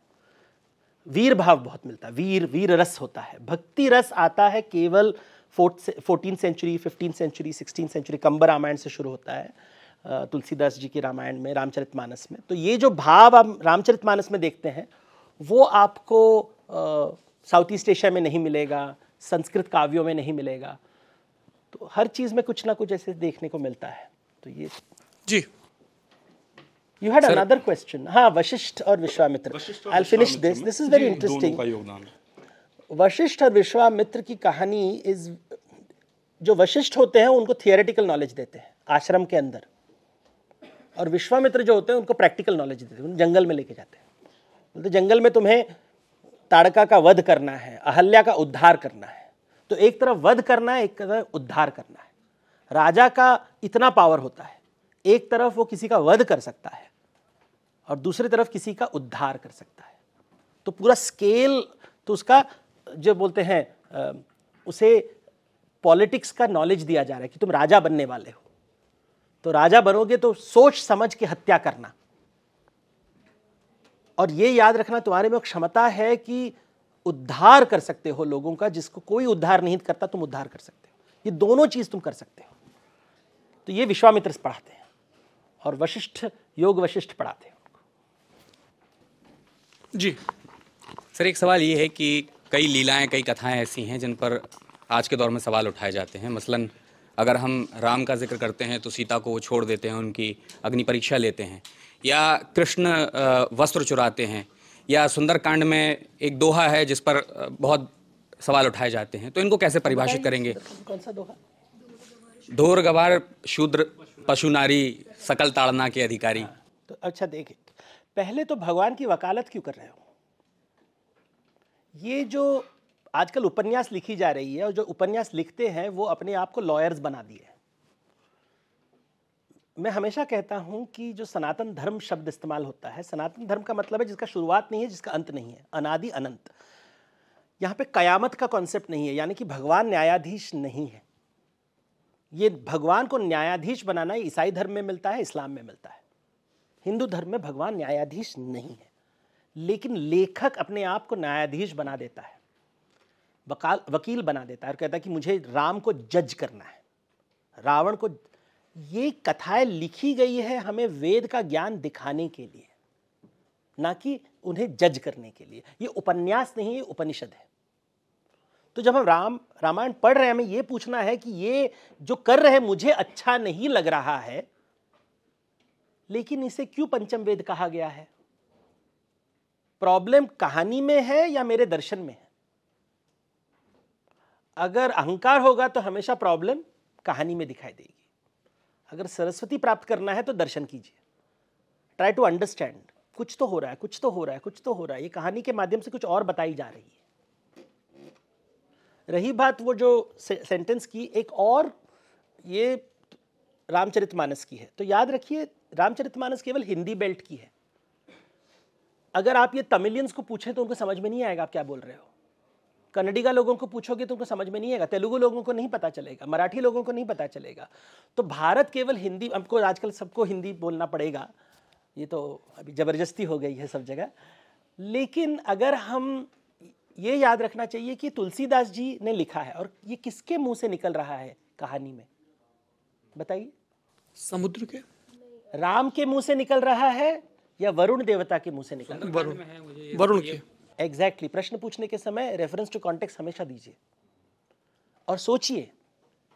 वीर भाव बहुत मिलता है वीर वीर रस होता है भक्ति रस आता है केवल fourteen century fifteen century sixteen century Kambar Ramayana से शुरू होता है तुलसीदास जी की रामायण में रामचरित में तो ये जो भाव आप रामचरित में देखते हैं वो आपको साउथ ईस्ट एशिया में नहीं मिलेगा संस्कृत काव्यों में नहीं मिलेगा तो हर चीज़ में कुछ ना कुछ ऐसे देखने को मिलता है तो ये जी यू हैड अनदर क्वेश्चन हाँ वशिष्ठ और Vishwamitra I finish this this is very interesting Vashishtha और विश्वामित्र की कहानी इज जो वशिष्ठ होते हैं उनको थियोरेटिकल नॉलेज देते हैं आश्रम के अंदर और विश्वामित्र जो होते हैं उनको प्रैक्टिकल नॉलेज देते हैं जंगल में लेके जाते हैं बोलते जंगल में तुम्हें ताड़का का वध करना है अहल्या का उद्धार करना है तो एक तरफ वध करना है एक तरफ उद्धार करना है राजा का इतना पावर होता है एक तरफ वो किसी का वध कर सकता है और दूसरी तरफ किसी का उद्धार कर सकता है तो पूरा स्केल तो उसका जो बोलते हैं उसे पॉलिटिक्स का नॉलेज दिया जा रहा है कि तुम राजा बनने वाले हो तो राजा बनोगे तो सोच समझ के हत्या करना और ये याद रखना तुम्हारे में क्षमता है कि उद्धार कर सकते हो लोगों का जिसको कोई उद्धार नहीं करता तुम उद्धार कर सकते हो ये दोनों चीज़ तुम कर सकते हो तो ये विश्वामित्र पढ़ाते हैं और वशिष्ठ योग वशिष्ठ पढ़ाते हैं जी सर एक सवाल ये है कि कई लीलाएं कई कथाएं ऐसी हैं जिन पर आज के दौर में सवाल उठाए जाते हैं मसलन अगर हम राम का जिक्र करते हैं तो सीता को वो छोड़ देते हैं उनकी अग्नि परीक्षा लेते हैं या कृष्ण वस्त्र चुराते हैं या सुंदरकांड में एक दोहा है जिस पर बहुत सवाल उठाए जाते हैं तो इनको कैसे परिभाषित करेंगे कौन सा दोहा धोर गवार शूद्र पशु नारी सकल ताड़ना के अधिकारी हाँ, तो अच्छा देखिए तो पहले तो भगवान की वकालत क्यों कर रहे हो ये जो आजकल उपन्यास लिखी जा रही है और जो उपन्यास लिखते हैं वो अपने आप को लॉयर्स बना दिए मैं हमेशा कहता हूँ कि जो सनातन धर्म शब्द इस्तेमाल होता है सनातन धर्म का मतलब है जिसका शुरुआत नहीं है जिसका अंत नहीं है अनादि अनंत यहाँ पे कयामत का कॉन्सेप्ट नहीं है यानी कि भगवान न्यायाधीश नहीं है ये भगवान को न्यायाधीश बनाना ईसाई धर्म में मिलता है इस्लाम में मिलता है हिंदू धर्म में भगवान न्यायाधीश नहीं है लेकिन लेखक अपने आप को न्यायाधीश बना देता है वकाल वकील बना देता है और कहता है कि मुझे राम को जज करना है रावण को ये कथाएं लिखी गई है हमें वेद का ज्ञान दिखाने के लिए ना कि उन्हें जज करने के लिए ये उपन्यास नहीं ये उपनिषद है तो जब हम राम रामायण पढ़ रहे हैं हमें ये पूछना है कि ये जो कर रहे मुझे अच्छा नहीं लग रहा है लेकिन इसे क्यों पंचम वेद कहा गया है प्रॉब्लम कहानी में है या मेरे दर्शन में है अगर अहंकार होगा तो हमेशा प्रॉब्लम कहानी में दिखाई देगी अगर सरस्वती प्राप्त करना है तो दर्शन कीजिए ट्राई टू अंडरस्टैंड कुछ तो हो रहा है कुछ तो हो रहा है कुछ तो हो रहा है ये कहानी के माध्यम से कुछ और बताई जा रही है रही बात वो जो से, सेंटेंस की एक और ये रामचरितमानस की है तो याद रखिए रामचरितमानस केवल हिंदी बेल्ट की है अगर आप ये तमिलियंस को पूछें तो उनको समझ में नहीं आएगा आप क्या बोल रहे हो कन्नडिगा लोगों को पूछोगे तो उनको समझ में नहीं आएगा तेलुगु लोगों को नहीं पता चलेगा मराठी लोगों को नहीं पता चलेगा तो भारत केवल हिंदी हमको आजकल सबको हिंदी बोलना पड़ेगा ये तो अभी ज़बरदस्ती हो गई है सब जगह लेकिन अगर हम ये याद रखना चाहिए कि तुलसीदास जी ने लिखा है और ये किसके मुंह से निकल रहा है कहानी में बताइए समुद्र के राम के मुंह से निकल रहा है या वरुण देवता के मुंह से निकल रहा है वरुण वरुण के एग्जैक्टली exactly. प्रश्न पूछने के समय रेफरेंस टू कॉन्टेक्स्ट हमेशा दीजिए और सोचिए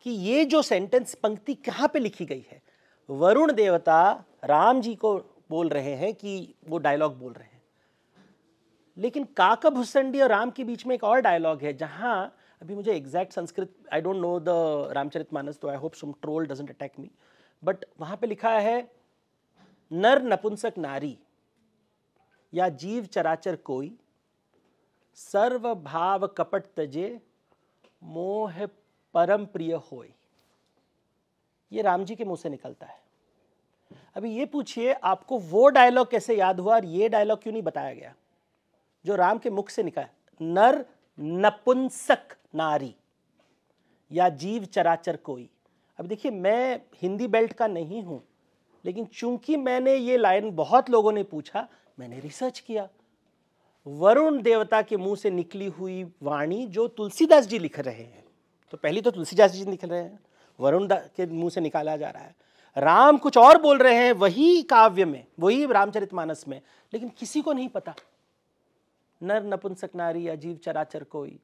कि ये जो सेंटेंस पंक्ति कहाँ पे लिखी गई है वरुण देवता राम जी को बोल रहे हैं कि वो डायलॉग बोल रहे हैं लेकिन काकब हुसंडी और राम के बीच में एक और डायलॉग है जहाँ अभी मुझे exact Sanskrit I don't know the Ramcharit Manas तो I hope some troll doesn't attack me but वहाँ पे लिखा है नर नपुंसक नारी या जीव चराचर कोई सर्व भाव कपट तजे मोह परम प्रिय होई ये राम जी के मुंह से निकलता है अभी ये पूछिए आपको वो डायलॉग कैसे याद हुआ और ये डायलॉग क्यों नहीं बताया गया जो राम के मुख से निकला नर नपुंसक नारी या जीव चराचर कोई अब देखिए मैं हिंदी बेल्ट का नहीं हूं लेकिन चूंकि मैंने ये लाइन बहुत लोगों ने पूछा मैंने रिसर्च किया वरुण देवता के मुंह से निकली हुई वाणी जो तुलसीदास जी लिख रहे हैं तो पहली तो तुलसीदास जी लिख रहे हैं वरुण के मुंह से निकाला जा रहा है राम कुछ और बोल रहे हैं वही काव्य में वही मानस में लेकिन किसी को नहीं पता नर नपुंसक नारी अजीव चराचर कोई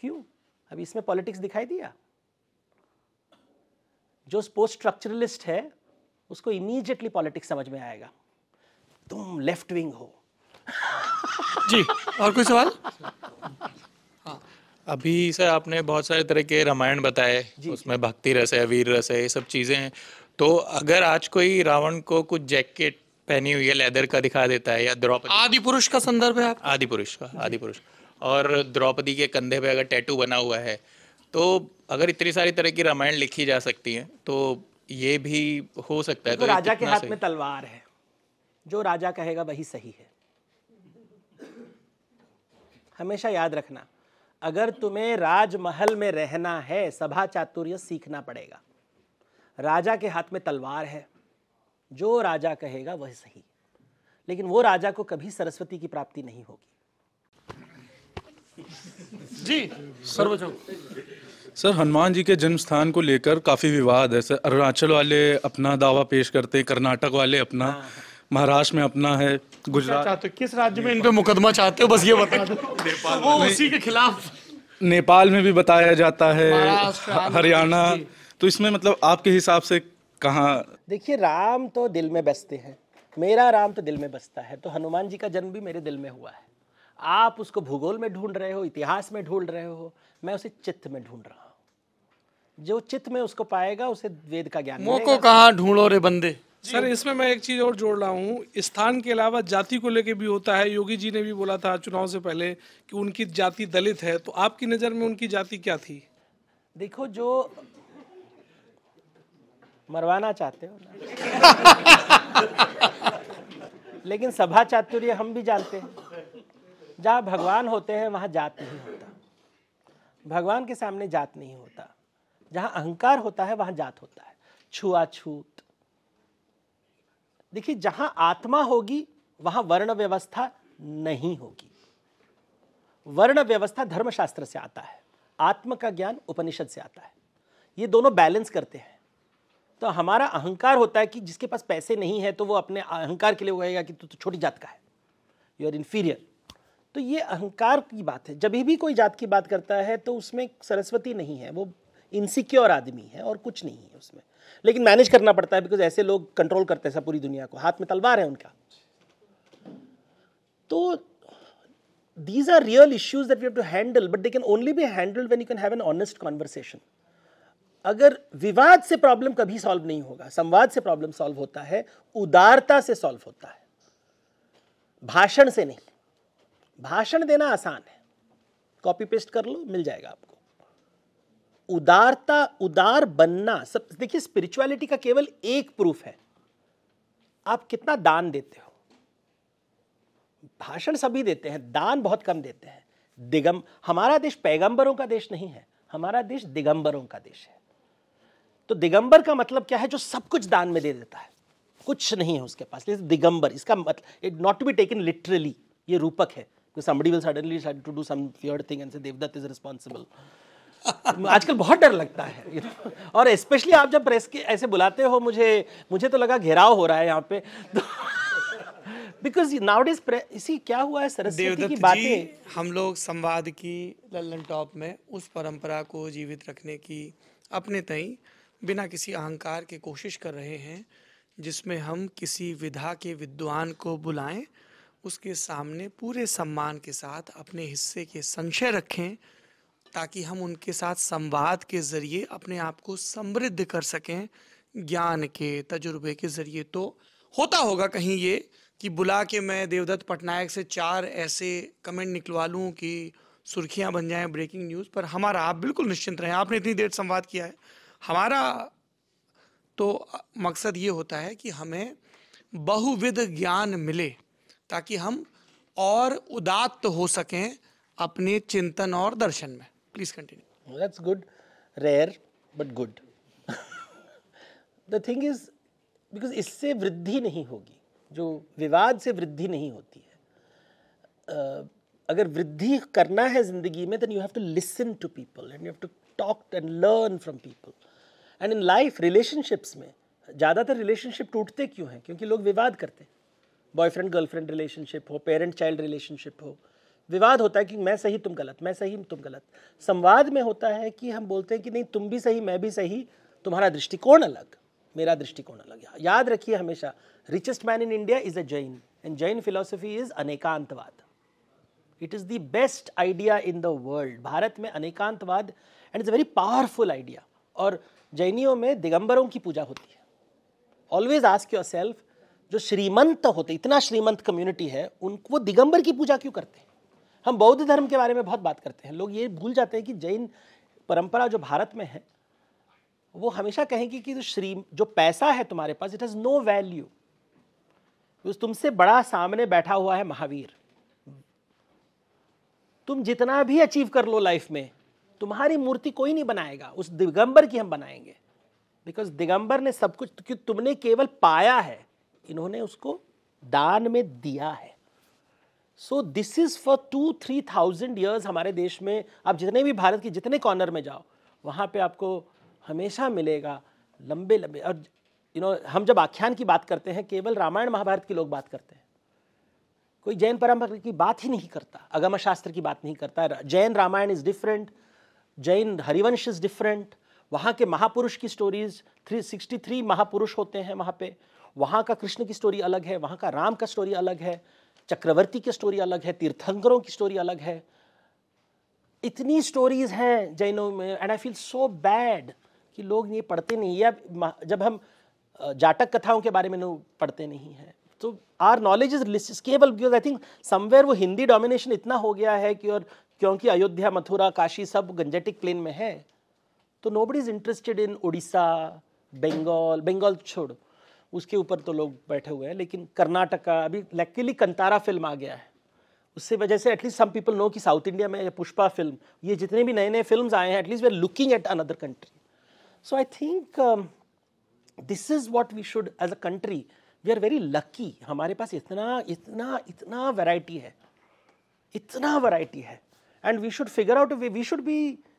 क्यों अब इसमें पॉलिटिक्स दिखाई दिया जो पोस्ट स्ट्रक्चरलिस्ट है उसको इमीजिएटली पॉलिटिक्स समझ में आएगा तुम लेफ्ट विंग हो जी और कोई सवाल हाँ। अभी सर आपने बहुत सारे तरह के रामायण बताए उसमें भक्ति रस है वीर रस है ये सब चीज़ें हैं तो अगर आज कोई रावण को कुछ जैकेट पहनी हुई है लेदर का दिखा देता है या द्रौपदी आदि पुरुष का संदर्भ है आदि पुरुष का आदि पुरुष और द्रौपदी के कंधे पे अगर टैटू बना हुआ है तो अगर इतनी सारी तरह की रामायण लिखी जा सकती है तो ये भी हो सकता है तो, तो राजा के हाथ में तलवार है जो राजा कहेगा वही सही है हमेशा याद रखना अगर तुम्हें राजमहल में रहना है सभा चातुर्य सीखना पड़ेगा राजा के हाथ में तलवार है जो राजा कहेगा वह सही लेकिन वो राजा को कभी सरस्वती की प्राप्ति नहीं होगी जी सर्वजन सर हनुमान जी के जन्म स्थान को लेकर काफी विवाद है सर अरुणाचल वाले अपना दावा पेश करते हैं कर्नाटक वाले अपना हाँ।, हाँ। महाराष्ट्र में अपना है गुजरात चाहते हो किस राज्य में इन मुकदमा चाहते हो बस ये बता दो वो उसी के खिलाफ नेपाल में भी बताया जाता है हरियाणा तो इसमें मतलब आपके हिसाब से कहाँ देखिए राम तो दिल में बसते हैं मेरा राम तो दिल में बसता है तो हनुमान जी का जन्म भी मेरे दिल में हुआ है आप उसको भूगोल में ढूंढ रहे हो इतिहास में ढूंढ रहे हो मैं उसे चित्त में ढूंढ रहा हूँ जो चित्त में उसको पाएगा उसे वेद का ज्ञान मोको कहाँ ढूंढो रे बंदे सर इसमें मैं एक चीज और जोड़ रहा हूँ स्थान के अलावा जाति को लेके भी होता है योगी जी ने भी बोला था चुनाव से पहले कि उनकी जाति दलित है तो आपकी नज़र में उनकी जाति क्या थी देखो जो मरवाना चाहते हो ना लेकिन सभा चातुर्य हम भी जानते हैं जहाँ भगवान होते हैं वहाँ जात नहीं होता भगवान के सामने जात नहीं होता जहाँ अहंकार होता है वहाँ जात होता है छुआछूत देखिए जहां आत्मा होगी वहां वर्ण व्यवस्था नहीं होगी वर्ण व्यवस्था धर्मशास्त्र से आता है आत्म का ज्ञान उपनिषद से आता है ये दोनों बैलेंस करते हैं तो हमारा अहंकार होता है कि जिसके पास पैसे नहीं है तो वो अपने अहंकार के लिए कहेगा कि तू तो छोटी जात का है यू आर इन्फीरियर तो ये अहंकार की बात है जब भी कोई जात की बात करता है तो उसमें सरस्वती नहीं है वो इनसिक्योर आदमी है और कुछ नहीं है उसमें लेकिन मैनेज करना पड़ता है बिकॉज ऐसे लोग कंट्रोल करते हैं सब पूरी दुनिया को हाथ में तलवार है उनका तो these are real issues that we have to handle but they can only be handled when you can have an honest conversation अगर विवाद से प्रॉब्लम कभी सॉल्व नहीं होगा संवाद से प्रॉब्लम सॉल्व होता है उदारता से सॉल्व होता है भाषण से नहीं भाषण देना आसान है कॉपी पेस्ट कर लो मिल जाएगा आपको उदारता उदार बनना सब देखिए स्पिरिचुअलिटी का केवल एक प्रूफ है आप कितना दान देते हो भाषण सभी देते हैं दान बहुत कम देते हैं दिगम हमारा देश पैगंबरों का देश नहीं है हमारा देश दिगंबरों का देश है तो दिगंबर का मतलब क्या है जो सब कुछ दान में दे देता है कुछ नहीं है उसके पास दिगंबर इसका मतलब it not to be taken literally ये रूपक है somebody will suddenly start to do some weird आजकल बहुत डर लगता है और स्पेशली आप जब प्रेस के ऐसे बुलाते हो मुझे मुझे तो लगा घेराव हो रहा है यहाँ पे बिकॉज नाउट इज इसी क्या हुआ है सरस्वती की बातें हम लोग संवाद की लल्लन टॉप में उस परंपरा को जीवित रखने की अपने तई बिना किसी अहंकार के कोशिश कर रहे हैं जिसमें हम किसी विधा के विद्वान को बुलाएं उसके सामने पूरे सम्मान के साथ अपने हिस्से के संशय रखें ताकि हम उनके साथ संवाद के ज़रिए अपने आप को समृद्ध कर सकें ज्ञान के तजुर्बे के ज़रिए तो होता होगा कहीं ये कि बुला के मैं देवदत्त पटनायक से चार ऐसे कमेंट निकलवा लूँ कि सुर्खियाँ बन जाएं ब्रेकिंग न्यूज़ पर हमारा आप बिल्कुल निश्चिंत रहें आपने इतनी देर संवाद किया है हमारा तो मकसद ये होता है कि हमें बहुविध ज्ञान मिले ताकि हम और उदात्त हो सकें अपने चिंतन और दर्शन में Please continue. Well, that's good, rare but good. The thing is because इससे वृद्धि नहीं होगी जो विवाद से वृद्धि नहीं होती है uh, अगर वृद्धि करना है ज़िंदगी में then you have to listen to people and you have to talk and learn from people and in life relationships में ज़्यादातर रिलेशनशिप टूटते क्यों हैं क्योंकि लोग विवाद करते हैं बॉयफ्रेंड गर्लफ्रेंड रिलेशनशिप हो पेरेंट चाइल्ड रिलेशनशिप हो विवाद होता है कि मैं सही तुम गलत मैं सही तुम गलत संवाद में होता है कि हम बोलते हैं कि नहीं तुम भी सही मैं भी सही तुम्हारा दृष्टिकोण अलग मेरा दृष्टिकोण अलग याद रखिए हमेशा richest man in India is a Jain and Jain philosophy is Anekantavada it is the best idea in the world Bharat में Anekantavada and is a very powerful idea और जैनियों में दिगंबरों की पूजा होती है ऑलवेज आस्क योर सेल्फ जो श्रीमंत होते इतना श्रीमंत कम्युनिटी है उनको दिगंबर की पूजा क्यों करते हैं हम बौद्ध धर्म के बारे में बहुत बात करते हैं लोग ये भूल जाते हैं कि जैन परंपरा जो भारत में है वो हमेशा कहेंगे कि जो श्री जो पैसा है तुम्हारे पास इट हैज़ नो वैल्यू उस तुमसे बड़ा सामने बैठा हुआ है महावीर तुम जितना भी अचीव कर लो लाइफ में तुम्हारी मूर्ति कोई नहीं बनाएगा उस दिगंबर की हम बनाएंगे बिकॉज दिगंबर ने सब कुछ क्योंकि तुमने केवल पाया है इन्होंने उसको दान में दिया है so this is for two three thousand years हमारे देश में आप जितने भी भारत के जितने कॉर्नर में जाओ वहाँ पे आपको हमेशा मिलेगा लंबे लंबे और यू नो हम जब आख्यान की बात करते हैं केवल रामायण महाभारत की लोग बात करते हैं कोई जैन परंपरा की बात ही नहीं करता अगम शास्त्र की बात नहीं करता Jain Ramayana is different Jain Harivansh is different वहाँ के महापुरुष की स्टोरीज थ्री सिक्सटी थ्री महापुरुष होते हैं वहाँ पे वहाँ का कृष्ण की स्टोरी अलग है वहाँ का राम का स्टोरी अलग है चक्रवर्ती की स्टोरी अलग है तीर्थंकरों की स्टोरी अलग है इतनी स्टोरीज हैं जैनों में and I feel so bad कि लोग ये पढ़ते नहीं या जब हम जाटक कथाओं के बारे में लोग पढ़ते नहीं हैं तो our knowledge is scalable because I think somewhere वो हिंदी डोमिनेशन इतना हो गया है कि और क्योंकि अयोध्या मथुरा काशी सब गंजेटिक प्लेन में है तो nobody is interested in Orissa Bengal Bengal छोड़ उसके ऊपर तो लोग बैठे हुए हैं लेकिन कर्नाटक का अभी लकीली कंतारा फिल्म आ गया है उससे वजह से एटलीस्ट सम पीपल नो कि साउथ इंडिया में पुष्पा फिल्म ये जितने भी नए नए फिल्म आए हैं at least we are looking at another country so I think this is what we should as a country we are very lucky हमारे पास इतना इतना इतना वेराइटी है इतना वराइटी है and we should figure out we should be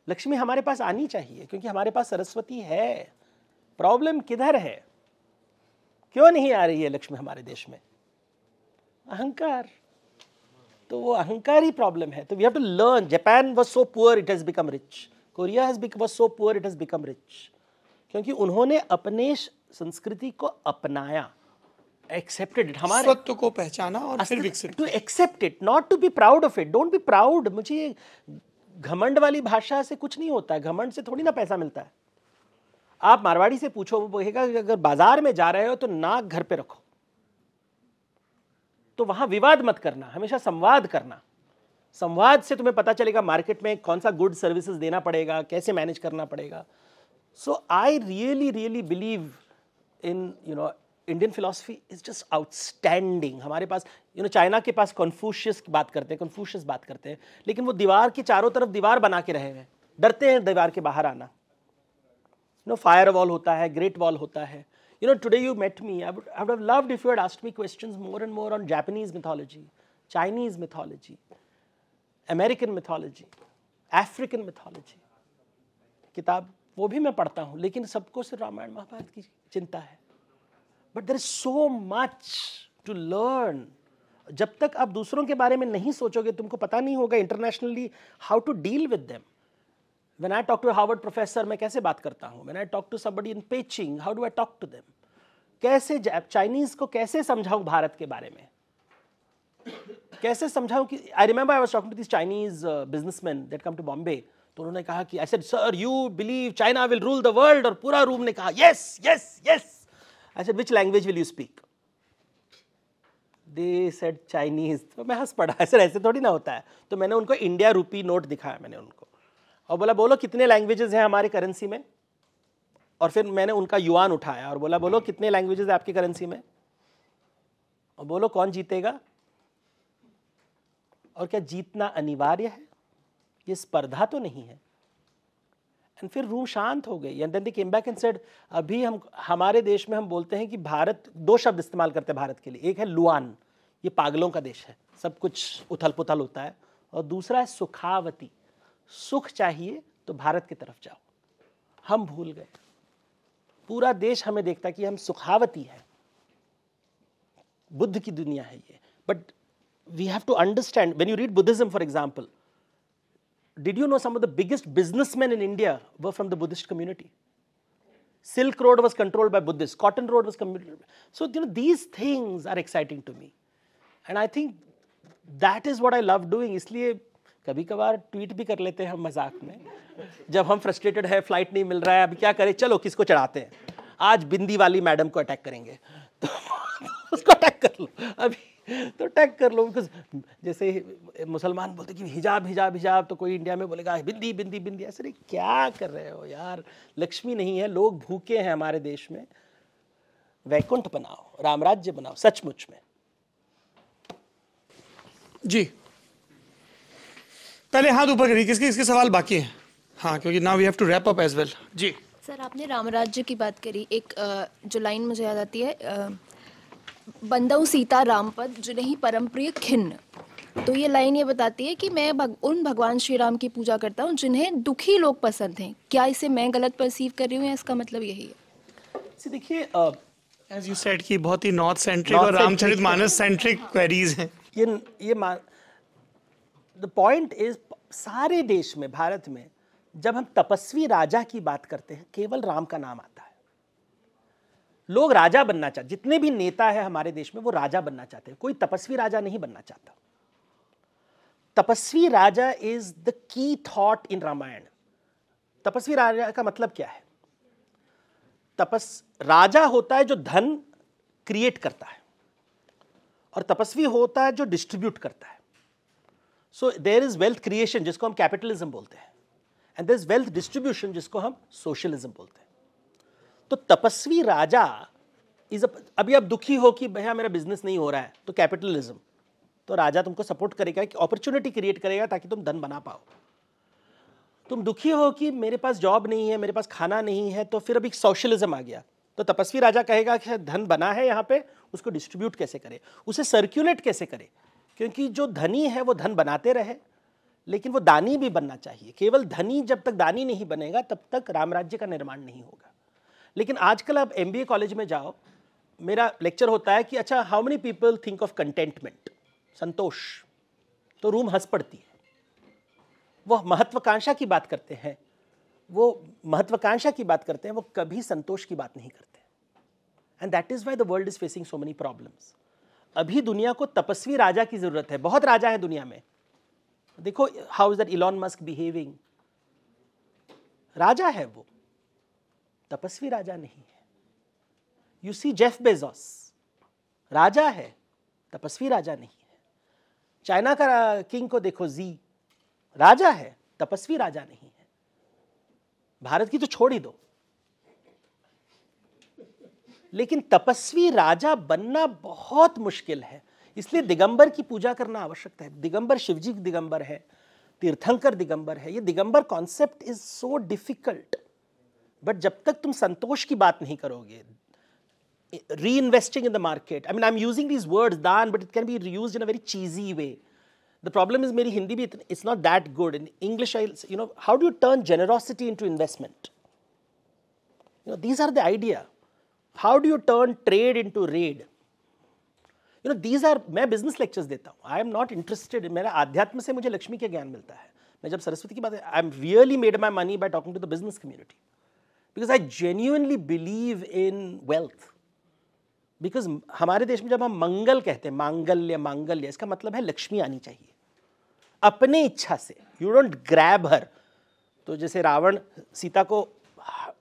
Lakshmi हमारे पास आनी चाहिए क्योंकि हमारे पास सरस्वती है प्रॉब्लम किधर है क्यों नहीं आ रही है लक्ष्मी हमारे देश में अहंकार तो वो अहंकार ही प्रॉब्लम है तो we have to learn Japan was so poor it has become rich Korea has was so poor it has become rich क्योंकि उन्होंने अपने संस्कृति को अपनाया एक्सेप्टेड इट हमारे सत्य को पहचाना और फिर विकसित to accept it not to be proud of it don't be proud मुझे घमंड वाली भाषा से कुछ नहीं होता है घमंड से थोड़ी ना पैसा मिलता है आप मारवाड़ी से पूछो वो कहेगा कि अगर बाजार में जा रहे हो तो नाक घर पे रखो तो वहां विवाद मत करना हमेशा संवाद करना संवाद से तुम्हें पता चलेगा मार्केट में कौन सा गुड सर्विसेज देना पड़ेगा कैसे मैनेज करना पड़ेगा so I really really believe in you know Indian philosophy is just outstanding हमारे पास यू नो चाइना के पास कन्फ्यूशियस की बात करते हैं कन्फ्यूशियस बात करते हैं लेकिन वो दीवार की चारों तरफ दीवार बना के रहे हैं डरते हैं दीवार के बाहर आना यू नो फायर वॉल होता है ग्रेट वॉल होता है you know today you met me I would loved if you asked me question more and more on Japanese mythology Chinese mythology American mythology African mythology किताब वो भी मैं पढ़ता हूँ लेकिन सबको सिर्फ रामायण महाभारत की चिंता है but there is so much to learn जब तक आप दूसरों के बारे में नहीं सोचोगे तुमको पता नहीं होगा internationally how to deal with them when i talk to a harvard professor मैं कैसे बात करता हूँ when i talk to somebody in Beijing how do i talk to them कैसे चाइनीज को कैसे समझाऊं भारत के बारे में कैसे समझाऊं कि I remember I was talking to this Chinese businessman that come to Bombay तो उन्होंने कहा कि I said sir you believe China will rule the world और पूरा रूम ने कहा yes yes yes I said which language will you speak they said Chinese तो मैं हंस पड़ा सर ऐसे थोड़ी ना होता है तो मैंने उनको इंडिया रूपी नोट दिखाया मैंने उनको और बोला बोलो कितने लैंग्वेजेस हैं हमारे करेंसी में और फिर मैंने उनका युवान उठाया और बोला बोलो कितने लैंग्वेजेस है आपकी करेंसी में और बोलो कौन जीतेगा और क्या जीतना अनिवार्य है ये स्पर्धा तो नहीं है एंड फिर रूम शांत हो गई and then came back and said अभी हम हमारे देश में हम बोलते हैं कि भारत दो शब्द इस्तेमाल करते हैं भारत के लिए एक है लुआन ये पागलों का देश है सब कुछ उथल पुथल होता है और दूसरा है सुखावती सुख चाहिए तो भारत की तरफ जाओ हम भूल गए पूरा देश हमें देखता कि हम सुखावती हैं बुद्ध की दुनिया है ये but we have to understand when you read Buddhism for example did you know some of the biggest businessman in India were from the Buddhist community silk road was controlled by Buddhist cotton road was community so you know these things are exciting to me and I think that is what I love doing इसलिए कभी कभार tweet भी कर लेते हैं हम मजाक में जब हम फ्रस्ट्रेटेड है फ्लाइट नहीं मिल रहा है अभी क्या करें चलो किसको चढ़ाते हैं आज बिंदी वाली मैडम को अटैक करेंगे तो उसको अटैक कर लो अभी तो अटैक कर लो बिकॉज जैसे मुसलमान बोलते कि हिजाब हिजाब हिजाब तो कोई इंडिया में बोलेगा बिंदी बिंदी बिंदी ऐसे क्या कर रहे हो यार लक्ष्मी नहीं है लोग भूखे हैं हमारे देश में वैकुंठ बनाओ रामराज्य बनाओ सचमुच में जी पहले हाथ ऊपर करिए किसके किसके सवाल बाकी हैं हाँ क्योंकि now we have to wrap up as well जी सर आपने रामराज्य की बात करी एक जो लाइन मुझे याद आती है बंदऊ सीता रामपद नहीं परम प्रिय खिन्न तो ये लाइन ये बताती है कि मैं भग, उन भगवान श्री राम की पूजा करता हूँ जिन्हें दुखी लोग पसंद हैं क्या इसे मैं गलत परसीव कर रही हूँ या इसका मतलब यही है देखिए एज यू सेड कि बहुत ही नॉर्थ सेंट्रिक और रामचरित मानस सेंट्रिक क्वेरीज हैं ये ये द पॉइंट इज सारे देश में भारत में जब हम तपस्वी राजा की बात करते हैं केवल राम का नाम आता है लोग राजा बनना चाहते जितने भी नेता है हमारे देश में वो राजा बनना चाहते हैं कोई तपस्वी राजा नहीं बनना चाहता तपस्वी राजा is the key thought in Ramayana तपस्वी राजा का मतलब क्या है तपस राजा होता है जो धन क्रिएट करता है और तपस्वी होता है जो डिस्ट्रीब्यूट करता है so there is wealth creation जिसको हम कैपिटलिज्म बोलते हैं and there is wealth distribution जिसको हम सोशलिज्म बोलते हैं तो तपस्वी राजा इज अभी आप दुखी हो कि भैया मेरा बिजनेस नहीं हो रहा है तो कैपिटलिज्म तो राजा तुमको सपोर्ट करेगा कि अपॉर्चुनिटी क्रिएट करेगा ताकि तुम धन बना पाओ तुम दुखी हो कि मेरे पास जॉब नहीं है मेरे पास खाना नहीं है तो फिर अभी सोशलिज्म आ गया तो तपस्वी राजा कहेगा कि धन बना है यहाँ पे उसको डिस्ट्रीब्यूट कैसे करे उसे सर्क्यूलेट कैसे करे क्योंकि जो धनी है वो धन बनाते रहे लेकिन वो दानी भी बनना चाहिए केवल धनी जब तक दानी नहीं बनेगा तब तक राम राज्य का निर्माण नहीं होगा लेकिन आजकल आप एम कॉलेज में जाओ मेरा लेक्चर होता है कि अच्छा how many people think of contentment संतोष तो रूम हंस पड़ती है वो महत्वाकांक्षा की बात करते हैं वो महत्वाकांक्षा की बात करते हैं वो कभी संतोष की बात नहीं करते and that is why the world is facing so many problems अभी दुनिया को तपस्वी राजा की ज़रूरत है बहुत राजा है दुनिया में देखो how is that Elon Musk behaving राजा है वो तपस्वी राजा नहीं है यू सी जेफ बेजोस राजा है तपस्वी राजा नहीं है चाइना का किंग uh, को देखो जी राजा है तपस्वी राजा नहीं है भारत की तो छोड़ ही दो लेकिन तपस्वी राजा बनना बहुत मुश्किल है इसलिए दिगंबर की पूजा करना आवश्यक है दिगंबर शिवजी दिगंबर है तीर्थंकर दिगंबर है ये दिगंबर concept is so difficult but जब तक तुम संतोष की बात नहीं करोगे reinvesting in the market I mean I am using these words daan but it can be use in a very cheesy way the problem is मेरी हिंदी भी it's not that good in English I you know how do turn generosity into investment you know these are the idea how do you turn trade into raid you know these are मैं business lectures देता हूँ I am not interested मेरा आध्यात्म से मुझे लक्ष्मी का ज्ञान मिलता है मैं जब सरस्वती की बात I am really made my money by talking to the business community because I genuinely believe in wealth because हमारे देश में जब हम मंगल कहते हैं मांगल्य मांगल्य इसका मतलब है लक्ष्मी आनी चाहिए अपने इच्छा से यू डोंट ग्रैब हर तो जैसे रावण सीता को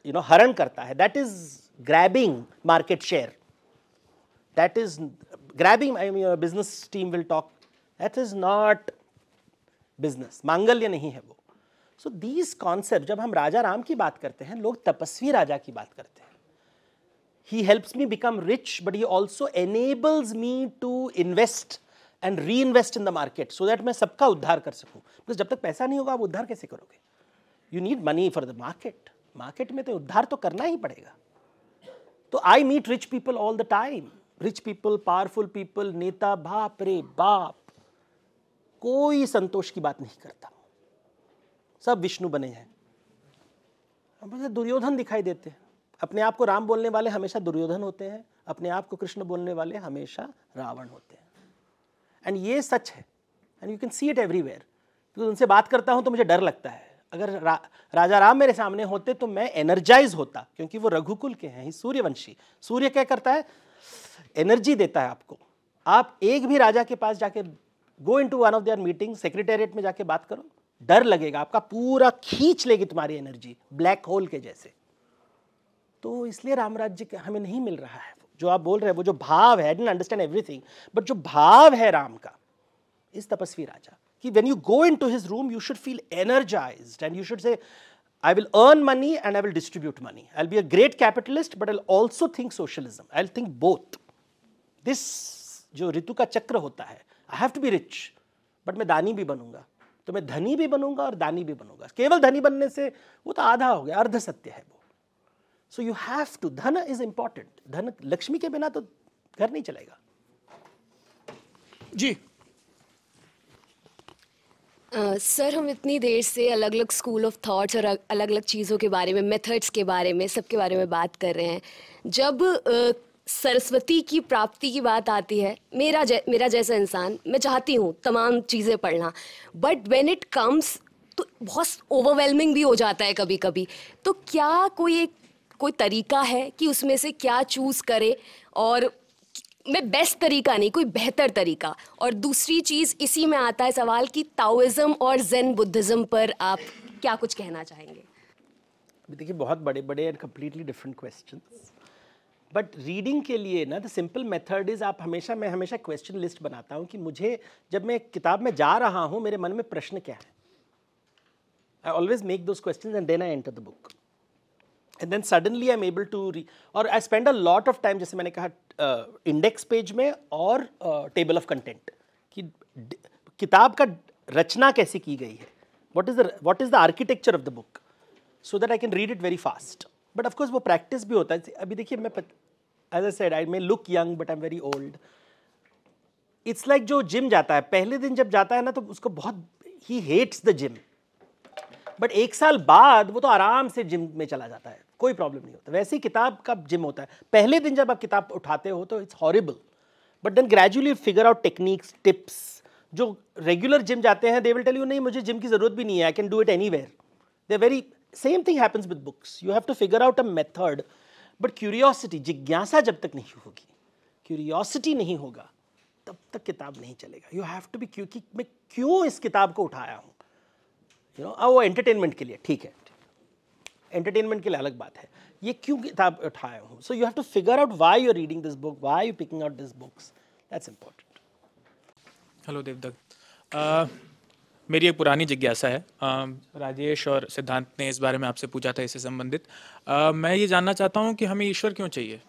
यू नो हरण करता है that is grabbing market share. That is grabbing, I mean, your business team will talk. That is not business. मांगल्य नहीं है वो सो दीज कॉन्सेप्ट जब हम राजा राम की बात करते हैं लोग तपस्वी राजा की बात करते हैं he helps me become rich but he also enables me to invest and reinvest in the market so that मैं सबका उद्धार कर सकूं बिकॉज जब तक पैसा नहीं होगा आप उद्धार कैसे करोगे you need money for the market market में तो उद्धार तो करना ही पड़ेगा तो I meet rich people all the time rich people powerful people नेता बाप रे बाप कोई संतोष की बात नहीं करता सब विष्णु बने हैं दुर्योधन दिखाई देते हैं अपने आप को राम बोलने वाले हमेशा दुर्योधन होते हैं अपने आप को कृष्ण बोलने वाले हमेशा रावण होते हैं एंड ये सच है and you can see it everywhere क्योंकि उनसे बात करता हूं तो मुझे डर लगता है अगर रा, राजा राम मेरे सामने होते तो मैं एनर्जाइज होता क्योंकि वो रघुकुल के हैं सूर्यवंशी सूर्य क्या करता है एनर्जी देता है आपको आप एक भी राजा के पास जाके go into one of their meeting secretariat में जाके बात करो डर लगेगा आपका पूरा खींच लेगी तुम्हारी एनर्जी ब्लैक होल के जैसे तो इसलिए राम राज्य हमें नहीं मिल रहा है जो आप बोल रहे हैं वो जो भाव है डेंट अंडरस्टैंड एवरीथिंग बट जो भाव है राम का इस तपस्वी राजा कि when you go into his room you should feel energize and you should say I will earn money and I will distribute money I be a great capitalist but I also think socialism I think both this जो ऋतु का चक्र होता है I have to be rich but मैं दानी भी बनूंगा तो मैं धनी भी बनूंगा और दानी भी बनूंगा केवल धनी बनने से वो तो आधा हो गया अर्ध सत्य है वो so you have to dhan is important धन लक्ष्मी के बिना तो घर नहीं चलेगा जी सर हम इतनी देर से अलग अलग स्कूल ऑफ थॉट्स और अलग अलग चीज़ों के बारे में मेथड्स के बारे में सबके बारे में बात कर रहे हैं जब uh, सरस्वती की प्राप्ति की बात आती है मेरा जै, मेरा जैसा इंसान मैं चाहती हूँ तमाम चीज़ें पढ़ना बट वेन इट कम्स तो बहुत ओवरवेलमिंग भी हो जाता है कभी कभी तो क्या कोई एक कोई तरीका है कि उसमें से क्या चूज़ करे और में बेस्ट तरीका नहीं कोई बेहतर तरीका और दूसरी चीज़ इसी में आता है सवाल कि ताओइज्म और जैन बुद्धिज़्म पर आप क्या कुछ कहना चाहेंगे देखिए बहुत बड़े बड़े and completely different question but reading के लिए ना द सिंपल मेथड इज़ आप हमेशा मैं हमेशा क्वेश्चन लिस्ट बनाता हूँ कि मुझे जब मैं किताब में जा रहा हूँ मेरे मन में प्रश्न क्या है I always make those question and then I enter the book and then suddenly I am able to और I spend a lot of time जैसे मैंने कहा इंडेक्स uh, पेज में और टेबल ऑफ कंटेंट कि किताब का रचना कैसे की गई है what is the what is the architecture of the book so that I can read it very fast but of course वो प्रैक्टिस भी होता है अभी देखिए मैं as a said I may look young but I am very old it's like जो gym जाता है पहले दिन जब जाता है ना तो उसको बहुत ही हेट्स द जिम बट एक साल बाद वो तो आराम से जिम में चला जाता है कोई प्रॉब्लम नहीं होता वैसे ही किताब का जिम होता है पहले दिन जब आप किताब उठाते हो तो it's horrible but then gradually figure out techniques tips जो रेगुलर जिम जाते हैं दे विल टेल यू नहीं मुझे जिम की ज़रूरत भी नहीं है I can do it anywhere they very same thing happens with books you have to figure out a method but curiosity जिज्ञासा जब तक नहीं होगी क्यूरियोसिटी नहीं होगा तब तक किताब नहीं चलेगा यू हैव टू बी क्योंकि मैं क्यों इस किताब को उठाया हूँ यू नो अब वो एंटरटेनमेंट के लिए ठीक है एंटरटेनमेंट के लिए अलग बात है ये क्यों किताब उठाया हूँ so you have to figure out why you reading this book why you picking out this books that's important hello Devdutt मेरी एक पुरानी जिज्ञासा है uh, राजेश और सिद्धांत ने इस बारे में आपसे पूछा था इससे संबंधित uh, मैं ये जानना चाहता हूँ कि हमें ईश्वर क्यों चाहिए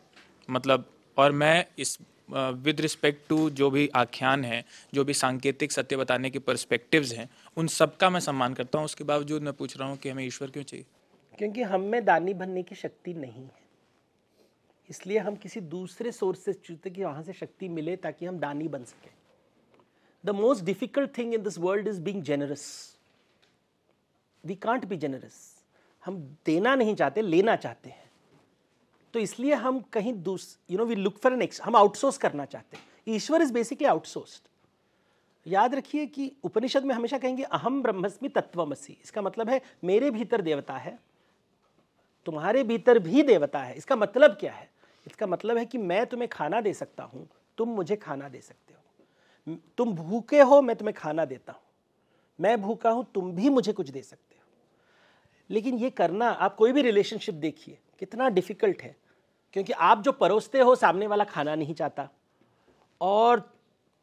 मतलब और मैं इस विद रिस्पेक्ट टू जो भी आख्यान है जो भी सांकेतिक सत्य बताने के परस्पेक्टिव हैं उन सबका मैं सम्मान करता हूँ उसके बावजूद मैं पूछ रहा हूँ कि हमें ईश्वर क्यों चाहिए क्योंकि हम में दानी बनने की शक्ति नहीं है इसलिए हम किसी दूसरे सोर्स से चुनते कि वहाँ से शक्ति मिले ताकि हम दानी बन सकें the most difficult thing in this world is being generous we can't be generous हम देना नहीं चाहते लेना चाहते हैं तो इसलिए हम कहीं दूस you know we look for an X हम आउटसोर्स करना चाहते हैं ईश्वर इज बेसिकली आउटसोर्स्ड याद रखिए कि उपनिषद में हमेशा कहेंगे अहम ब्रह्मस्मि तत्वमसी इसका मतलब है मेरे भीतर देवता है तुम्हारे भीतर भी देवता है इसका मतलब क्या है इसका मतलब है कि मैं तुम्हें खाना दे सकता हूँ तुम मुझे खाना दे सकते हो तुम भूखे हो मैं तुम्हें खाना देता हूँ मैं भूखा हूँ तुम भी मुझे कुछ दे सकते हो लेकिन ये करना आप कोई भी रिलेशनशिप देखिए कितना डिफिकल्ट है क्योंकि आप जो परोसते हो सामने वाला खाना नहीं चाहता और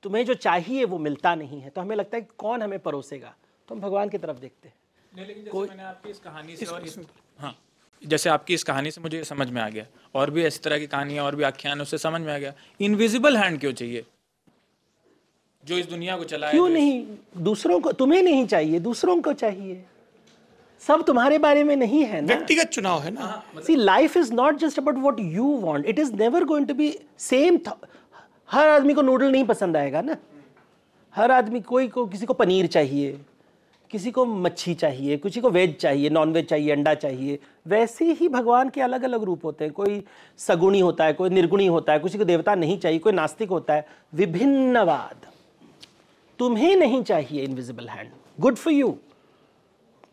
तुम्हें जो चाहिए वो मिलता नहीं है तो हमें लगता है कि कौन हमें परोसेगा तो हम भगवान की तरफ देखते हैं लेकिन मैंने आपकी इस कहानी से इस, और इस, हाँ जैसे आपकी इस कहानी से मुझे समझ में आ गया और भी ऐसी तरह की कहानियाँ और भी आख्यान उससे समझ में आ गया इनविजिबल हैंड क्यों चाहिए जो इस दुनिया को चला क्यों नहीं दूसरों को तुम्हें नहीं चाहिए दूसरों को चाहिए सब तुम्हारे बारे में नहीं है ना व्यक्तिगत चुनाव है ना see life is not just about what you want it is never going to be same हर आदमी को नूडल नहीं पसंद आएगा ना हर आदमी कोई को किसी को पनीर चाहिए किसी को मच्छी चाहिए किसी को वेज चाहिए नॉन वेज चाहिए अंडा चाहिए वैसे ही भगवान के अलग अलग रूप होते हैं कोई सगुणी होता है कोई निर्गुणी होता है किसी को देवता नहीं चाहिए कोई नास्तिक होता है विभिन्नवाद तुम्हें नहीं चाहिए invisible hand good for you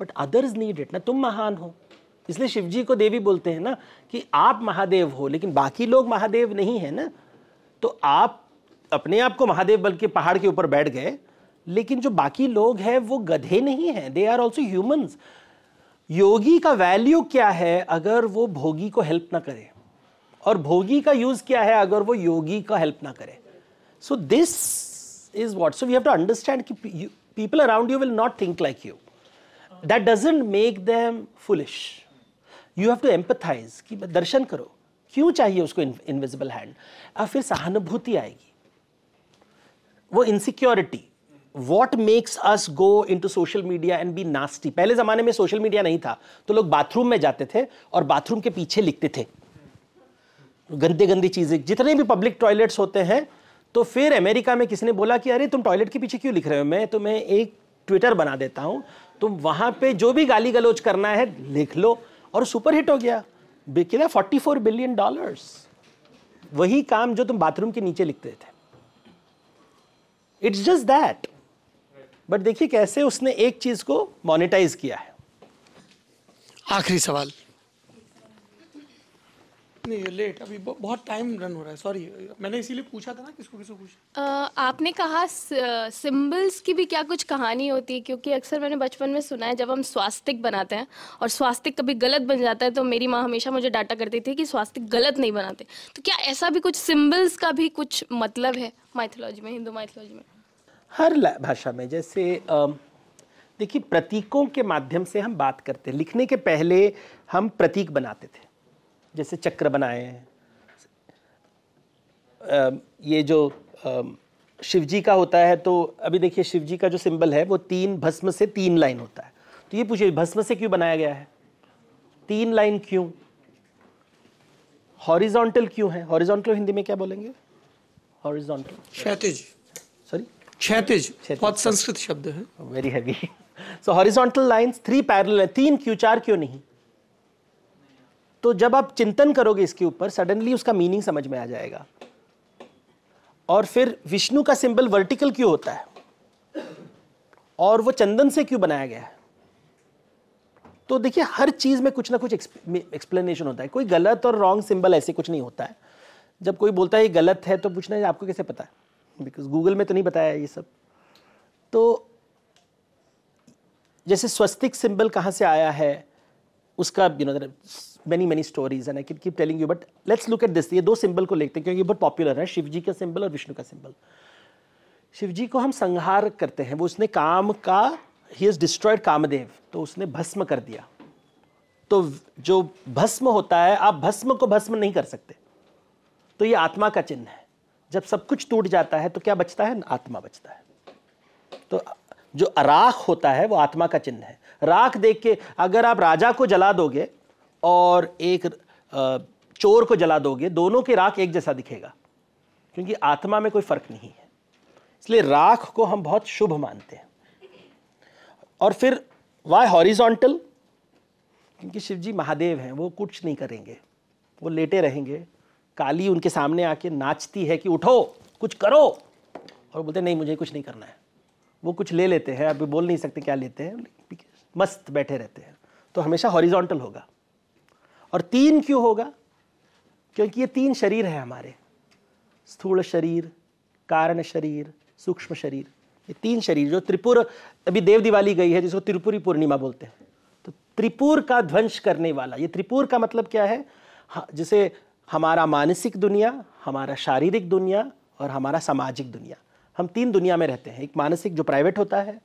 but others need it ना तुम महान हो इसलिए शिव जी को देवी बोलते हैं ना कि आप महादेव हो लेकिन बाकी लोग महादेव नहीं है ना तो आप अपने आप को महादेव बल्कि पहाड़ के ऊपर बैठ गए लेकिन जो बाकी लोग हैं वो गधे नहीं हैं they are also humans yogi का वैल्यू क्या है अगर वो भोगी को हेल्प ना करे और भोगी का यूज क्या है अगर वो योगी का हेल्प ना करे so this is what so we have to understand कि people around you will not think like you that doesn't make them foolish you have to empathize कि दर्शन करो क्यों चाहिए उसको इनविजिबल हैंड और फिर सहानुभूति आएगी वो insecurity what makes us go into social media and be nasty पहले ज़माने में सोशल मीडिया नहीं था तो लोग बाथरूम में जाते थे और बाथरूम के पीछे लिखते थे गंदे गंदी चीज़ें जितने भी पब्लिक टॉयलेट्स होते हैं तो फिर अमेरिका में किसी ने बोला कि अरे तुम टॉयलेट के पीछे क्यों लिख रहे हो मैं तुम्हें एक ट्विटर बना देता हूं तुम वहां पे जो भी गाली गलोच करना है लिख लो और सुपर हिट हो गया बिकिला 44 बिलियन डॉलर्स वही काम जो तुम बाथरूम के नीचे लिखते थे इट्स जस्ट दैट बट देखिए कैसे उसने एक चीज को मोनिटाइज किया है आखिरी सवाल नहीं लेट अभी बहुत टाइम रन हो रहा है सॉरी मैंने इसीलिए पूछा था ना किसको किसको पूछा uh, आपने कहा सिंबल्स की भी क्या कुछ कहानी होती है क्योंकि अक्सर मैंने बचपन में सुना है जब हम स्वास्तिक बनाते हैं और स्वास्तिक कभी गलत बन जाता है तो मेरी माँ हमेशा मुझे डांटा करती थी कि स्वास्तिक गलत नहीं बनाते तो क्या ऐसा भी कुछ सिम्बल्स का भी कुछ मतलब है माइथोलॉजी में हिंदू माइथोलॉजी में हर भाषा में जैसे देखिए प्रतीकों के माध्यम से हम बात करते हैं लिखने के पहले हम प्रतीक बनाते थे जैसे चक्र बनाए हैं ये जो शिवजी का होता है तो अभी देखिए शिवजी का जो सिंबल है वो तीन भस्म से तीन लाइन होता है तो ये पूछिए भस्म से क्यों बनाया गया है तीन लाइन क्यों हॉरिजॉन्टल क्यों है हॉरिजॉन्टल हिंदी में क्या बोलेंगे हॉरिजॉन्टल क्षैतिज सॉरी क्षैतिज बहुत संस्कृत शब्द है very heavy so horizontal lines three parallel है तीन क्यों चार क्यों नहीं तो जब आप चिंतन करोगे इसके ऊपर सडनली उसका मीनिंग समझ में आ जाएगा और फिर विष्णु का सिंबल वर्टिकल क्यों होता है और वो चंदन से क्यों बनाया गया है तो देखिए हर चीज़ में कुछ ना कुछ एक्सप्लेनेशन होता है कोई गलत और रॉन्ग सिंबल ऐसे कुछ नहीं होता है जब कोई बोलता है ये गलत है तो पूछना है आपको कैसे पता है बिकॉज गूगल में तो नहीं बताया ये सब तो जैसे स्वस्तिक सिंबल कहाँ से आया है उसका you know many many stories and I can keep telling you but let's look at this ये दो सिंबल को लेते हैं क्योंकि बहुत पॉपुलर है शिव जी का सिंबल और विष्णु का सिंबल शिव जी को हम संहार करते हैं वो उसने काम का ही इज डिस्ट्रॉयड कामदेव तो उसने भस्म कर दिया तो जो भस्म होता है आप भस्म को भस्म नहीं कर सकते तो ये आत्मा का चिन्ह है जब सब कुछ टूट जाता है तो क्या बचता है आत्मा बचता है तो जो राख होता है वो आत्मा का चिन्ह है राख देख के अगर आप राजा को जला दोगे और एक चोर को जला दोगे दोनों के राख एक जैसा दिखेगा क्योंकि आत्मा में कोई फर्क नहीं है इसलिए राख को हम बहुत शुभ मानते हैं और फिर वाई हॉरिजॉन्टल क्योंकि शिव जी महादेव हैं वो कुछ नहीं करेंगे वो लेटे रहेंगे काली उनके सामने आके नाचती है कि उठो कुछ करो और बोलते नहीं मुझे कुछ नहीं करना है वो कुछ ले लेते हैं अभी बोल नहीं सकते क्या लेते हैं मस्त बैठे रहते हैं तो हमेशा हॉरिजॉन्टल होगा और तीन क्यों होगा क्योंकि ये तीन शरीर है हमारे स्थूल शरीर कारण शरीर सूक्ष्म शरीर ये तीन शरीर जो त्रिपुर अभी देव दिवाली गई है जिसको त्रिपुरी पूर्णिमा बोलते हैं तो त्रिपुर का ध्वंस करने वाला ये त्रिपुर का मतलब क्या है हाँ, जिसे हमारा मानसिक दुनिया हमारा शारीरिक दुनिया और हमारा सामाजिक दुनिया हम तीन दुनिया में रहते हैं एक मानसिक जो प्राइवेट होता है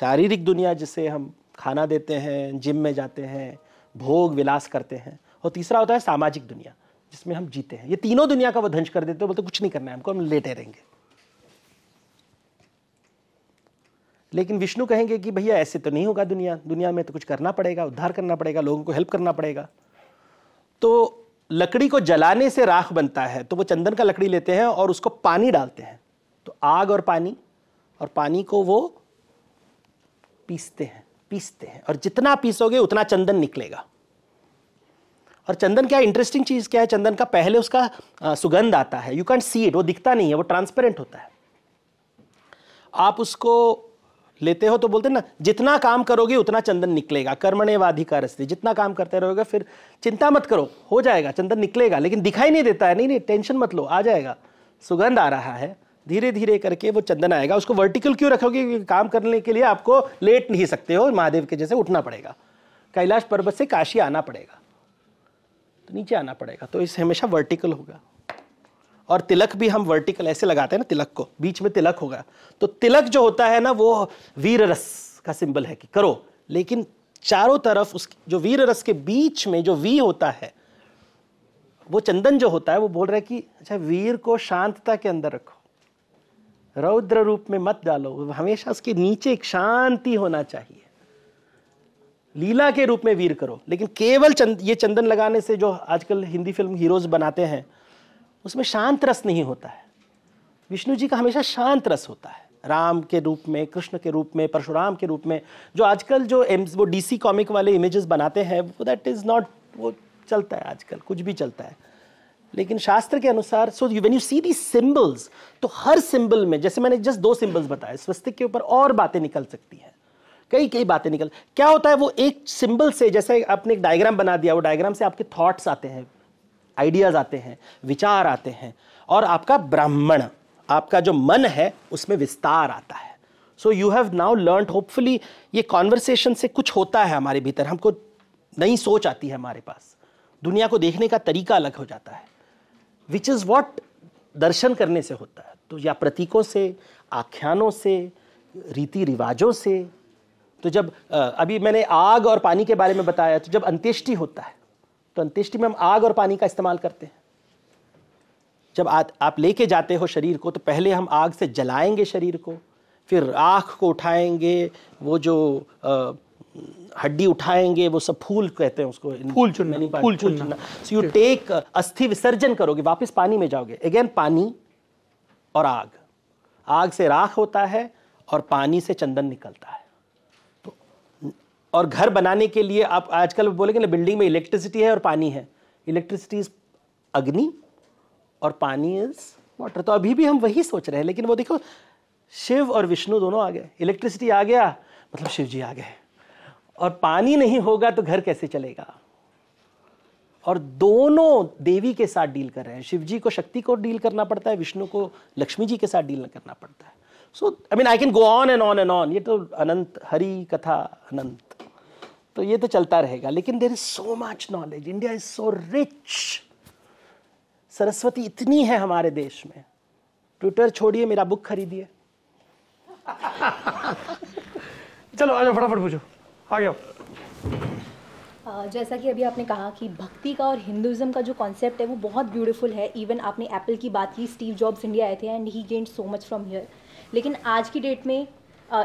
शारीरिक दुनिया जिसे हम खाना देते हैं जिम में जाते हैं भोग विलास करते हैं और तीसरा होता है सामाजिक दुनिया जिसमें हम जीते हैं ये तीनों दुनिया का वो ध्वंस कर देते हैं बोलते कुछ नहीं करना है हमको हम लेटे रहेंगे लेकिन विष्णु कहेंगे कि भैया ऐसे तो नहीं होगा दुनिया दुनिया में तो कुछ करना पड़ेगा उद्धार करना पड़ेगा लोगों को हेल्प करना पड़ेगा तो लकड़ी को जलाने से राख बनता है तो वो चंदन का लकड़ी लेते हैं और उसको पानी डालते हैं तो आग और पानी और पानी को वो पीसते हैं पीसते हैं और जितना पीसोगे उतना चंदन निकलेगा और चंदन क्या इंटरेस्टिंग चीज़ क्या है चंदन का पहले उसका सुगंध आता है यू कैंट सी इट वो दिखता नहीं है वो ट्रांसपेरेंट होता है आप उसको लेते हो तो बोलते ना जितना काम करोगे उतना चंदन निकलेगा कर्मण्यवाधिकार अस्थिति जितना काम करते रहोगे फिर चिंता मत करो हो जाएगा चंदन निकलेगा लेकिन दिखाई नहीं देता है नहीं नहीं टेंशन मत लो आ जाएगा सुगंध आ रहा है धीरे धीरे करके वो चंदन आएगा उसको वर्टिकल क्यों रखोगे काम करने के लिए आपको लेट नहीं सकते हो महादेव के जैसे उठना पड़ेगा कैलाश पर्वत से काशी आना पड़ेगा तो नीचे आना पड़ेगा तो इस हमेशा वर्टिकल होगा और तिलक भी हम वर्टिकल ऐसे लगाते हैं ना तिलक को बीच में तिलक होगा तो तिलक जो होता है ना वो वीर रस का सिंबल है कि करो लेकिन चारों तरफ उस जो वीर रस के बीच में जो वी होता है वो चंदन जो होता है वो बोल रहा है कि अच्छा वीर को शांतता के अंदर रखो रौद्र रूप में मत डालो हमेशा उसके नीचे एक शांति होना चाहिए लीला के रूप में वीर करो लेकिन केवल चंद ये चंदन लगाने से जो आजकल हिंदी फिल्म हीरोज बनाते हैं उसमें शांत रस नहीं होता है विष्णु जी का हमेशा शांत रस होता है राम के रूप में कृष्ण के रूप में परशुराम के रूप में जो आजकल जो एम वो डीसी कॉमिक वाले इमेजेस बनाते हैं वो दैट इज़ नॉट वो चलता है आजकल कुछ भी चलता है लेकिन शास्त्र के अनुसार so you when you see the symbols तो हर सिंबल में जैसे मैंने जस्ट दो सिंबल्स बताए स्वस्तिक के ऊपर और बातें निकल सकती हैं कई कई बातें निकल क्या होता है वो एक सिंबल से जैसे आपने एक डायग्राम बना दिया वो डायग्राम से आपके थॉट्स आते हैं आइडियाज आते हैं विचार आते हैं और आपका ब्राह्मण आपका जो मन है उसमें विस्तार आता है so you have now learn hopefully ये कॉन्वर्सेशन से कुछ होता है हमारे भीतर हमको नई सोच आती है हमारे पास दुनिया को देखने का तरीका अलग हो जाता है विच इज़ वॉट दर्शन करने से होता है तो या प्रतीकों से आख्यानों से रीति रिवाजों से तो जब अभी मैंने आग और पानी के बारे में बताया तो जब अंत्येष्टि होता है तो अंत्येष्टि में हम आग और पानी का इस्तेमाल करते हैं जब आ, आप लेके जाते हो शरीर को तो पहले हम आग से जलाएंगे शरीर को फिर आँख को उठाएंगे वो जो हड्डी उठाएंगे वो सब फूल कहते हैं उसको फूल चुनना फूल चुनना सो यू टेक अस्थि विसर्जन करोगे वापस पानी में जाओगे अगेन पानी और आग आग से राख होता है और पानी से चंदन निकलता है और घर बनाने के लिए आप आजकल बोलेंगे ना बिल्डिंग में इलेक्ट्रिसिटी है और पानी है इलेक्ट्रिसिटी इज अग्नि और पानी इज वाटर तो अभी भी हम वही सोच रहे हैं लेकिन वो देखो शिव और विष्णु दोनों आ गए इलेक्ट्रिसिटी आ गया मतलब शिव जी आ गए और पानी नहीं होगा तो घर कैसे चलेगा और दोनों देवी के साथ डील कर रहे हैं शिव जी को शक्ति को डील करना पड़ता है विष्णु को लक्ष्मी जी के साथ डील करना पड़ता है so I mean I can go on and on and on ये तो अनंत हरी कथा अनंत तो ये तो चलता रहेगा लेकिन there is so much knowledge India is so rich Saraswati इतनी है हमारे देश में ट्विटर छोड़िए मेरा बुक खरीदिए चलो आ जाओ फटाफट पूछो आ गया जैसा कि अभी आपने कहा कि भक्ति का और हिंदुज़म का जो कॉन्सेप्ट है वो बहुत ब्यूटीफुल है इवन आपने एप्पल की बात की स्टीव जॉब्स इंडिया आए थे and he gained so much from here लेकिन आज की डेट में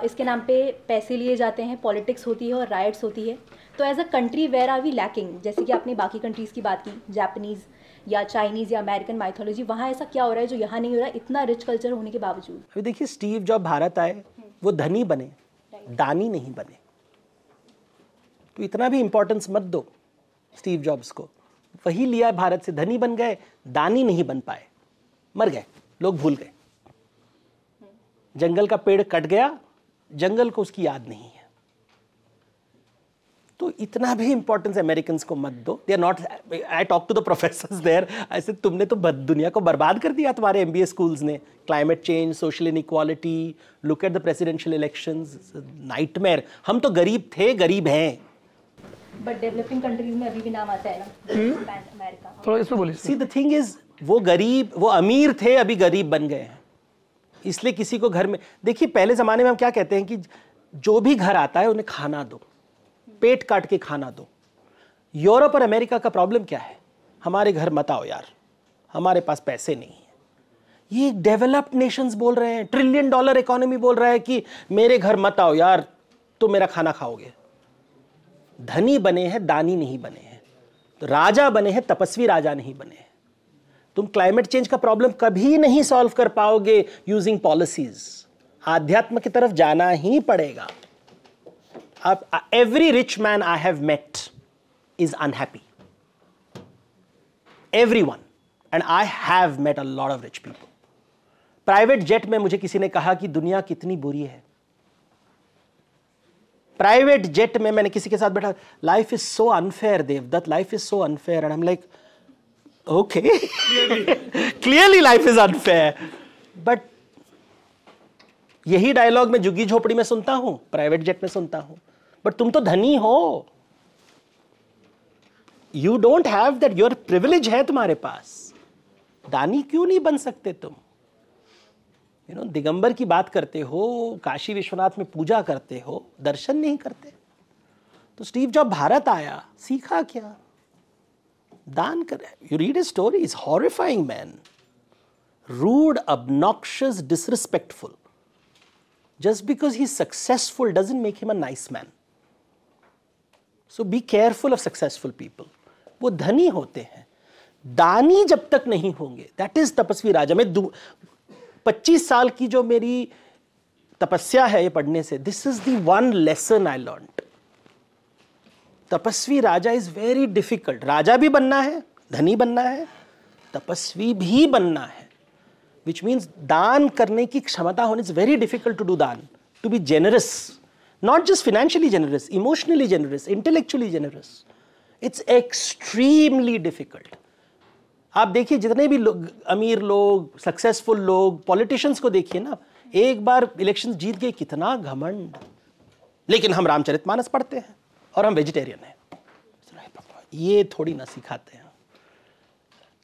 इसके नाम पे पैसे लिए जाते हैं पॉलिटिक्स होती है और राइट्स होती है तो as a country where are we lacking जैसे कि आपने बाकी कंट्रीज़ की बात की जापनीज़ या चाइनीज़ या अमेरिकन माइथोलॉजी वहाँ ऐसा क्या हो रहा है जो यहाँ नहीं हो रहा इतना रिच कल्चर होने के बावजूद अभी देखिए स्टीव जब भारत आए हम्म। वो धनी बने दानी नहीं बने तो इतना भी इम्पोर्टेंस मत दो स्टीव जॉब्स को वही लिया भारत से धनी बन गए दानी नहीं बन पाए मर गए लोग भूल गए हम्म। जंगल का पेड़ कट गया जंगल को उसकी याद नहीं है तो इतना भी इंपॉर्टेंस अमेरिकन को मत दो they are not I talk to the professor there ऐसे तुमने तो दुनिया को बर्बाद कर दिया तुम्हारे एम बी स्कूल्स ने climate change social inequality look at the presidential election night हम तो गरीब थे गरीब हैं बट डेवलपिंग कंट्रीज में अभी भी नाम आता है ना अमेरिका हम्म। थोड़ा इसमें बोलिए सी द थिंग इज वो गरीब वो अमीर थे अभी गरीब बन गए हैं इसलिए किसी को घर में देखिए पहले ज़माने में हम क्या कहते हैं कि जो भी घर आता है उन्हें खाना दो पेट काट के खाना दो यूरोप और अमेरिका का प्रॉब्लम क्या है हमारे घर मत आओ यार हमारे पास पैसे नहीं है ये डेवलप्ड नेशंस बोल रहे हैं ट्रिलियन डॉलर इकोनॉमी बोल रहा है कि मेरे घर मत आओ यार तो मेरा खाना खाओगे धनी बने हैं दानी नहीं बने हैं तो राजा बने हैं तपस्वी राजा नहीं बने हैं तुम क्लाइमेट चेंज का प्रॉब्लम कभी नहीं सॉल्व कर पाओगे यूजिंग पॉलिसीज आध्यात्म की तरफ जाना ही पड़ेगा अब every rich man I have met is unhappy every one and I have met a lot of rich people private jet में मुझे किसी ने कहा कि दुनिया कितनी बुरी है प्राइवेट जेट में मैंने किसी के साथ बैठा life is so unfair Devdutt life is so unfair and हम like okay. Clearly. Clearly life is unfair. यही डायलॉग मैं जुगी झोपड़ी में सुनता हूं प्राइवेट जेट में सुनता हूं बट तुम तो धनी हो you don't have that your privilege है तुम्हारे पास दानी क्यों नहीं बन सकते तुम यू नो दिगंबर की बात करते हो काशी विश्वनाथ में पूजा करते हो दर्शन नहीं करते तो स्टीव जॉब भारत आया सीखा क्या दान कर you read a story is horrifying man rude obnoxious disrespectful just because he successful doesn't make him a nice man so be careful of successful people वो धनी होते हैं दानी जब तक नहीं होंगे दैट इज तपस्वी राजा मैं पच्चीस साल की जो मेरी तपस्या है ये पढ़ने से this is then lesson I learn तपस्वी राजा इज वेरी डिफिकल्ट राजा भी बनना है धनी बनना है तपस्वी भी बनना है विच मीन्स दान करने की क्षमता होनी is very difficult to do दान to be generous not just financially generous emotionally generous intellectually generous it's extremely difficult आप देखिए जितने भी लोग अमीर लोग सक्सेसफुल लोग पॉलिटिशियंस को देखिए ना एक बार इलेक्शन जीत गए कितना घमंड लेकिन हम रामचरितमानस पढ़ते हैं और हम वेजिटेरियन हैं ये थोड़ी ना सिखाते हैं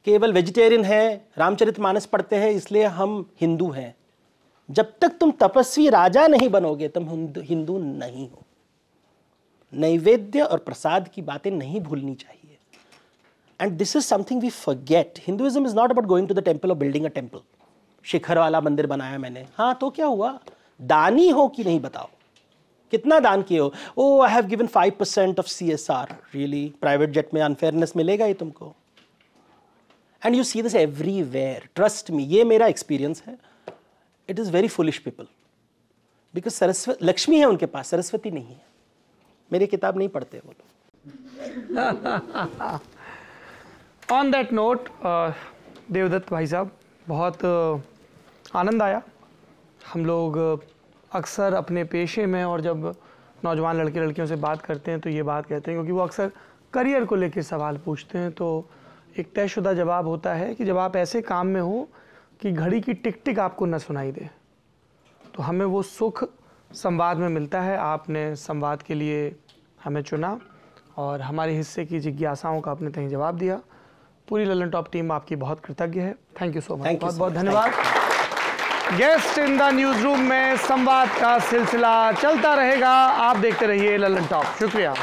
केवल वेजिटेरियन है रामचरित मानस पढ़ते हैं इसलिए हम हिंदू हैं जब तक तुम तपस्वी राजा नहीं बनोगे तुम हिंदू नहीं हो नैवेद्य और प्रसाद की बातें नहीं भूलनी चाहिए and this is something we forget Hinduism is not about going to the temple और बिल्डिंग अ टेम्पल शिखर वाला मंदिर बनाया मैंने हाँ तो क्या हुआ दानी हो कि नहीं बताओ कितना दान किए हो oh I have given five percent of C S R really private jet में अनफेयरनेस मिलेगा ही तुमको and you see this everywhere trust me ये मेरा एक्सपीरियंस है it is very foolish people because Saraswati Lakshmi है उनके पास सरस्वती नहीं है मेरी किताब नहीं पढ़ते वो लोग ऑन दैट नोट देवदत्त भाई साहब बहुत uh, आनंद आया हम लोग uh, अक्सर अपने पेशे में और जब नौजवान लड़के लड़कियों से बात करते हैं तो ये बात कहते हैं क्योंकि वो अक्सर करियर को लेकर सवाल पूछते हैं तो एक तयशुदा जवाब होता है कि जब आप ऐसे काम में हो कि घड़ी की टिक टिक आपको न सुनाई दे तो हमें वो सुख संवाद में मिलता है आपने संवाद के लिए हमें चुना और हमारे हिस्से की जिज्ञासाओं का आपने कहीं जवाब दिया पूरी ललन टॉप टीम आपकी बहुत कृतज्ञ है थैंक यू सो मच बहुत बहुत धन्यवाद guest in the newsroom में संवाद का सिलसिला चलता रहेगा आप देखते रहिए ललन टॉप शुक्रिया